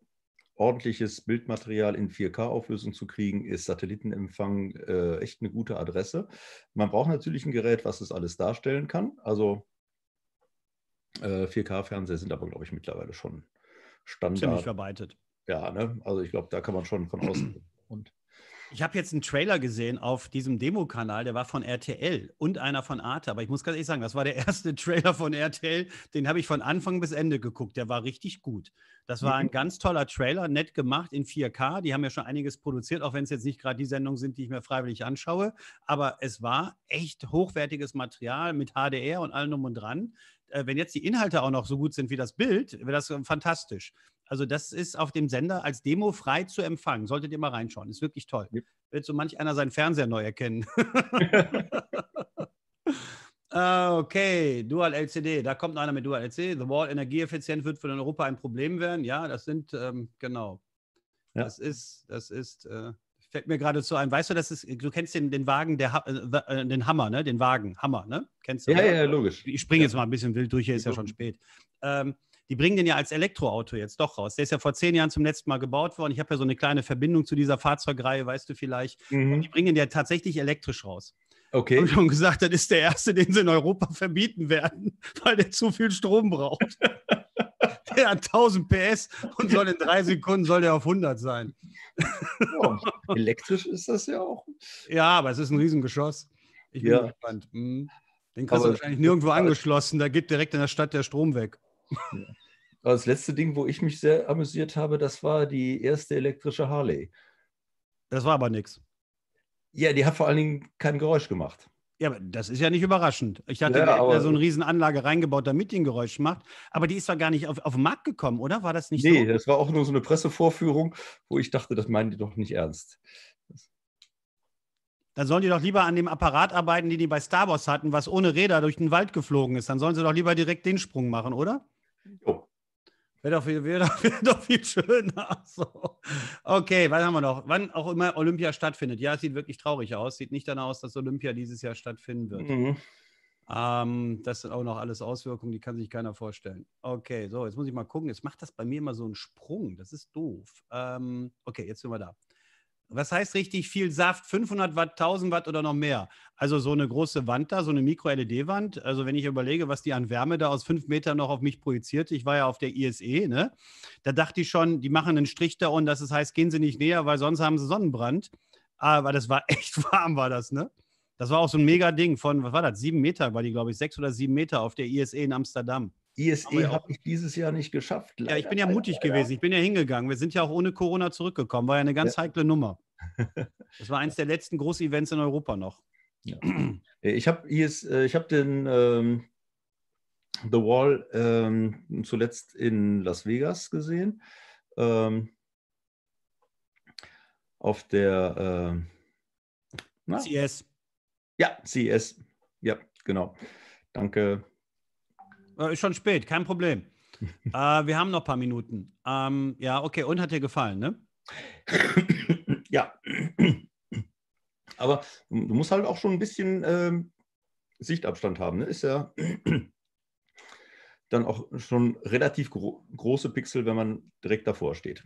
ordentliches Bildmaterial in 4K-Auflösung zu kriegen, ist Satellitenempfang äh, echt eine gute Adresse. Man braucht natürlich ein Gerät, was das alles darstellen kann. Also äh, 4K-Fernseher sind aber, glaube ich, mittlerweile schon Standard. Ziemlich verbreitet. Ja, ne? also ich glaube, da kann man schon von außen. Und ich habe jetzt einen Trailer gesehen auf diesem Demo-Kanal, der war von RTL und einer von Arte. Aber ich muss ganz ehrlich sagen, das war der erste Trailer von RTL. Den habe ich von Anfang bis Ende geguckt. Der war richtig gut. Das war ein mhm. ganz toller Trailer, nett gemacht in 4K. Die haben ja schon einiges produziert, auch wenn es jetzt nicht gerade die Sendungen sind, die ich mir freiwillig anschaue. Aber es war echt hochwertiges Material mit HDR und allem drum und dran äh, wenn jetzt die Inhalte auch noch so gut sind wie das Bild, wäre das äh, fantastisch. Also das ist auf dem Sender als Demo frei zu empfangen. Solltet ihr mal reinschauen. Ist wirklich toll. Ja. Wird so manch einer seinen Fernseher neu erkennen. okay, Dual LCD. Da kommt einer mit Dual LCD. The Wall energieeffizient wird für Europa ein Problem werden. Ja, das sind ähm, genau. Ja. Das ist, das ist. Äh, fällt mir gerade so ein. Weißt du, das ist, du kennst den, den Wagen, der, äh, äh, den Hammer, ne? Den Wagen, Hammer, ne? Kennst du? Ja, ja, logisch. Ich springe ja. jetzt mal ein bisschen wild durch, hier ist ja schon spät. Ähm, die bringen den ja als Elektroauto jetzt doch raus. Der ist ja vor zehn Jahren zum letzten Mal gebaut worden. Ich habe ja so eine kleine Verbindung zu dieser Fahrzeugreihe, weißt du vielleicht. Mhm. Und die bringen den ja tatsächlich elektrisch raus. Okay. habe schon gesagt, das ist der erste, den sie in Europa verbieten werden, weil der zu viel Strom braucht. der hat 1000 PS und soll in drei Sekunden soll der auf 100 sein. Oh, elektrisch ist das ja auch. Ja, aber es ist ein Riesengeschoss. Ich bin ja. gespannt. Mhm. Den kannst aber, du wahrscheinlich nirgendwo angeschlossen. Da geht direkt in der Stadt der Strom weg. Das letzte Ding, wo ich mich sehr amüsiert habe, das war die erste elektrische Harley. Das war aber nichts. Ja, die hat vor allen Dingen kein Geräusch gemacht. Ja, das ist ja nicht überraschend. Ich hatte ja, so eine Riesenanlage reingebaut, damit die ein Geräusch macht. Aber die ist zwar gar nicht auf, auf den Markt gekommen, oder? War das nicht nee, so? Nee, das war auch nur so eine Pressevorführung, wo ich dachte, das meinen die doch nicht ernst. Dann sollen die doch lieber an dem Apparat arbeiten, den die bei Star Wars hatten, was ohne Räder durch den Wald geflogen ist. Dann sollen sie doch lieber direkt den Sprung machen, oder? Jo. Wäre doch, viel, wär doch, wär doch viel schöner. So. Okay, was haben wir noch? Wann auch immer Olympia stattfindet. Ja, es sieht wirklich traurig aus. Sieht nicht danach aus, dass Olympia dieses Jahr stattfinden wird. Mhm. Ähm, das sind auch noch alles Auswirkungen, die kann sich keiner vorstellen. Okay, so, jetzt muss ich mal gucken. Jetzt macht das bei mir immer so einen Sprung. Das ist doof. Ähm, okay, jetzt sind wir da was heißt richtig viel Saft? 500 Watt, 1000 Watt oder noch mehr? Also so eine große Wand da, so eine Mikro-LED-Wand. Also wenn ich überlege, was die an Wärme da aus fünf Metern noch auf mich projiziert. Ich war ja auf der ISE, ne? Da dachte ich schon, die machen einen Strich da und das ist, heißt, gehen sie nicht näher, weil sonst haben sie Sonnenbrand. Aber das war echt warm, war das, ne? Das war auch so ein mega Ding von, was war das? Sieben Meter war die, glaube ich, sechs oder sieben Meter auf der ISE in Amsterdam. ISE e habe ich dieses Jahr nicht geschafft. Leider, ja, ich bin ja mutig leider, gewesen. Ich bin ja hingegangen. Wir sind ja auch ohne Corona zurückgekommen. War ja eine ganz ja. heikle Nummer. Das war eines der letzten Groß-Events in Europa noch. Ja. Äh, ich habe äh, hab den ähm, The Wall ähm, zuletzt in Las Vegas gesehen. Ähm, auf der äh, CES. Ja, CES. Ja, genau. Danke. Äh, ist schon spät, kein Problem. äh, wir haben noch ein paar Minuten. Ähm, ja, okay. Und hat dir gefallen, ne? ja. Aber du musst halt auch schon ein bisschen ähm, Sichtabstand haben. Ne? Ist ja dann auch schon relativ gro große Pixel, wenn man direkt davor steht.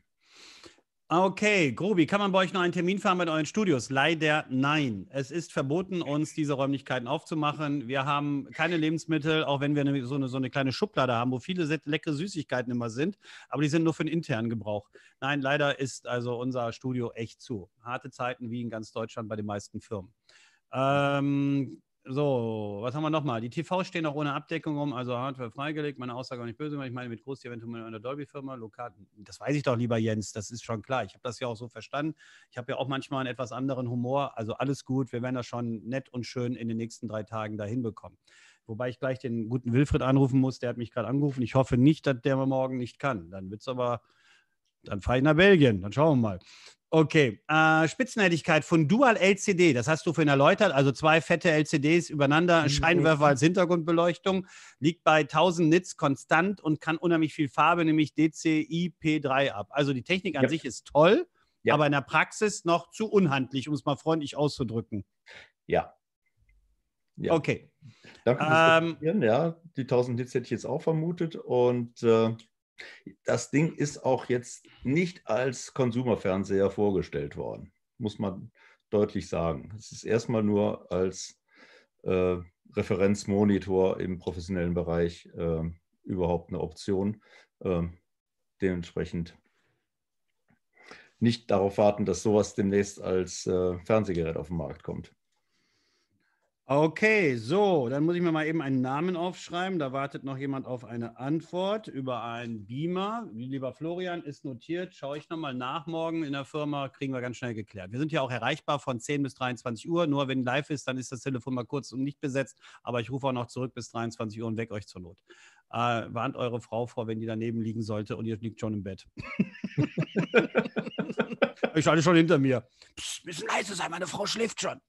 Okay, Grobi, kann man bei euch noch einen Termin fahren mit euren Studios? Leider nein. Es ist verboten, uns diese Räumlichkeiten aufzumachen. Wir haben keine Lebensmittel, auch wenn wir eine, so, eine, so, eine, kleine Schublade haben, wo viele leckere Süßigkeiten immer sind, aber die sind nur für den internen Gebrauch. Nein, leider ist also unser Studio echt zu. Harte Zeiten wie in ganz Deutschland bei den meisten Firmen. Ähm, so, was haben wir nochmal? Die TV stehen auch ohne Abdeckung rum, also Hardware freigelegt. Meine Aussage auch nicht böse, weil ich meine mit Großtier eventuell einer Dolby-Firma, lokal. Das weiß ich doch lieber, Jens, das ist schon klar. Ich habe das ja auch so verstanden. Ich habe ja auch manchmal einen etwas anderen Humor. Also alles gut, wir werden das schon nett und schön in den nächsten drei Tagen da hinbekommen. Wobei ich gleich den guten Wilfried anrufen muss, der hat mich gerade angerufen. Ich hoffe nicht, dass der morgen nicht kann. Dann wird es aber, dann fahre ich nach Belgien, dann schauen wir mal. Okay, äh, Spitzneidigkeit von Dual-LCD, das hast du vorhin erläutert, also zwei fette LCDs übereinander, mhm. Scheinwerfer als Hintergrundbeleuchtung, liegt bei 1000 Nits konstant und kann unheimlich viel Farbe, nämlich DCI-P3 ab. Also die Technik an ja. sich ist toll, ja. aber in der Praxis noch zu unhandlich, um es mal freundlich auszudrücken. Ja. ja. Okay. Danke ähm, Ja, die 1000 Nits hätte ich jetzt auch vermutet und... Äh das Ding ist auch jetzt nicht als Konsumerfernseher vorgestellt worden, muss man deutlich sagen. Es ist erstmal nur als äh, Referenzmonitor im professionellen Bereich äh, überhaupt eine Option. Äh, dementsprechend nicht darauf warten, dass sowas demnächst als äh, Fernsehgerät auf den Markt kommt. Okay, so, dann muss ich mir mal eben einen Namen aufschreiben. Da wartet noch jemand auf eine Antwort über einen Beamer. Lieber Florian, ist notiert. Schaue ich nochmal nach morgen in der Firma, kriegen wir ganz schnell geklärt. Wir sind ja auch erreichbar von 10 bis 23 Uhr. Nur wenn live ist, dann ist das Telefon mal kurz und nicht besetzt. Aber ich rufe auch noch zurück bis 23 Uhr und weg euch zur Not. Äh, warnt eure Frau vor, wenn die daneben liegen sollte und ihr liegt schon im Bett. ich schalte schon hinter mir. Psst, müssen leise sein, meine Frau schläft schon.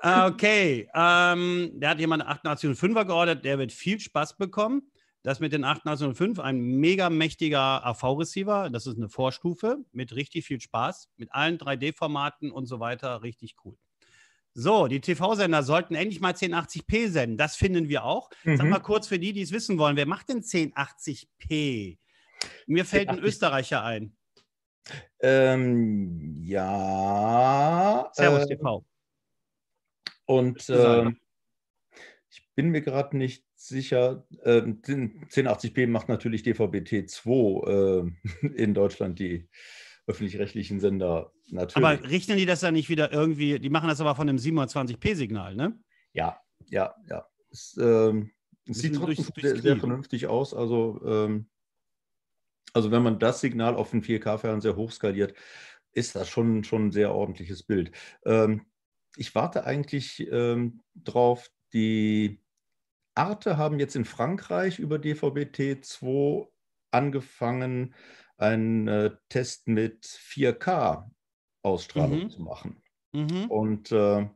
Ah, okay, ähm, da hat jemand 8805er geordert, der wird viel Spaß bekommen. Das mit den 8805, ein mega mächtiger AV-Receiver, das ist eine Vorstufe mit richtig viel Spaß, mit allen 3D-Formaten und so weiter, richtig cool. So, die TV-Sender sollten endlich mal 1080p senden. Das finden wir auch. Mhm. Sag mal kurz für die, die es wissen wollen, wer macht denn 1080p? Mir fällt 1080p. ein Österreicher ein. Ähm, ja. Servus äh, TV. Und äh, ich bin mir gerade nicht sicher, äh, 1080p macht natürlich DVB-T2 äh, in Deutschland die öffentlich-rechtlichen Sender natürlich. Aber rechnen die das dann nicht wieder irgendwie, die machen das aber von einem 720p-Signal, ne? Ja, ja, ja. Es, ähm, sieht trotzdem sehr, sehr, vernünftig aus. Also, ähm, also wenn man das Signal auf den 4K-Fernseher hochskaliert, ist das schon, schon ein sehr ordentliches Bild. Ähm, ich warte eigentlich ähm, drauf, die Arte haben jetzt in Frankreich über DVB-T2 angefangen, einen äh, Test mit 4K-Ausstrahlung mhm. zu machen. Mhm. Und äh,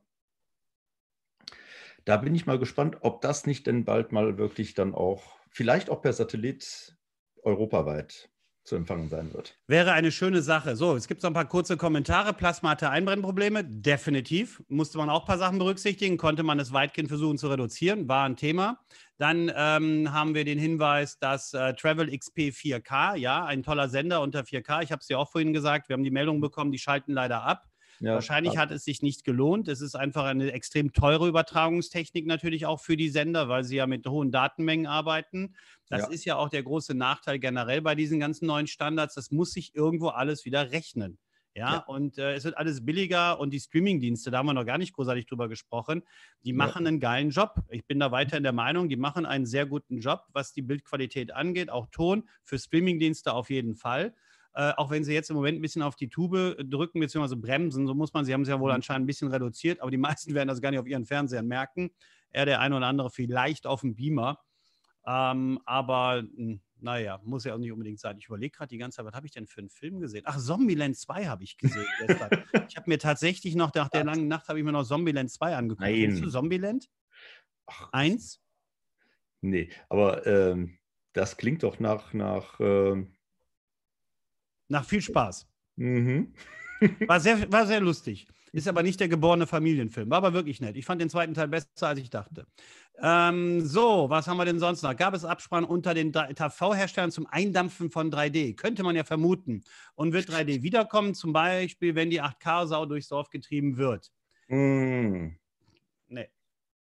da bin ich mal gespannt, ob das nicht denn bald mal wirklich dann auch, vielleicht auch per Satellit europaweit zu empfangen sein wird. Wäre eine schöne Sache. So, es gibt noch ein paar kurze Kommentare. Plasma hatte Einbrennprobleme, definitiv. Musste man auch ein paar Sachen berücksichtigen, konnte man es weitgehend versuchen zu reduzieren, war ein Thema. Dann ähm, haben wir den Hinweis, dass äh, Travel XP 4K, ja, ein toller Sender unter 4K, ich habe es dir ja auch vorhin gesagt, wir haben die Meldung bekommen, die schalten leider ab. Ja, Wahrscheinlich klar. hat es sich nicht gelohnt. Es ist einfach eine extrem teure Übertragungstechnik natürlich auch für die Sender, weil sie ja mit hohen Datenmengen arbeiten. Das ja. ist ja auch der große Nachteil generell bei diesen ganzen neuen Standards. Das muss sich irgendwo alles wieder rechnen. Ja, ja, und äh, es wird alles billiger und die Streamingdienste, da haben wir noch gar nicht großartig drüber gesprochen, die machen ja. einen geilen Job. Ich bin da weiter in der Meinung, die machen einen sehr guten Job, was die Bildqualität angeht, auch Ton für Streamingdienste auf jeden Fall. Äh, auch wenn sie jetzt im Moment ein bisschen auf die Tube drücken bzw. bremsen, so muss man, sie haben es ja wohl mhm. anscheinend ein bisschen reduziert, aber die meisten werden das gar nicht auf ihren Fernsehern merken. Eher der eine oder andere vielleicht auf dem Beamer. Ähm, aber hm, naja, muss ja auch nicht unbedingt sein. Ich überlege gerade die ganze Zeit, was habe ich denn für einen Film gesehen? Ach, Zombieland 2 habe ich gesehen gestern. ich habe mir tatsächlich noch, nach der langen Nacht, habe ich mir noch Zombieland 2 angeguckt. Nein. Kennst du Zombieland? Ach, Eins? Nee, aber ähm, das klingt doch nach, nach ähm, nach viel Spaß. Mhm. War, sehr, war sehr lustig. Ist aber nicht der geborene Familienfilm. War aber wirklich nett. Ich fand den zweiten Teil besser, als ich dachte. Ähm, so, was haben wir denn sonst noch? Gab es Absprachen unter den TV-Herstellern zum Eindampfen von 3D? Könnte man ja vermuten. Und wird 3D wiederkommen, zum Beispiel, wenn die 8K-Sau durchs Dorf getrieben wird? Mm. Nee,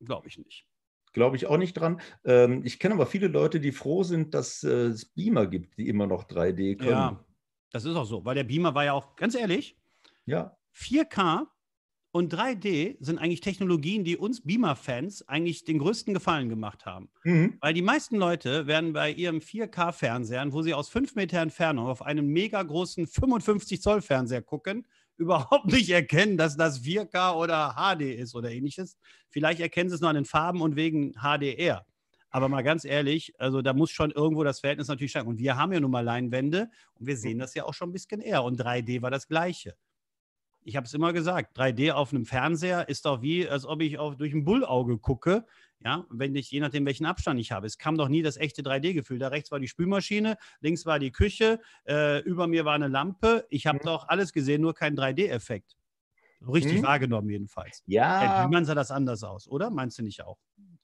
glaube ich nicht. Glaube ich auch nicht dran. Ähm, ich kenne aber viele Leute, die froh sind, dass äh, es Beamer gibt, die immer noch 3D können. Ja. Das ist auch so, weil der Beamer war ja auch, ganz ehrlich, ja. 4K und 3D sind eigentlich Technologien, die uns Beamer-Fans eigentlich den größten Gefallen gemacht haben. Mhm. Weil die meisten Leute werden bei ihrem 4 k fernseher wo sie aus 5 Meter Entfernung auf einem mega großen 55-Zoll-Fernseher gucken, überhaupt nicht erkennen, dass das 4K oder HD ist oder ähnliches. Vielleicht erkennen sie es nur an den Farben und wegen HDR. Aber mal ganz ehrlich, also da muss schon irgendwo das Verhältnis natürlich steigen. Und wir haben ja nun mal Leinwände und wir sehen das ja auch schon ein bisschen eher. Und 3D war das Gleiche. Ich habe es immer gesagt, 3D auf einem Fernseher ist doch wie, als ob ich auf, durch ein Bullauge gucke. Ja, wenn ich, je nachdem, welchen Abstand ich habe. Es kam doch nie das echte 3D-Gefühl. Da rechts war die Spülmaschine, links war die Küche, äh, über mir war eine Lampe. Ich habe mhm. doch alles gesehen, nur keinen 3D-Effekt. Richtig mhm. wahrgenommen jedenfalls. Ja. Wie man sah das anders aus, oder? Meinst du nicht auch?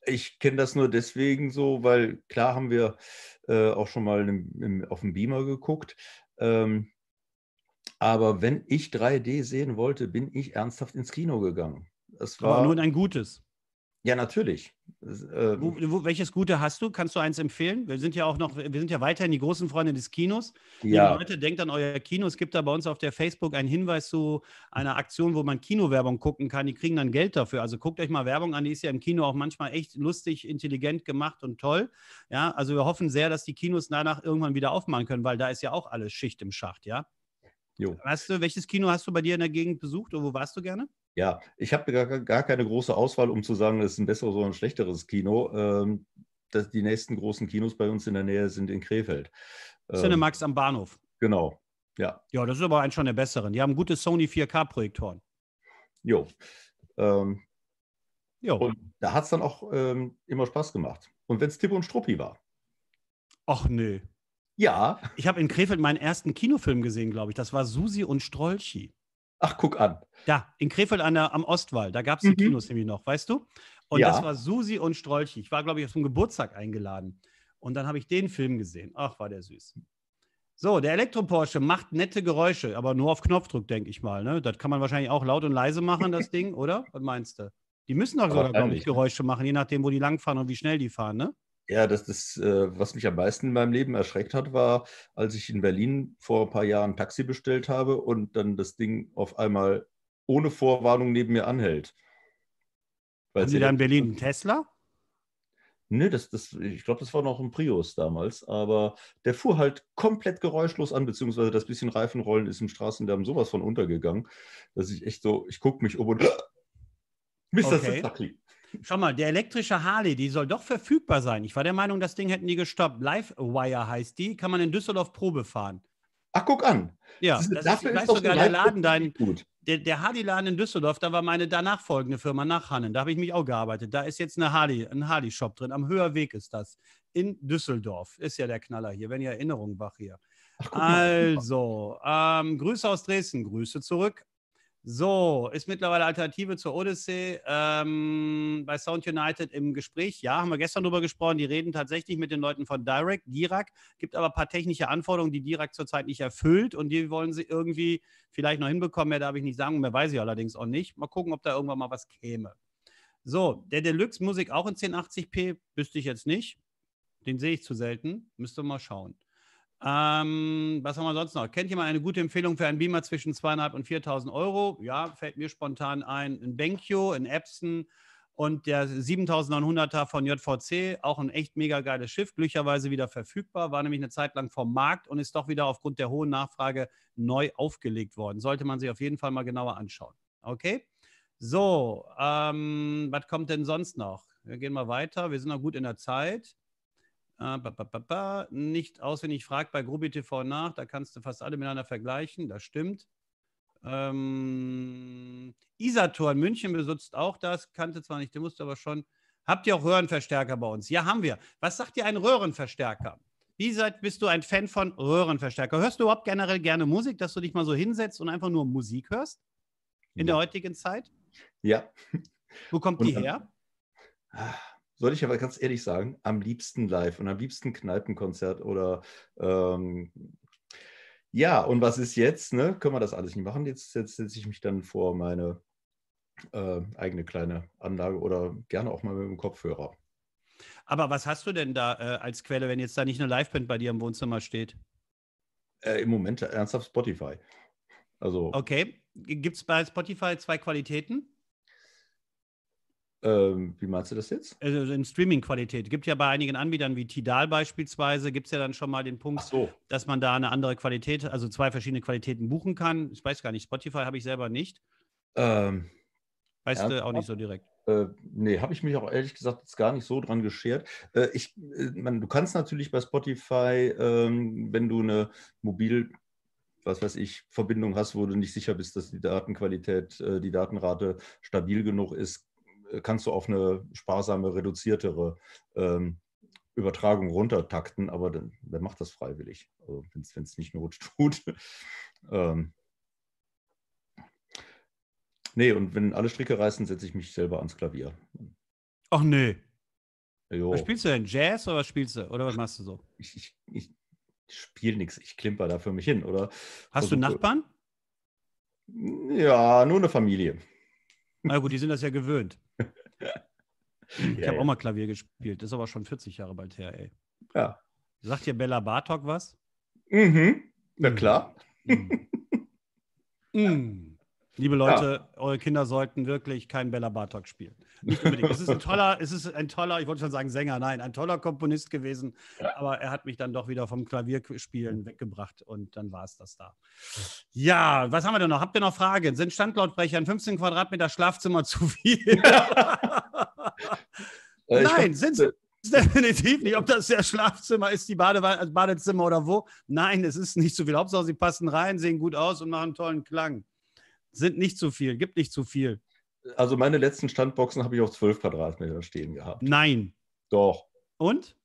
ich kenne das nur deswegen so, weil klar haben wir äh, auch schon mal im, im, auf dem Beamer geguckt. Ähm, aber wenn ich 3D sehen wollte, bin ich ernsthaft ins Kino gegangen. Das war aber nur in ein gutes. Ja, natürlich. Äh, wo, wo, welches Gute hast du? Kannst du eins empfehlen? Wir sind ja auch noch, wir sind ja weiterhin die großen Freunde des Kinos. Ja. Liebe Leute, denkt an euer Kino. Es gibt da bei uns auf der Facebook einen Hinweis zu einer Aktion, wo man Kinowerbung gucken kann. Die kriegen dann Geld dafür. Also guckt euch mal Werbung an. Die ist ja im Kino auch manchmal echt lustig, intelligent gemacht und toll. Ja, also wir hoffen sehr, dass die Kinos danach irgendwann wieder aufmachen können, weil da ist ja auch alles Schicht im Schacht, ja. Jo. Hast du, welches Kino hast du bei dir in der Gegend besucht und wo warst du gerne? Ja, ich habe gar, gar, keine große Auswahl, um zu sagen, das ist ein besseres oder ein schlechteres Kino. Ähm, das, die nächsten großen Kinos bei uns in der Nähe sind in Krefeld. Ähm, Cinemax am Bahnhof. Genau, ja. Ja, das ist aber ein schon der besseren. Die haben gute Sony 4K-Projektoren. Jo. Ähm, jo. Und da hat es dann auch ähm, immer Spaß gemacht. Und wenn es Tipp und Struppi war. Ach nö. Ja. Ich habe in Krefeld meinen ersten Kinofilm gesehen, glaube ich. Das war Susi und Strolchi. Ach, guck an. Da, in Krefeld an der, am Ostwall, da gab es die mhm. Kinos nämlich noch, weißt du? Und ja. das war Susi und Strolchi. Ich war, glaube ich, auf dem Geburtstag eingeladen. Und dann habe ich den Film gesehen. Ach, war der süß. So, der Elektro-Porsche macht nette Geräusche, aber nur auf Knopfdruck, denke ich mal. Ne? Das kann man wahrscheinlich auch laut und leise machen, das Ding, oder? Was meinst du? Die müssen doch sogar, glaube ich, ne? Geräusche machen, je nachdem, wo die langfahren und wie schnell die fahren, ne? Ja, das, das äh, was mich am meisten in meinem Leben erschreckt hat, war, als ich in Berlin vor ein paar Jahren ein Taxi bestellt habe und dann das Ding auf einmal ohne Vorwarnung neben mir anhält. Weil Haben Sie da in Berlin einen Tesla? Nö, das, das, ich glaube, das war noch ein Prius damals, aber der fuhr halt komplett geräuschlos an, beziehungsweise das bisschen Reifenrollen ist im Straßenlärm sowas von untergegangen, dass ich echt so, ich gucke mich um und Mist, okay. das ist Schau mal, der elektrische Harley, die soll doch verfügbar sein. Ich war der Meinung, das Ding hätten die gestoppt. Livewire heißt die, kann man in Düsseldorf Probe fahren. Ach, guck an. Ja, das, das dafür ist, ist sogar der Laden dein. Gut. Der, der Harley-Laden in Düsseldorf, da war meine danach folgende Firma nach Hannen. Da habe ich mich auch gearbeitet. Da ist jetzt eine Harley, ein Harley-Shop drin. Am Höherweg ist das. In Düsseldorf. Ist ja der Knaller hier, wenn ihr Erinnerung wach hier. Ach, also, ähm, Grüße aus Dresden, Grüße zurück. So, ist mittlerweile Alternative zur Odyssey ähm, bei Sound United im Gespräch. Ja, haben wir gestern drüber gesprochen. Die reden tatsächlich mit den Leuten von Direct. Dirac gibt aber ein paar technische Anforderungen, die Dirac zurzeit nicht erfüllt und die wollen sie irgendwie vielleicht noch hinbekommen. Mehr darf ich nicht sagen, mehr weiß ich allerdings auch nicht. Mal gucken, ob da irgendwann mal was käme. So, der Deluxe Musik auch in 1080p, wüsste ich jetzt nicht. Den sehe ich zu selten. Müsste mal schauen. Ähm, was haben wir sonst noch? Kennt jemand eine gute Empfehlung für einen Beamer zwischen 2.500 und 4.000 Euro? Ja, fällt mir spontan ein. Ein Benkyo, ein Epson und der 7.900er von JVC. Auch ein echt mega geiles Schiff. Glücklicherweise wieder verfügbar. War nämlich eine Zeit lang vom Markt und ist doch wieder aufgrund der hohen Nachfrage neu aufgelegt worden. Sollte man sich auf jeden Fall mal genauer anschauen. Okay? So, ähm, was kommt denn sonst noch? Wir gehen mal weiter. Wir sind noch gut in der Zeit äh, ba, ba, ba, nicht auswendig, fragt bei Grubi TV nach, da kannst du fast alle miteinander vergleichen, das stimmt. Ähm, Isator in München besitzt auch das, kannte zwar nicht, der musste aber schon. Habt ihr auch Röhrenverstärker bei uns? Ja, haben wir. Was sagt dir ein Röhrenverstärker? Wie seit bist du ein Fan von Röhrenverstärker? Hörst du überhaupt generell gerne Musik, dass du dich mal so hinsetzt und einfach nur Musik hörst? In ja. der heutigen Zeit? Ja. Wo kommt und, die her? Äh, soll ich aber ganz ehrlich sagen, am liebsten live und am liebsten Kneipenkonzert oder ähm, ja, und was ist jetzt? Ne? Können wir das alles nicht machen? Jetzt, jetzt setze ich mich dann vor meine äh, eigene kleine Anlage oder gerne auch mal mit dem Kopfhörer. Aber was hast du denn da äh, als Quelle, wenn jetzt da nicht eine Liveband bei dir im Wohnzimmer steht? Äh, Im Moment ernsthaft Spotify. Also. Okay. Gibt es bei Spotify zwei Qualitäten? Ähm, wie meinst du das jetzt? Also in Streaming-Qualität. Gibt ja bei einigen Anbietern wie Tidal beispielsweise, gibt es ja dann schon mal den Punkt, so. dass man da eine andere Qualität, also zwei verschiedene Qualitäten buchen kann. Ich weiß gar nicht, Spotify habe ich selber nicht. Ähm, weißt ernsthaft? du auch nicht so direkt. Äh, nee, habe ich mich auch ehrlich gesagt jetzt gar nicht so dran geschert. Äh, ich, äh, man, du kannst natürlich bei Spotify, ähm, wenn du eine mobil was weiß ich, Verbindung hast, wo du nicht sicher bist, dass die Datenqualität, äh, die Datenrate stabil genug ist, kannst du auf eine sparsame, reduziertere ähm, Übertragung runtertakten, aber dann, dann macht das freiwillig, also wenn es nicht Not tut. ähm, nee, und wenn alle Stricke reißen, setze ich mich selber ans Klavier. Ach nee. Jo. Was spielst du denn? Jazz oder was spielst du? Oder was machst du so? Ich, ich, ich spiele nichts, ich klimper da für mich hin, oder? Hast versuche... du Nachbarn? Ja, nur eine Familie. Na gut, die sind das ja gewöhnt. ich habe auch mal Klavier gespielt. Das ist aber schon 40 Jahre bald her, ey. Ja. Sagt dir Bella Bartok was? Mhm. Na mhm. klar. Mhm. mhm. Liebe Leute, ja. eure Kinder sollten wirklich kein Bella Bartok spielen. Nicht unbedingt. es ist ein toller, es ist ein toller, ich wollte schon sagen Sänger, nein, ein toller Komponist gewesen, ja. aber er hat mich dann doch wieder vom Klavierspielen mhm. weggebracht und dann war es das da. Ja, was haben wir denn noch? Habt ihr noch Fragen? Sind Standlautbrecher in 15 Quadratmeter Schlafzimmer zu viel? Äh, nein, sind äh, sie. Definitiv nicht, ob das der Schlafzimmer ist, die Badewanne, äh, Badezimmer oder wo. Nein, es ist nicht zu viel. Hauptsache, sie passen rein, sehen gut aus und machen tollen Klang. Sind nicht zu viel, gibt nicht zu viel also meine letzten Standboxen habe ich auf 12 Quadratmeter stehen gehabt. Nein. Doch. Und?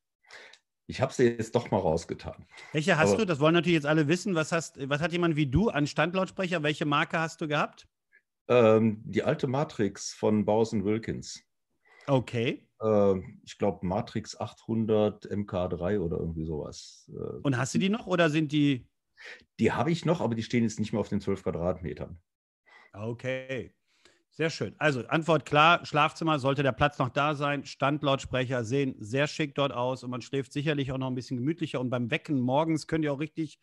Ich habe sie jetzt doch mal rausgetan. Welche hast Aber du? Das wollen natürlich jetzt alle wissen. Was, hast, was hat jemand wie du an Standlautsprecher? Welche Marke hast du gehabt? Ähm, die alte Matrix von Bowers Wilkins. Okay. Ähm, ich glaube Matrix 800 MK3 oder irgendwie sowas. Äh, Und hast du die noch oder sind die? Die habe ich noch, aber die stehen jetzt nicht mehr auf den 12 Quadratmetern. Okay. Sehr schön. Also Antwort klar, Schlafzimmer sollte der Platz noch da sein, Standlautsprecher sehen sehr schick dort aus und man schläft sicherlich auch noch ein bisschen gemütlicher und beim Wecken morgens könnt ihr auch richtig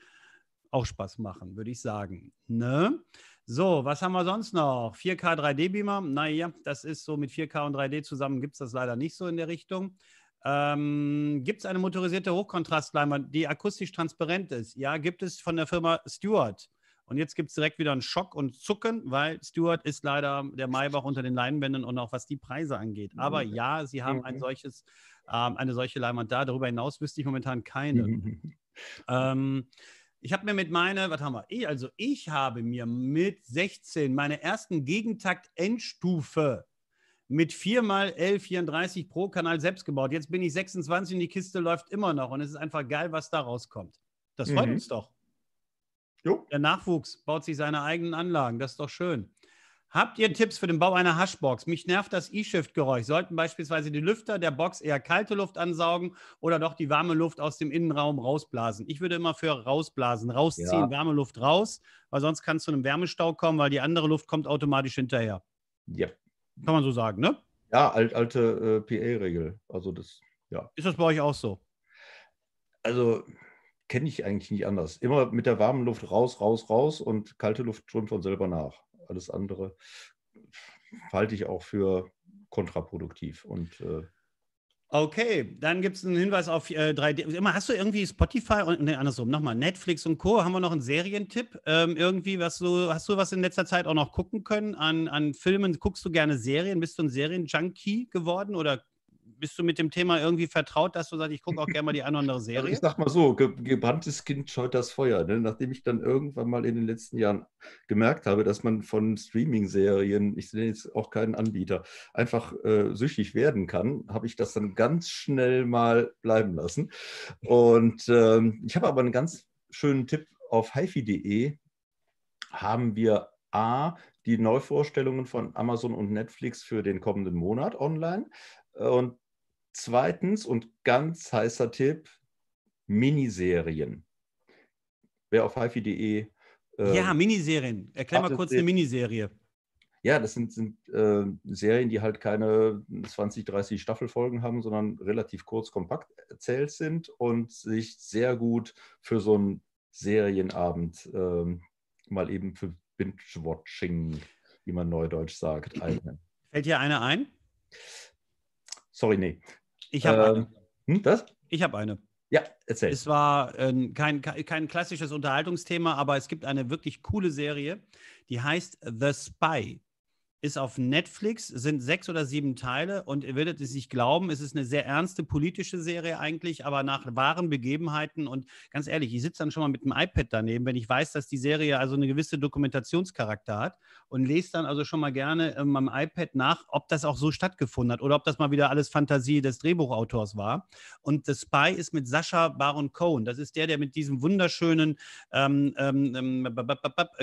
auch Spaß machen, würde ich sagen. Ne? So, was haben wir sonst noch? 4K 3D-Beamer? Naja, das ist so mit 4K und 3D zusammen gibt es das leider nicht so in der Richtung. Ähm, gibt es eine motorisierte Hochkontrastleinwand, die akustisch transparent ist? Ja, gibt es von der Firma Stewart. Und jetzt gibt es direkt wieder einen Schock und Zucken, weil Stuart ist leider der Maybach unter den Leinwänden und auch was die Preise angeht. Mhm. Aber ja, sie haben ein mhm. solches, ähm, eine solche Leinwand da. Darüber hinaus wüsste ich momentan keine. Mhm. ähm, ich habe mir mit meiner, was haben wir? Eh, also ich habe mir mit 16 meine ersten Gegentakt-Endstufe mit 4x1134 pro Kanal selbst gebaut. Jetzt bin ich 26 und die Kiste läuft immer noch und es ist einfach geil, was da rauskommt. Das freut mhm. uns doch. Jo. Der Nachwuchs baut sich seine eigenen Anlagen. Das ist doch schön. Habt ihr Tipps für den Bau einer Hashbox? Mich nervt das E-Shift-Geräusch. Sollten beispielsweise die Lüfter der Box eher kalte Luft ansaugen oder doch die warme Luft aus dem Innenraum rausblasen? Ich würde immer für rausblasen, rausziehen, ja. warme Luft raus, weil sonst kann es zu einem Wärmestau kommen, weil die andere Luft kommt automatisch hinterher. Ja. Kann man so sagen, ne? Ja, alt, alte äh, PA-Regel. Also das, ja. Ist das bei euch auch so? Also kenne ich eigentlich nicht anders. Immer mit der warmen Luft raus, raus, raus und kalte Luft strömt von selber nach. Alles andere halte ich auch für kontraproduktiv und äh, Okay, dann gibt es einen Hinweis auf äh, 3D. Immer hast du irgendwie Spotify und nee, andersrum nochmal Netflix und Co. Haben wir noch einen Serientipp? Ähm, irgendwie was du hast du was in letzter Zeit auch noch gucken können an, an Filmen? Guckst du gerne Serien? Bist du ein Serienjunkie geworden oder bist du mit dem Thema irgendwie vertraut, dass du sagst, ich gucke auch gerne mal die eine oder andere also, Serie? ich sag mal so, ge gebranntes Kind scheut das Feuer. Ne? Nachdem ich dann irgendwann mal in den letzten Jahren gemerkt habe, dass man von Streaming-Serien, ich nenne jetzt auch keinen Anbieter, einfach äh, süchtig werden kann, habe ich das dann ganz schnell mal bleiben lassen. Und ähm, ich habe aber einen ganz schönen Tipp auf hifi.de haben wir A, die Neuvorstellungen von Amazon und Netflix für den kommenden Monat online. Und Zweitens und ganz heißer Tipp, Miniserien. Wer auf hifi.de. Äh, ja, Miniserien. Erklär mal kurz eine Miniserie. Ja, das sind, sind äh, Serien, die halt keine 20, 30 Staffelfolgen haben, sondern relativ kurz, kompakt erzählt sind und sich sehr gut für so einen Serienabend äh, mal eben für Binge-Watching, wie man neudeutsch sagt, eignen. Fällt dir eine ein? Sorry, nee. Ich habe ähm, eine. Hm? Das? Ich habe eine. Ja, erzähl. Es war äh, kein, kein klassisches Unterhaltungsthema, aber es gibt eine wirklich coole Serie, die heißt The Spy ist auf Netflix, sind sechs oder sieben Teile und ihr werdet es nicht glauben, es ist eine sehr ernste politische Serie eigentlich, aber nach wahren Begebenheiten und ganz ehrlich, ich sitze dann schon mal mit dem iPad daneben, wenn ich weiß, dass die Serie also eine gewisse Dokumentationscharakter hat und lese dann also schon mal gerne in meinem ähm, iPad nach, ob das auch so stattgefunden hat oder ob das mal wieder alles Fantasie des Drehbuchautors war. Und The Spy ist mit Sascha Baron Cohen, das ist der, der mit diesem wunderschönen ähm, ähm, ähm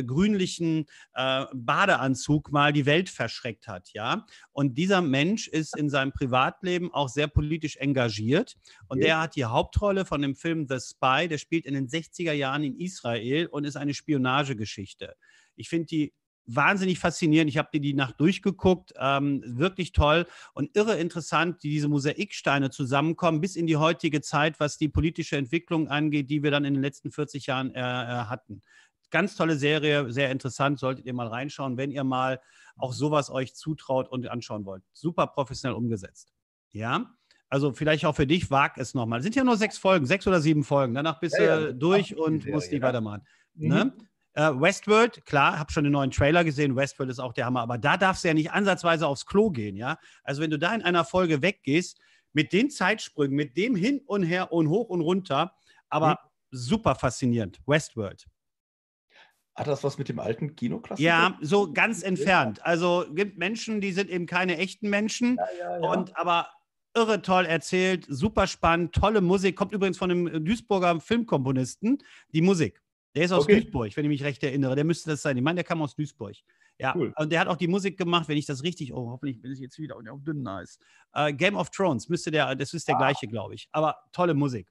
grünlichen äh, Badeanzug mal die Welt Welt verschreckt hat, ja. Und dieser Mensch ist in seinem Privatleben auch sehr politisch engagiert und okay. der hat die Hauptrolle von dem Film The Spy, der spielt in den 60er Jahren in Israel und ist eine Spionagegeschichte. Ich finde die wahnsinnig faszinierend. Ich habe dir die Nacht durchgeguckt, ähm, wirklich toll und irre interessant, wie diese Mosaiksteine zusammenkommen bis in die heutige Zeit, was die politische Entwicklung angeht, die wir dann in den letzten 40 Jahren äh, äh, hatten. Ganz tolle Serie, sehr interessant, solltet ihr mal reinschauen, wenn ihr mal auch sowas euch zutraut und anschauen wollt. Super professionell umgesetzt. Ja. Also vielleicht auch für dich, wag es nochmal. sind ja nur sechs Folgen, sechs oder sieben Folgen. Danach bist du ja, ja. durch Ach, und musst die ja. weitermachen. Mhm. Ne? Äh, Westworld, klar, habe schon den neuen Trailer gesehen. Westworld ist auch der Hammer, aber da darfst du ja nicht ansatzweise aufs Klo gehen, ja. Also wenn du da in einer Folge weggehst, mit den Zeitsprüngen, mit dem hin und her und hoch und runter, aber mhm. super faszinierend. Westworld. Hat das was mit dem alten Kinoklassiker? Ja, so ganz entfernt. Also gibt Menschen, die sind eben keine echten Menschen. Ja, ja, ja. Und aber irre toll erzählt, super spannend, tolle Musik. Kommt übrigens von einem äh, Duisburger Filmkomponisten, die Musik. Der ist aus okay. Duisburg, wenn ich mich recht erinnere. Der müsste das sein. Ich meine, der kam aus Duisburg. Ja, cool. und der hat auch die Musik gemacht, wenn ich das richtig, oh, hoffentlich bin ich jetzt wieder auf dünn nice. Äh, Game of Thrones müsste der, das ist der ah. gleiche, glaube ich. Aber tolle Musik.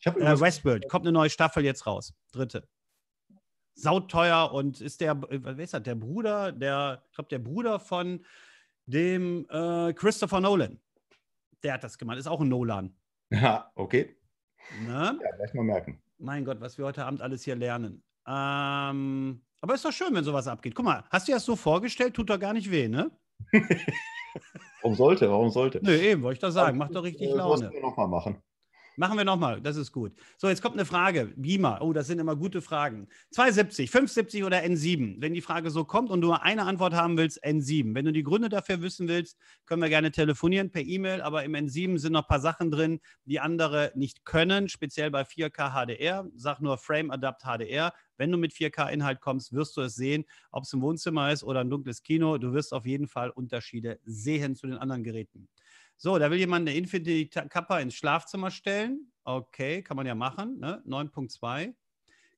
Ich äh, Westworld, kommt eine neue Staffel jetzt raus. Dritte sauteuer und ist der, äh, was ist das, der Bruder, der, ich glaube, der Bruder von dem äh, Christopher Nolan. Der hat das gemacht, ist auch ein Nolan. Ja, okay. Ne? Ja, gleich mal merken. Mein Gott, was wir heute Abend alles hier lernen. Ähm, aber ist doch schön, wenn sowas abgeht. Guck mal, hast du dir das so vorgestellt? Tut doch gar nicht weh, ne? warum sollte? Warum sollte? Nö, eben, wollte ich da sagen. Also, Macht doch richtig äh, Laune. Das wir nochmal machen. Machen wir nochmal, das ist gut. So, jetzt kommt eine Frage. Beamer, oh, das sind immer gute Fragen. 270, 570 oder N7? Wenn die Frage so kommt und du eine Antwort haben willst, N7. Wenn du die Gründe dafür wissen willst, können wir gerne telefonieren per E-Mail, aber im N7 sind noch ein paar Sachen drin, die andere nicht können, speziell bei 4K HDR. Sag nur Frame Adapt HDR. Wenn du mit 4K-Inhalt kommst, wirst du es sehen, ob es im Wohnzimmer ist oder ein dunkles Kino. Du wirst auf jeden Fall Unterschiede sehen zu den anderen Geräten. So, da will jemand eine Infinity Kappa ins Schlafzimmer stellen. Okay, kann man ja machen. Ne? 9.2.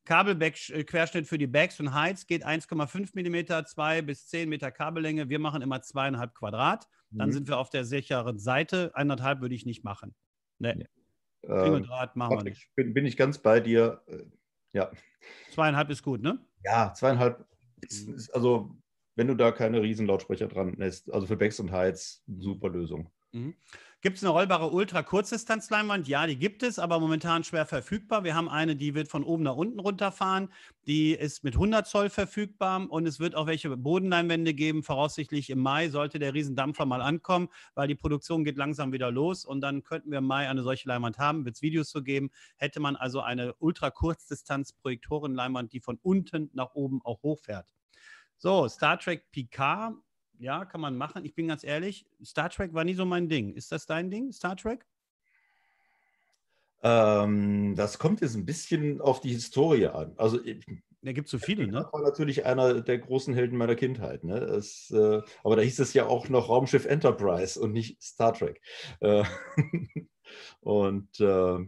Kabelquerschnitt äh, für die Bags und Heights geht 1,5 mm, 2 bis 10 Meter Kabellänge. Wir machen immer zweieinhalb Quadrat. Dann mhm. sind wir auf der sicheren Seite. Eineinhalb würde ich nicht machen. Nee. Ja. Ähm, Draht machen Patrick, wir nicht. Bin, bin ich ganz bei dir. Äh, ja. Zweieinhalb ist gut, ne? Ja, zweieinhalb. Ist, mhm. ist also, wenn du da keine riesen Lautsprecher dran lässt, also für Bags und Heights, super Lösung. Mhm. Gibt es eine rollbare Ultra-Kurzdistanzleinwand? Ja, die gibt es, aber momentan schwer verfügbar. Wir haben eine, die wird von oben nach unten runterfahren. Die ist mit 100 Zoll verfügbar und es wird auch welche Bodenleinwände geben. Voraussichtlich im Mai sollte der Riesendampfer mal ankommen, weil die Produktion geht langsam wieder los und dann könnten wir im Mai eine solche Leinwand haben. Wird es Videos zu geben? Hätte man also eine Ultra-Kurzdistanz-Projektorenleinwand, die von unten nach oben auch hochfährt. So, Star Trek Picard ja, kann man machen. Ich bin ganz ehrlich, Star Trek war nie so mein Ding. Ist das dein Ding, Star Trek? Ähm, das kommt jetzt ein bisschen auf die Historie an. Also da gibt es so viele, ne? Das war natürlich einer der großen Helden meiner Kindheit. Ne? Es, äh, aber da hieß es ja auch noch Raumschiff Enterprise und nicht Star Trek. Äh, und äh,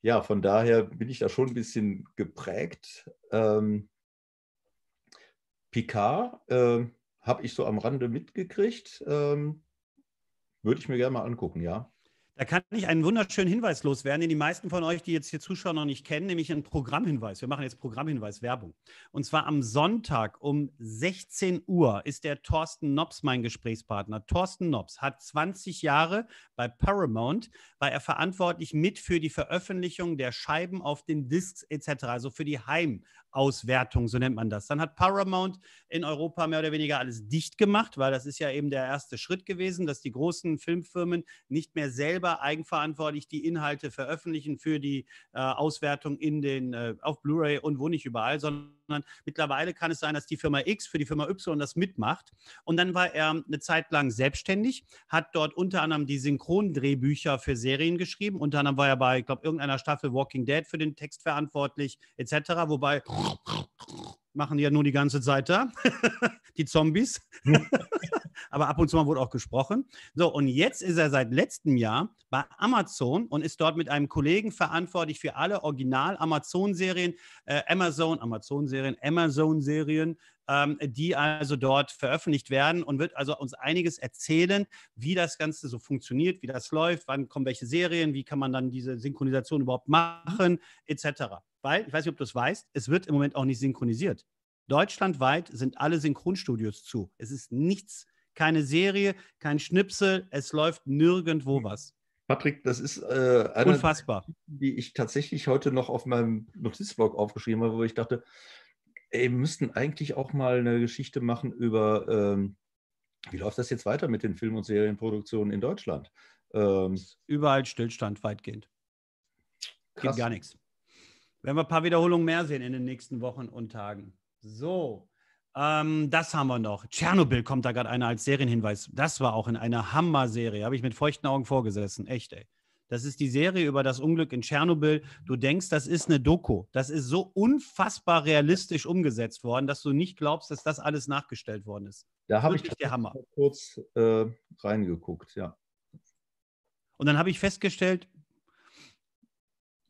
ja, von daher bin ich da schon ein bisschen geprägt. Ähm, Picard äh, habe ich so am Rande mitgekriegt. Ähm, würde ich mir gerne mal angucken, ja. Da kann ich einen wunderschönen Hinweis loswerden, den die meisten von euch, die jetzt hier zuschauen, noch nicht kennen, nämlich einen Programmhinweis. Wir machen jetzt Programmhinweis Werbung. Und zwar am Sonntag um 16 Uhr ist der Thorsten Nobs mein Gesprächspartner. Thorsten Nobs hat 20 Jahre bei Paramount, war er verantwortlich mit für die Veröffentlichung der Scheiben auf den Discs etc., also für die Heimauswertung, so nennt man das. Dann hat Paramount in Europa mehr oder weniger alles dicht gemacht, weil das ist ja eben der erste Schritt gewesen, dass die großen Filmfirmen nicht mehr selber selber eigenverantwortlich die Inhalte veröffentlichen für die äh, Auswertung in den, äh, auf Blu-ray und wo nicht überall, sondern mittlerweile kann es sein, dass die Firma X für die Firma Y das mitmacht. Und dann war er eine Zeit lang selbstständig, hat dort unter anderem die Synchrondrehbücher für Serien geschrieben. Unter anderem war er bei, ich glaube, irgendeiner Staffel Walking Dead für den Text verantwortlich, etc. Wobei machen die ja nur die ganze Zeit da, die Zombies. aber ab und zu mal wurde auch gesprochen. So, und jetzt ist er seit letztem Jahr bei Amazon und ist dort mit einem Kollegen verantwortlich für alle Original-Amazon-Serien, äh, Amazon, Amazon-Serien, Amazon-Serien, ähm, die also dort veröffentlicht werden und wird also uns einiges erzählen, wie das Ganze so funktioniert, wie das läuft, wann kommen welche Serien, wie kann man dann diese Synchronisation überhaupt machen, etc. Weil, ich weiß nicht, ob du es weißt, es wird im Moment auch nicht synchronisiert. Deutschlandweit sind alle Synchronstudios zu. Es ist nichts keine Serie, kein Schnipsel, es läuft nirgendwo hm. was. Patrick, das ist äh, eine, Unfassbar. die ich tatsächlich heute noch auf meinem Notizblock aufgeschrieben habe, wo ich dachte, ey, wir müssten eigentlich auch mal eine Geschichte machen über, ähm, wie läuft das jetzt weiter mit den Film- und Serienproduktionen in Deutschland? Ähm, Überall Stillstand weitgehend. Krass. Gibt gar nichts. Werden wir ein paar Wiederholungen mehr sehen in den nächsten Wochen und Tagen. So, ähm, das haben wir noch. Tschernobyl kommt da gerade einer als Serienhinweis. Das war auch in einer Hammer-Serie. Habe ich mit feuchten Augen vorgesessen. Echt, ey. Das ist die Serie über das Unglück in Tschernobyl. Du denkst, das ist eine Doku. Das ist so unfassbar realistisch umgesetzt worden, dass du nicht glaubst, dass das alles nachgestellt worden ist. Da habe ich der Hammer. kurz äh, reingeguckt, ja. Und dann habe ich festgestellt,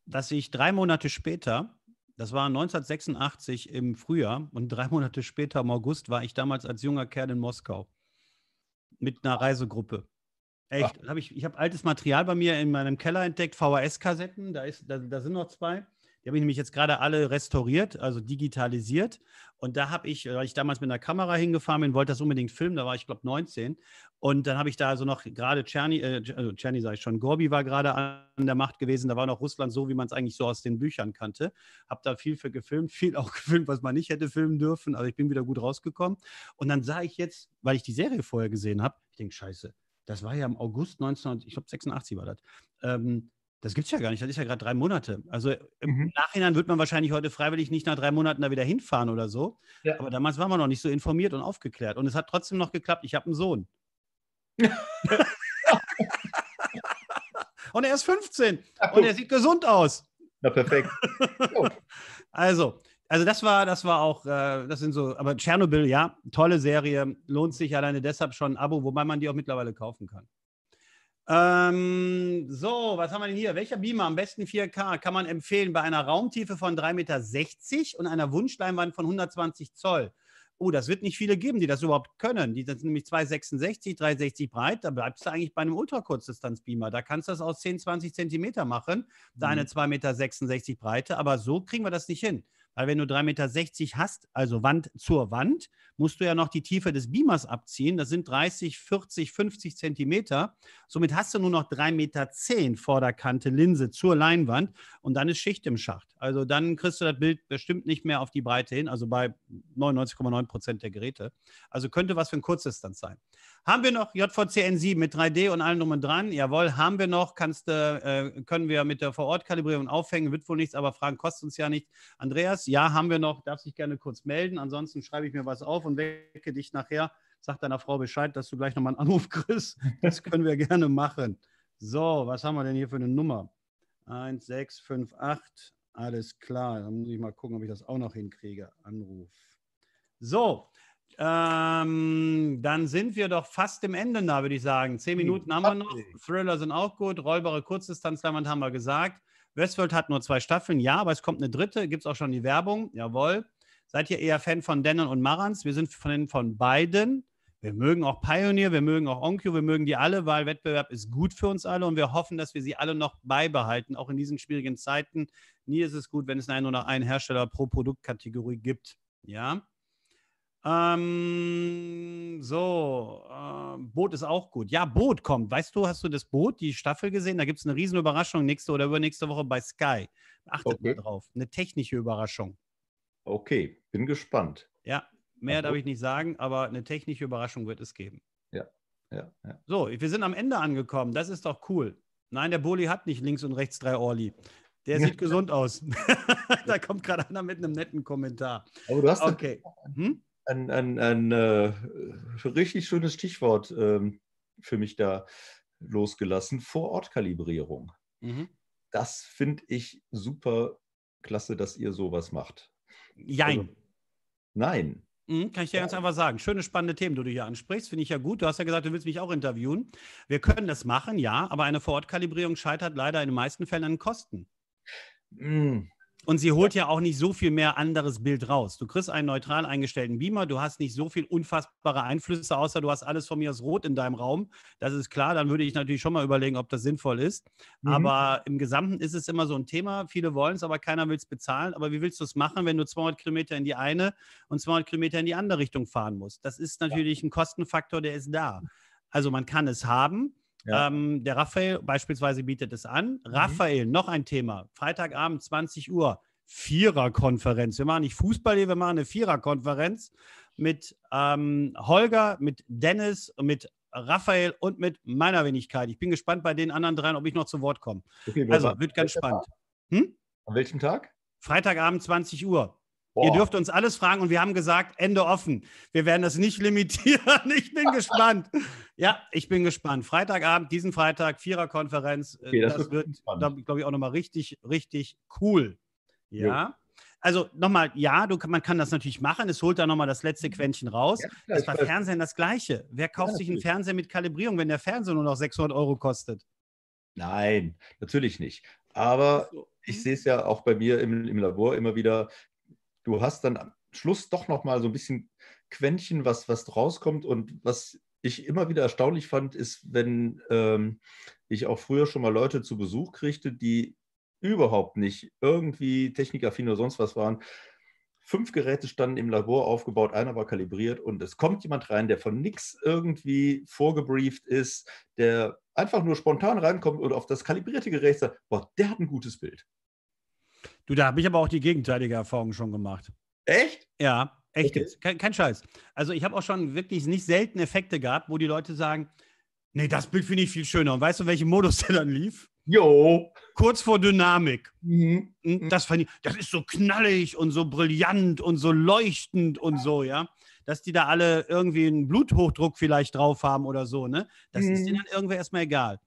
dass ich drei Monate später das war 1986 im Frühjahr und drei Monate später im August war ich damals als junger Kerl in Moskau mit einer Reisegruppe. Ah. Echt, hab ich, ich habe altes Material bei mir in meinem Keller entdeckt, VHS-Kassetten, da, da, da sind noch zwei. Die habe ich nämlich jetzt gerade alle restauriert, also digitalisiert. Und da habe ich, weil ich damals mit einer Kamera hingefahren bin, wollte das unbedingt filmen, da war ich, glaube 19. Und dann habe ich da also noch gerade Czerny, äh, also Czerny sage ich schon, Gorbi war gerade an der Macht gewesen, da war noch Russland so, wie man es eigentlich so aus den Büchern kannte. Habe da viel für gefilmt, viel auch gefilmt, was man nicht hätte filmen dürfen, aber ich bin wieder gut rausgekommen. Und dann sah ich jetzt, weil ich die Serie vorher gesehen habe, ich denke, scheiße, das war ja im August 1986, ich glaube 86 war das. Ähm, das gibt es ja gar nicht. Das ist ja gerade drei Monate. Also im mhm. Nachhinein wird man wahrscheinlich heute freiwillig nicht nach drei Monaten da wieder hinfahren oder so. Ja. Aber damals waren wir noch nicht so informiert und aufgeklärt. Und es hat trotzdem noch geklappt. Ich habe einen Sohn. und er ist 15 Ach, und er sieht gesund aus. Na perfekt. Oh. also, also das war, das war auch, äh, das sind so, aber Tschernobyl, ja, tolle Serie, lohnt sich alleine deshalb schon ein Abo, wobei man die auch mittlerweile kaufen kann. Ähm, so, was haben wir denn hier? Welcher Beamer am besten 4K kann man empfehlen bei einer Raumtiefe von 3,60 Meter und einer Wunschleinwand von 120 Zoll? Oh, das wird nicht viele geben, die das überhaupt können. Die sind nämlich 2,66, 3,60 breit. Da bleibst du eigentlich bei einem Ultrakurzdistanz-Beamer. Da kannst du das aus 10, 20 Zentimeter machen, deine mhm. 2,66 Meter Breite. Aber so kriegen wir das nicht hin. Weil wenn du 3,60 Meter hast, also Wand zur Wand, musst du ja noch die Tiefe des Beamers abziehen. Das sind 30, 40, 50 Zentimeter. Somit hast du nur noch 3,10 Meter Vorderkante Linse zur Leinwand und dann ist Schicht im Schacht. Also dann kriegst du das Bild bestimmt nicht mehr auf die Breite hin, also bei 99,9 Prozent der Geräte. Also könnte was für ein Kurzdistanz sein. Haben wir noch jvcn 7 mit 3D und allem drum und dran? Jawohl, haben wir noch. Kannst, äh, äh können wir mit der Vorortkalibrierung aufhängen, wird wohl nichts, aber Fragen kostet uns ja nicht. Andreas, ja, haben wir noch. Darf sich gerne kurz melden. Ansonsten schreibe ich mir was auf und wecke dich nachher. Sag deiner Frau Bescheid, dass du gleich nochmal einen Anruf kriegst. Das können wir gerne machen. So, was haben wir denn hier für eine Nummer? 1658. Alles klar. Dann muss ich mal gucken, ob ich das auch noch hinkriege. Anruf. So, ähm, dann sind wir doch fast im Ende da, würde ich sagen. Zehn Minuten haben wir noch. Thriller sind auch gut. Rollbare Kurzdistanzleinwand haben wir gesagt. Westworld hat nur zwei Staffeln, ja, aber es kommt eine dritte. Gibt es auch schon die Werbung? Jawohl. Seid ihr eher Fan von Denon und Marans? Wir sind Fan von beiden. Wir mögen auch Pioneer, wir mögen auch Onkyo, wir mögen die alle, weil Wettbewerb ist gut für uns alle und wir hoffen, dass wir sie alle noch beibehalten, auch in diesen schwierigen Zeiten. Nie ist es gut, wenn es einen oder einen Hersteller pro Produktkategorie gibt. Ja. Ähm, so, äh, Boot ist auch gut. Ja, Boot kommt. Weißt du, hast du das Boot, die Staffel gesehen? Da gibt es eine riesen Überraschung nächste oder übernächste Woche bei Sky. Achtet okay. mal drauf. Eine technische Überraschung. Okay, bin gespannt. Ja, mehr also. darf ich nicht sagen, aber eine technische Überraschung wird es geben. Ja, ja, ja. So, wir sind am Ende angekommen. Das ist doch cool. Nein, der Bulli hat nicht links und rechts drei Orli. Der sieht gesund aus. da kommt gerade einer mit einem netten Kommentar. Aber du hast okay. Hm? ein, ein, ein äh, richtig schönes Stichwort ähm, für mich da losgelassen: Vorortkalibrierung. Mhm. Das finde ich super klasse, dass ihr sowas macht. Jein. Also, nein. Mhm, kann ich dir ganz einfach sagen. Schöne, spannende Themen, die du hier ansprichst. Finde ich ja gut. Du hast ja gesagt, du willst mich auch interviewen. Wir können das machen, ja, aber eine Vorortkalibrierung scheitert leider in den meisten Fällen an Kosten. Mhm. Und sie holt ja. auch nicht so viel mehr anderes Bild raus. Du kriegst einen neutral eingestellten Beamer, du hast nicht so viel unfassbare Einflüsse, außer du hast alles von mir aus rot in deinem Raum. Das ist klar, dann würde ich natürlich schon mal überlegen, ob das sinnvoll ist. Mhm. Aber im Gesamten ist es immer so ein Thema. Viele wollen es, aber keiner will es bezahlen. Aber wie willst du es machen, wenn du 200 Kilometer in die eine und 200 Kilometer in die andere Richtung fahren musst? Das ist natürlich ja. ein Kostenfaktor, der ist da. Also man kann es haben, ja. Ähm, der Raphael beispielsweise bietet es an. Mhm. Raphael, noch ein Thema. Freitagabend, 20 Uhr, Viererkonferenz. Wir machen nicht Fußball hier, wir machen eine Viererkonferenz mit ähm, Holger, mit Dennis, mit Raphael und mit meiner Wenigkeit. Ich bin gespannt bei den anderen dreien, ob ich noch zu Wort komme. Okay, also, wird ganz spannend. Hm? An welchem Tag? Freitagabend, 20 Uhr. Boah. Ihr dürft uns alles fragen und wir haben gesagt, Ende offen. Wir werden das nicht limitieren. Ich bin gespannt. Ja, ich bin gespannt. Freitagabend, diesen Freitag, Viererkonferenz. Äh, okay, das, das, wird, wird glaube ich, auch nochmal richtig, richtig cool. Ja. Jo. Also nochmal, ja, du, man kann das natürlich machen. Es holt da nochmal das letzte mhm. Quäntchen raus. Ja, klar, ist bei Fernsehen das Gleiche. Wer kauft ja, sich einen Fernseher mit Kalibrierung, wenn der Fernseher nur noch 600 Euro kostet? Nein, natürlich nicht. Aber ich mhm. sehe es ja auch bei mir im, im Labor immer wieder, du hast dann am Schluss doch nochmal so ein bisschen Quäntchen, was, was rauskommt und was ich immer wieder erstaunlich fand, ist, wenn ähm, ich auch früher schon mal Leute zu Besuch kriegte, die überhaupt nicht irgendwie technikaffin oder sonst was waren. Fünf Geräte standen im Labor aufgebaut, einer war kalibriert und es kommt jemand rein, der von nichts irgendwie vorgebrieft ist, der einfach nur spontan reinkommt und auf das kalibrierte Gerät sagt, boah, der hat ein gutes Bild. Du, da habe ich aber auch die gegenteilige Erfahrung schon gemacht. Echt? Ja, echt. Okay. Kein, kein Scheiß. Also ich habe auch schon wirklich nicht selten Effekte gehabt, wo die Leute sagen, nee, das Bild finde ich viel schöner. Und weißt du, welchen Modus der dann lief? Jo. Kurz vor Dynamik. Mhm. Hm, mhm. Das, ich, das ist so knallig und so brillant und so leuchtend und so, ja. Dass die da alle irgendwie einen Bluthochdruck vielleicht drauf haben oder so, ne? Das mhm. ist denen mhm. dann irgendwer erstmal egal.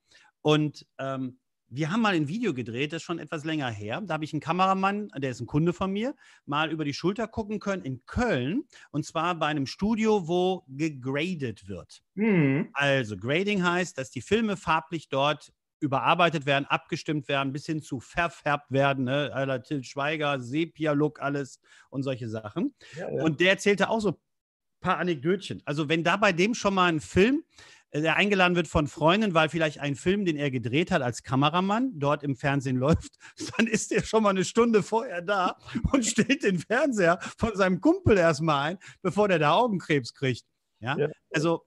Und ähm, wir haben mal ein Video gedreht, das ist schon etwas länger her. Da habe ich einen Kameramann, der ist ein Kunde von mir, mal über die Schulter gucken können in Köln. Und zwar bei einem Studio, wo gegradet wird. Mhm. Also Grading heißt, dass die Filme farblich dort überarbeitet werden, abgestimmt werden, bis hin zu verfärbt werden, ne? aller Til Schweiger, Sepia-Look, alles und solche Sachen. Ja, ja. Und der erzählte auch so ein paar Anekdötchen. Also wenn da bei dem schon mal ein Film äh, der eingeladen wird von Freunden, weil vielleicht ein Film, den er gedreht hat als Kameramann, dort im Fernsehen läuft, dann ist er schon mal eine Stunde vorher da und stellt den Fernseher von seinem Kumpel erstmal ein, bevor der da Augenkrebs kriegt. Ja? ja? Also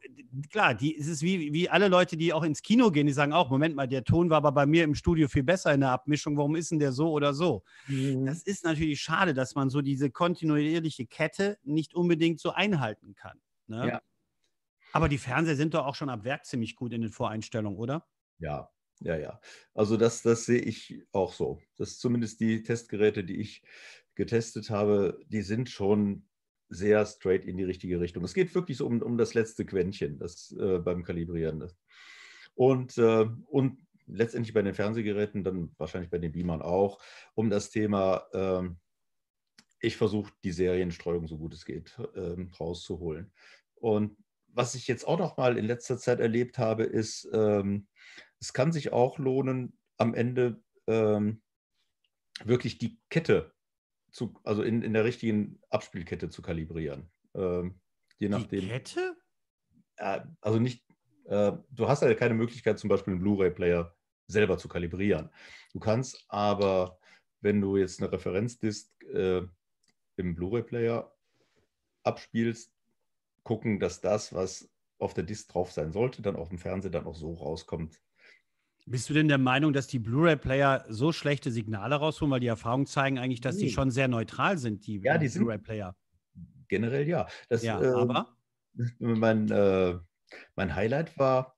klar, die, es ist wie, wie alle Leute, die auch ins Kino gehen, die sagen auch, Moment mal, der Ton war aber bei mir im Studio viel besser in der Abmischung, warum ist denn der so oder so? Mhm. Das ist natürlich schade, dass man so diese kontinuierliche Kette nicht unbedingt so einhalten kann. Ne? Ja. Aber die Fernseher sind doch auch schon ab Werk ziemlich gut in den Voreinstellungen, oder? Ja, ja, ja. Also das, das sehe ich auch so. Das zumindest die Testgeräte, die ich getestet habe, die sind schon sehr straight in die richtige Richtung. Es geht wirklich so um, um das letzte Quäntchen, das äh, beim Kalibrieren ist. Und, äh, und letztendlich bei den Fernsehgeräten, dann wahrscheinlich bei den Beamern auch, um das Thema, äh, ich versuche die Serienstreuung so gut es geht ähm, rauszuholen. Und was ich jetzt auch noch mal in letzter Zeit erlebt habe, ist, ähm, es kann sich auch lohnen, am Ende ähm, wirklich die Kette, zu, also in, in der richtigen Abspielkette zu kalibrieren. Ähm, je nachdem. Die Kette? Äh, also nicht, äh, du hast ja keine Möglichkeit, zum Beispiel einen Blu-ray-Player selber zu kalibrieren. Du kannst aber, wenn du jetzt eine Referenzdisk äh, im Blu-ray-Player abspielst, gucken, dass das, was auf der Disc drauf sein sollte, dann auf dem Fernseher dann auch so rauskommt. Bist du denn der Meinung, dass die Blu-ray-Player so schlechte Signale rausholen, weil die Erfahrungen zeigen eigentlich, dass nee. die schon sehr neutral sind, die, ja, die Blu-ray-Player? Generell ja. Das, ja, äh, aber mein, äh, mein Highlight war,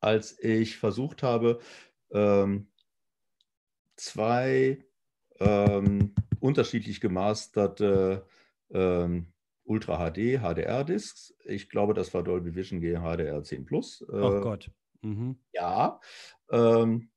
als ich versucht habe, ähm, zwei ähm, unterschiedlich gemasterte ähm, Ultra HD, HDR-Discs. Ich glaube, das war Dolby Vision HDR 10 Plus. oh Gott. Mhm. Ja. Ähm,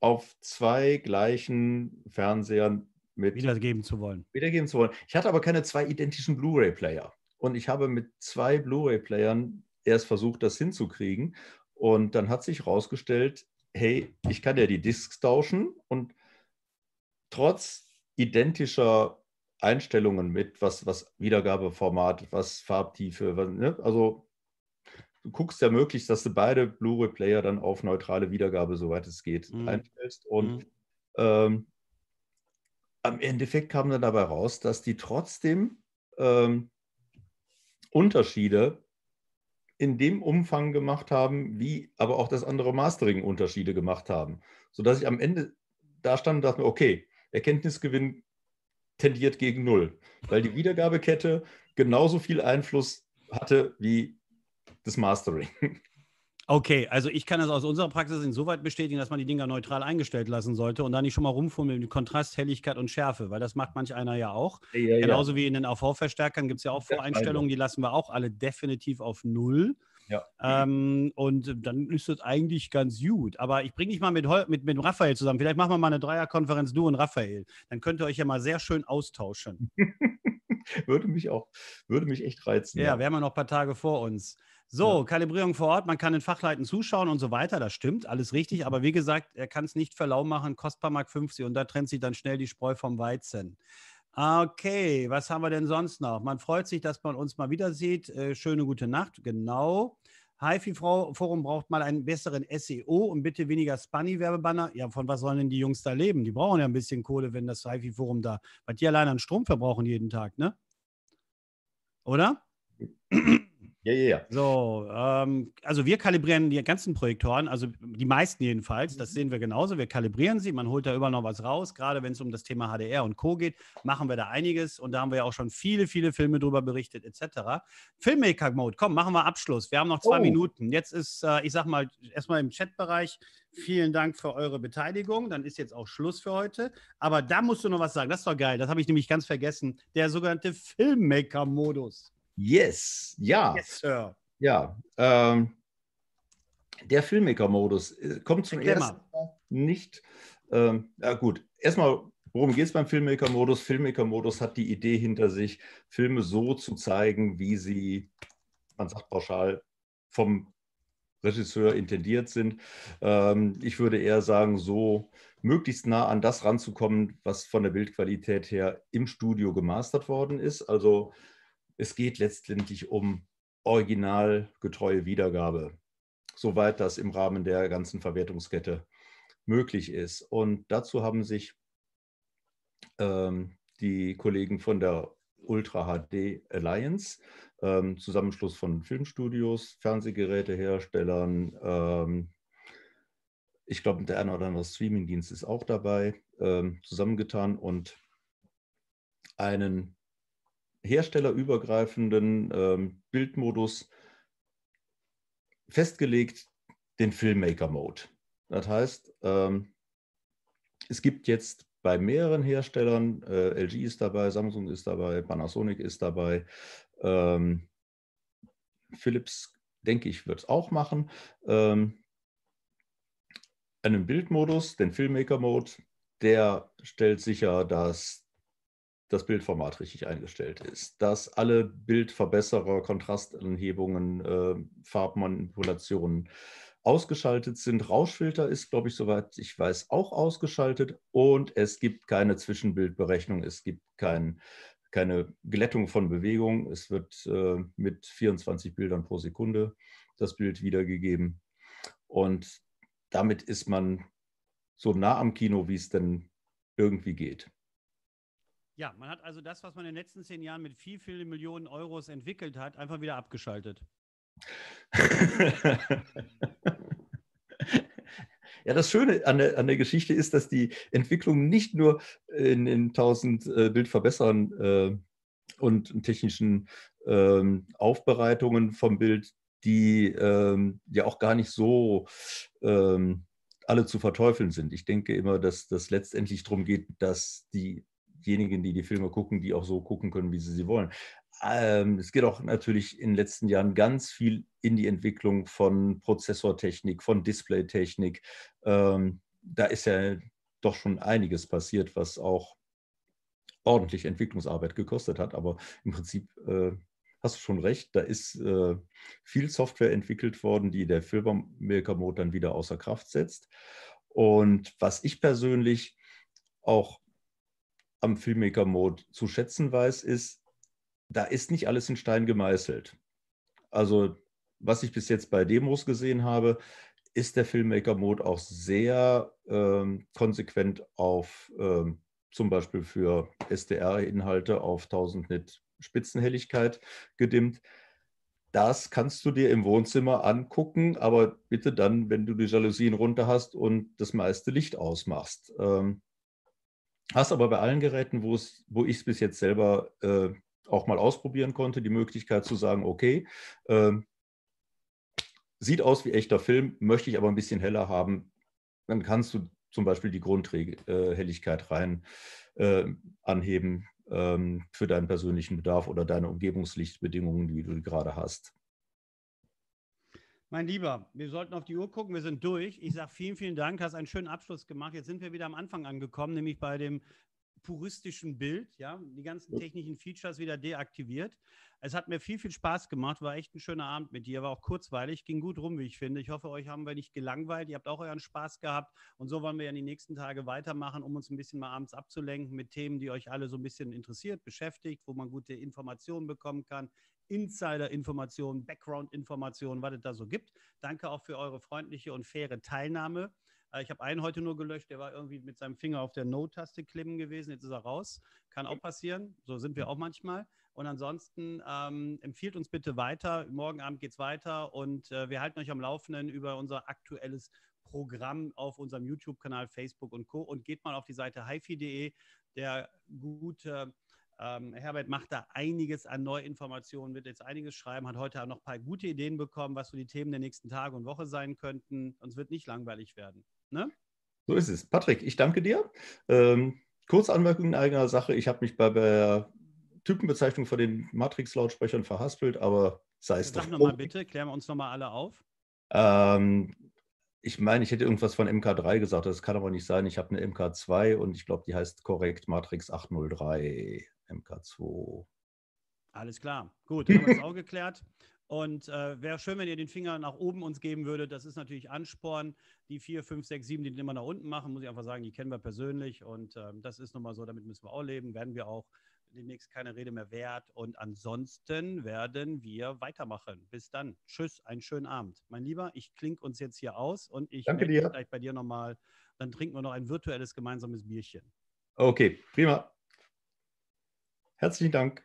auf zwei gleichen Fernsehern mit. Wiedergeben zu wollen. Wiedergeben zu wollen. Ich hatte aber keine zwei identischen Blu-ray-Player. Und ich habe mit zwei Blu-ray-Playern erst versucht, das hinzukriegen. Und dann hat sich herausgestellt, hey, ich kann ja die Discs tauschen und trotz identischer Einstellungen mit, was, was Wiedergabeformat, was Farbtiefe, was, ne? also du guckst ja möglichst, dass du beide Blu-ray-Player dann auf neutrale Wiedergabe, soweit es geht, mhm. einstellst. Und mhm. ähm, am Endeffekt kam dann dabei raus, dass die trotzdem ähm, Unterschiede in dem Umfang gemacht haben, wie aber auch das andere Mastering Unterschiede gemacht haben, sodass ich am Ende da stand und dachte, okay, Erkenntnisgewinn tendiert gegen Null, weil die Wiedergabekette genauso viel Einfluss hatte wie das Mastering. Okay, also ich kann das aus unserer Praxis insoweit bestätigen, dass man die Dinger neutral eingestellt lassen sollte und da nicht schon mal rumfummeln mit Kontrast, Helligkeit und Schärfe, weil das macht manch einer ja auch. Ja, Genauso ja. wie in den AV-Verstärkern gibt es ja auch also. Voreinstellungen, die lassen wir auch alle definitiv auf Null. Ja. Ähm, und dann ist das eigentlich ganz gut. Aber ich bringe dich mal mit, mit, mit Raphael zusammen. Vielleicht machen wir mal eine Dreierkonferenz, du und Raphael. Dann könnt ihr euch ja mal sehr schön austauschen. würde mich auch, würde mich echt reizen. Ja, ja, wir haben ja noch ein paar Tage vor uns. So, ja. Kalibrierung vor Ort, man kann den Fachleuten zuschauen und so weiter, das stimmt, alles richtig. Mhm. Aber wie gesagt, er kann es nicht verlau machen, kostbar Mark 50 und da trennt sich dann schnell die Spreu vom Weizen. Ah, okay, was haben wir denn sonst noch? Man freut sich, dass man uns mal wieder sieht. Äh, schöne gute Nacht, genau. HiFi-Forum braucht mal einen besseren SEO und bitte weniger spunny werbebanner Ja, von was sollen denn die Jungs da leben? Die brauchen ja ein bisschen Kohle, wenn das HiFi-Forum da, weil die allein an Strom verbrauchen jeden Tag, ne? Oder? Ja, ja, ja. So, ähm, also wir kalibrieren die ganzen Projektoren, also die meisten jedenfalls, das mhm. sehen wir genauso. Wir kalibrieren sie, man holt da überall noch was raus, gerade wenn es um das Thema HDR und Co. geht, machen wir da einiges und da haben wir ja auch schon viele, viele Filme drüber berichtet, etc. Filmmaker-Mode, komm, machen wir Abschluss. Wir haben noch zwei oh. Minuten. Jetzt ist, äh, ich sag mal, erstmal im Chatbereich, vielen Dank für eure Beteiligung. Dann ist jetzt auch Schluss für heute. Aber da musst du noch was sagen, das ist doch geil, das habe ich nämlich ganz vergessen. Der sogenannte Filmmaker-Modus. Yes, ja. Yes, Sir. Ja. Ähm, der Filmmaker-Modus äh, kommt zuerst nicht. Ähm, ja, gut. Erstmal, worum geht es beim Filmmaker-Modus? Filmmaker-Modus hat die Idee hinter sich, Filme so zu zeigen, wie sie, man sagt pauschal, vom Regisseur intendiert sind. Ähm, ich würde eher sagen, so möglichst nah an das ranzukommen, was von der Bildqualität her im Studio gemastert worden ist. Also es geht letztendlich um originalgetreue Wiedergabe, soweit das im Rahmen der ganzen Verwertungskette möglich ist. Und dazu haben sich ähm, die Kollegen von der Ultra HD Alliance, ähm, Zusammenschluss von Filmstudios, Fernsehgeräteherstellern, ähm, ich glaube, der eine oder andere Streamingdienst ist auch dabei, ähm, zusammengetan und einen herstellerübergreifenden ähm, Bildmodus festgelegt den Filmmaker-Mode. Das heißt, ähm, es gibt jetzt bei mehreren Herstellern, äh, LG ist dabei, Samsung ist dabei, Panasonic ist dabei, ähm, Philips, denke ich, wird es auch machen, ähm, einen Bildmodus, den Filmmaker-Mode, der stellt sicher, dass das Bildformat richtig eingestellt ist, dass alle Bildverbesserer, Kontrastanhebungen, äh, Farbmanipulationen ausgeschaltet sind. Rauschfilter ist, glaube ich, soweit ich weiß, auch ausgeschaltet und es gibt keine Zwischenbildberechnung, es gibt kein, keine Glättung von Bewegung. Es wird äh, mit 24 Bildern pro Sekunde das Bild wiedergegeben und damit ist man so nah am Kino, wie es denn irgendwie geht. Ja, man hat also das, was man in den letzten zehn Jahren mit viel, vielen Millionen Euros entwickelt hat, einfach wieder abgeschaltet. Ja, das Schöne an der, an der, Geschichte ist, dass die Entwicklung nicht nur in, den 1000 äh, Bildverbessern äh, und technischen äh, Aufbereitungen vom Bild, die ähm, ja auch gar nicht so ähm, alle zu verteufeln sind. Ich denke immer, dass das letztendlich darum geht, dass die diejenigen, die die Filme gucken, die auch so gucken können, wie sie sie wollen. Ähm, es geht auch natürlich in den letzten Jahren ganz viel in die Entwicklung von Prozessortechnik, von Displaytechnik. Ähm, da ist ja doch schon einiges passiert, was auch ordentlich Entwicklungsarbeit gekostet hat. Aber im Prinzip äh, hast du schon recht, da ist äh, viel Software entwickelt worden, die der Filmmaker Mode dann wieder außer Kraft setzt. Und was ich persönlich auch am Filmmaker Mode zu schätzen weiß, ist, da ist nicht alles in Stein gemeißelt. Also, was ich bis jetzt bei Demos gesehen habe, ist der Filmmaker Mode auch sehr ähm, konsequent auf ähm, zum Beispiel für SDR-Inhalte auf 1000 Nit Spitzenhelligkeit gedimmt. Das kannst du dir im Wohnzimmer angucken, aber bitte dann, wenn du die Jalousien runter hast und das meiste Licht ausmachst. Ähm, Hast aber bei allen Geräten, wo ich es bis jetzt selber äh, auch mal ausprobieren konnte, die Möglichkeit zu sagen, okay, äh, sieht aus wie echter Film, möchte ich aber ein bisschen heller haben, dann kannst du zum Beispiel die Grundhelligkeit äh, rein äh, anheben ähm, für deinen persönlichen Bedarf oder deine Umgebungslichtbedingungen, die du gerade hast. Mein Lieber, wir sollten auf die Uhr gucken. Wir sind durch. Ich sage vielen, vielen Dank. Hast einen schönen Abschluss gemacht. Jetzt sind wir wieder am Anfang angekommen, nämlich bei dem puristischen Bild. Ja, die ganzen technischen Features wieder deaktiviert. Es hat mir viel, viel Spaß gemacht. War echt ein schöner Abend mit dir. War auch kurzweilig. Ging gut rum, wie ich finde. Ich hoffe, euch haben wir nicht gelangweilt. Ihr habt auch euren Spaß gehabt. Und so wollen wir ja die nächsten Tage weitermachen, um uns ein bisschen mal abends abzulenken mit Themen, die euch alle so ein bisschen interessiert, beschäftigt, wo man gute Informationen bekommen kann, Insider-Informationen, Background-Informationen, was es da so gibt. Danke auch für eure freundliche und faire Teilnahme. Äh, ich habe einen heute nur gelöscht, der war irgendwie mit seinem Finger auf der No-Taste klimmen gewesen. Jetzt ist er raus. Kann auch passieren. So sind wir auch manchmal. Und ansonsten ähm, empfiehlt uns bitte weiter. Morgen Abend geht es weiter und äh, wir halten euch am Laufenden über unser aktuelles Programm auf unserem YouTube-Kanal, Facebook und Co. Und geht mal auf die Seite hifi.de. Der gute ähm, Herbert macht da einiges an Neuinformationen, wird jetzt einiges schreiben, hat heute auch noch ein paar gute Ideen bekommen, was so die Themen der nächsten Tage und Woche sein könnten. Uns wird nicht langweilig werden. Ne? So ist es. Patrick, ich danke dir. Ähm, Kurzanmerkung in eigener Sache. Ich habe mich bei der Typenbezeichnung von den Matrix-Lautsprechern verhaspelt, aber sei es Sag doch. Sag nochmal bitte, klären wir uns nochmal alle auf. Ähm, ich meine, ich hätte irgendwas von MK3 gesagt, das kann aber nicht sein. Ich habe eine MK2 und ich glaube, die heißt korrekt Matrix 803 MK2. Alles klar. Gut, haben wir es auch geklärt. Und äh, wäre schön, wenn ihr den Finger nach oben uns geben würdet. Das ist natürlich Ansporn. Die 4, 5, 6, 7, die den immer nach unten machen, muss ich einfach sagen, die kennen wir persönlich. Und ähm, das ist nochmal so, damit müssen wir auch leben, werden wir auch demnächst keine Rede mehr wert. Und ansonsten werden wir weitermachen. Bis dann. Tschüss, einen schönen Abend. Mein Lieber, ich klinge uns jetzt hier aus und ich Danke dir. gleich bei dir nochmal. Dann trinken wir noch ein virtuelles gemeinsames Bierchen. Okay, prima. Herzlichen Dank.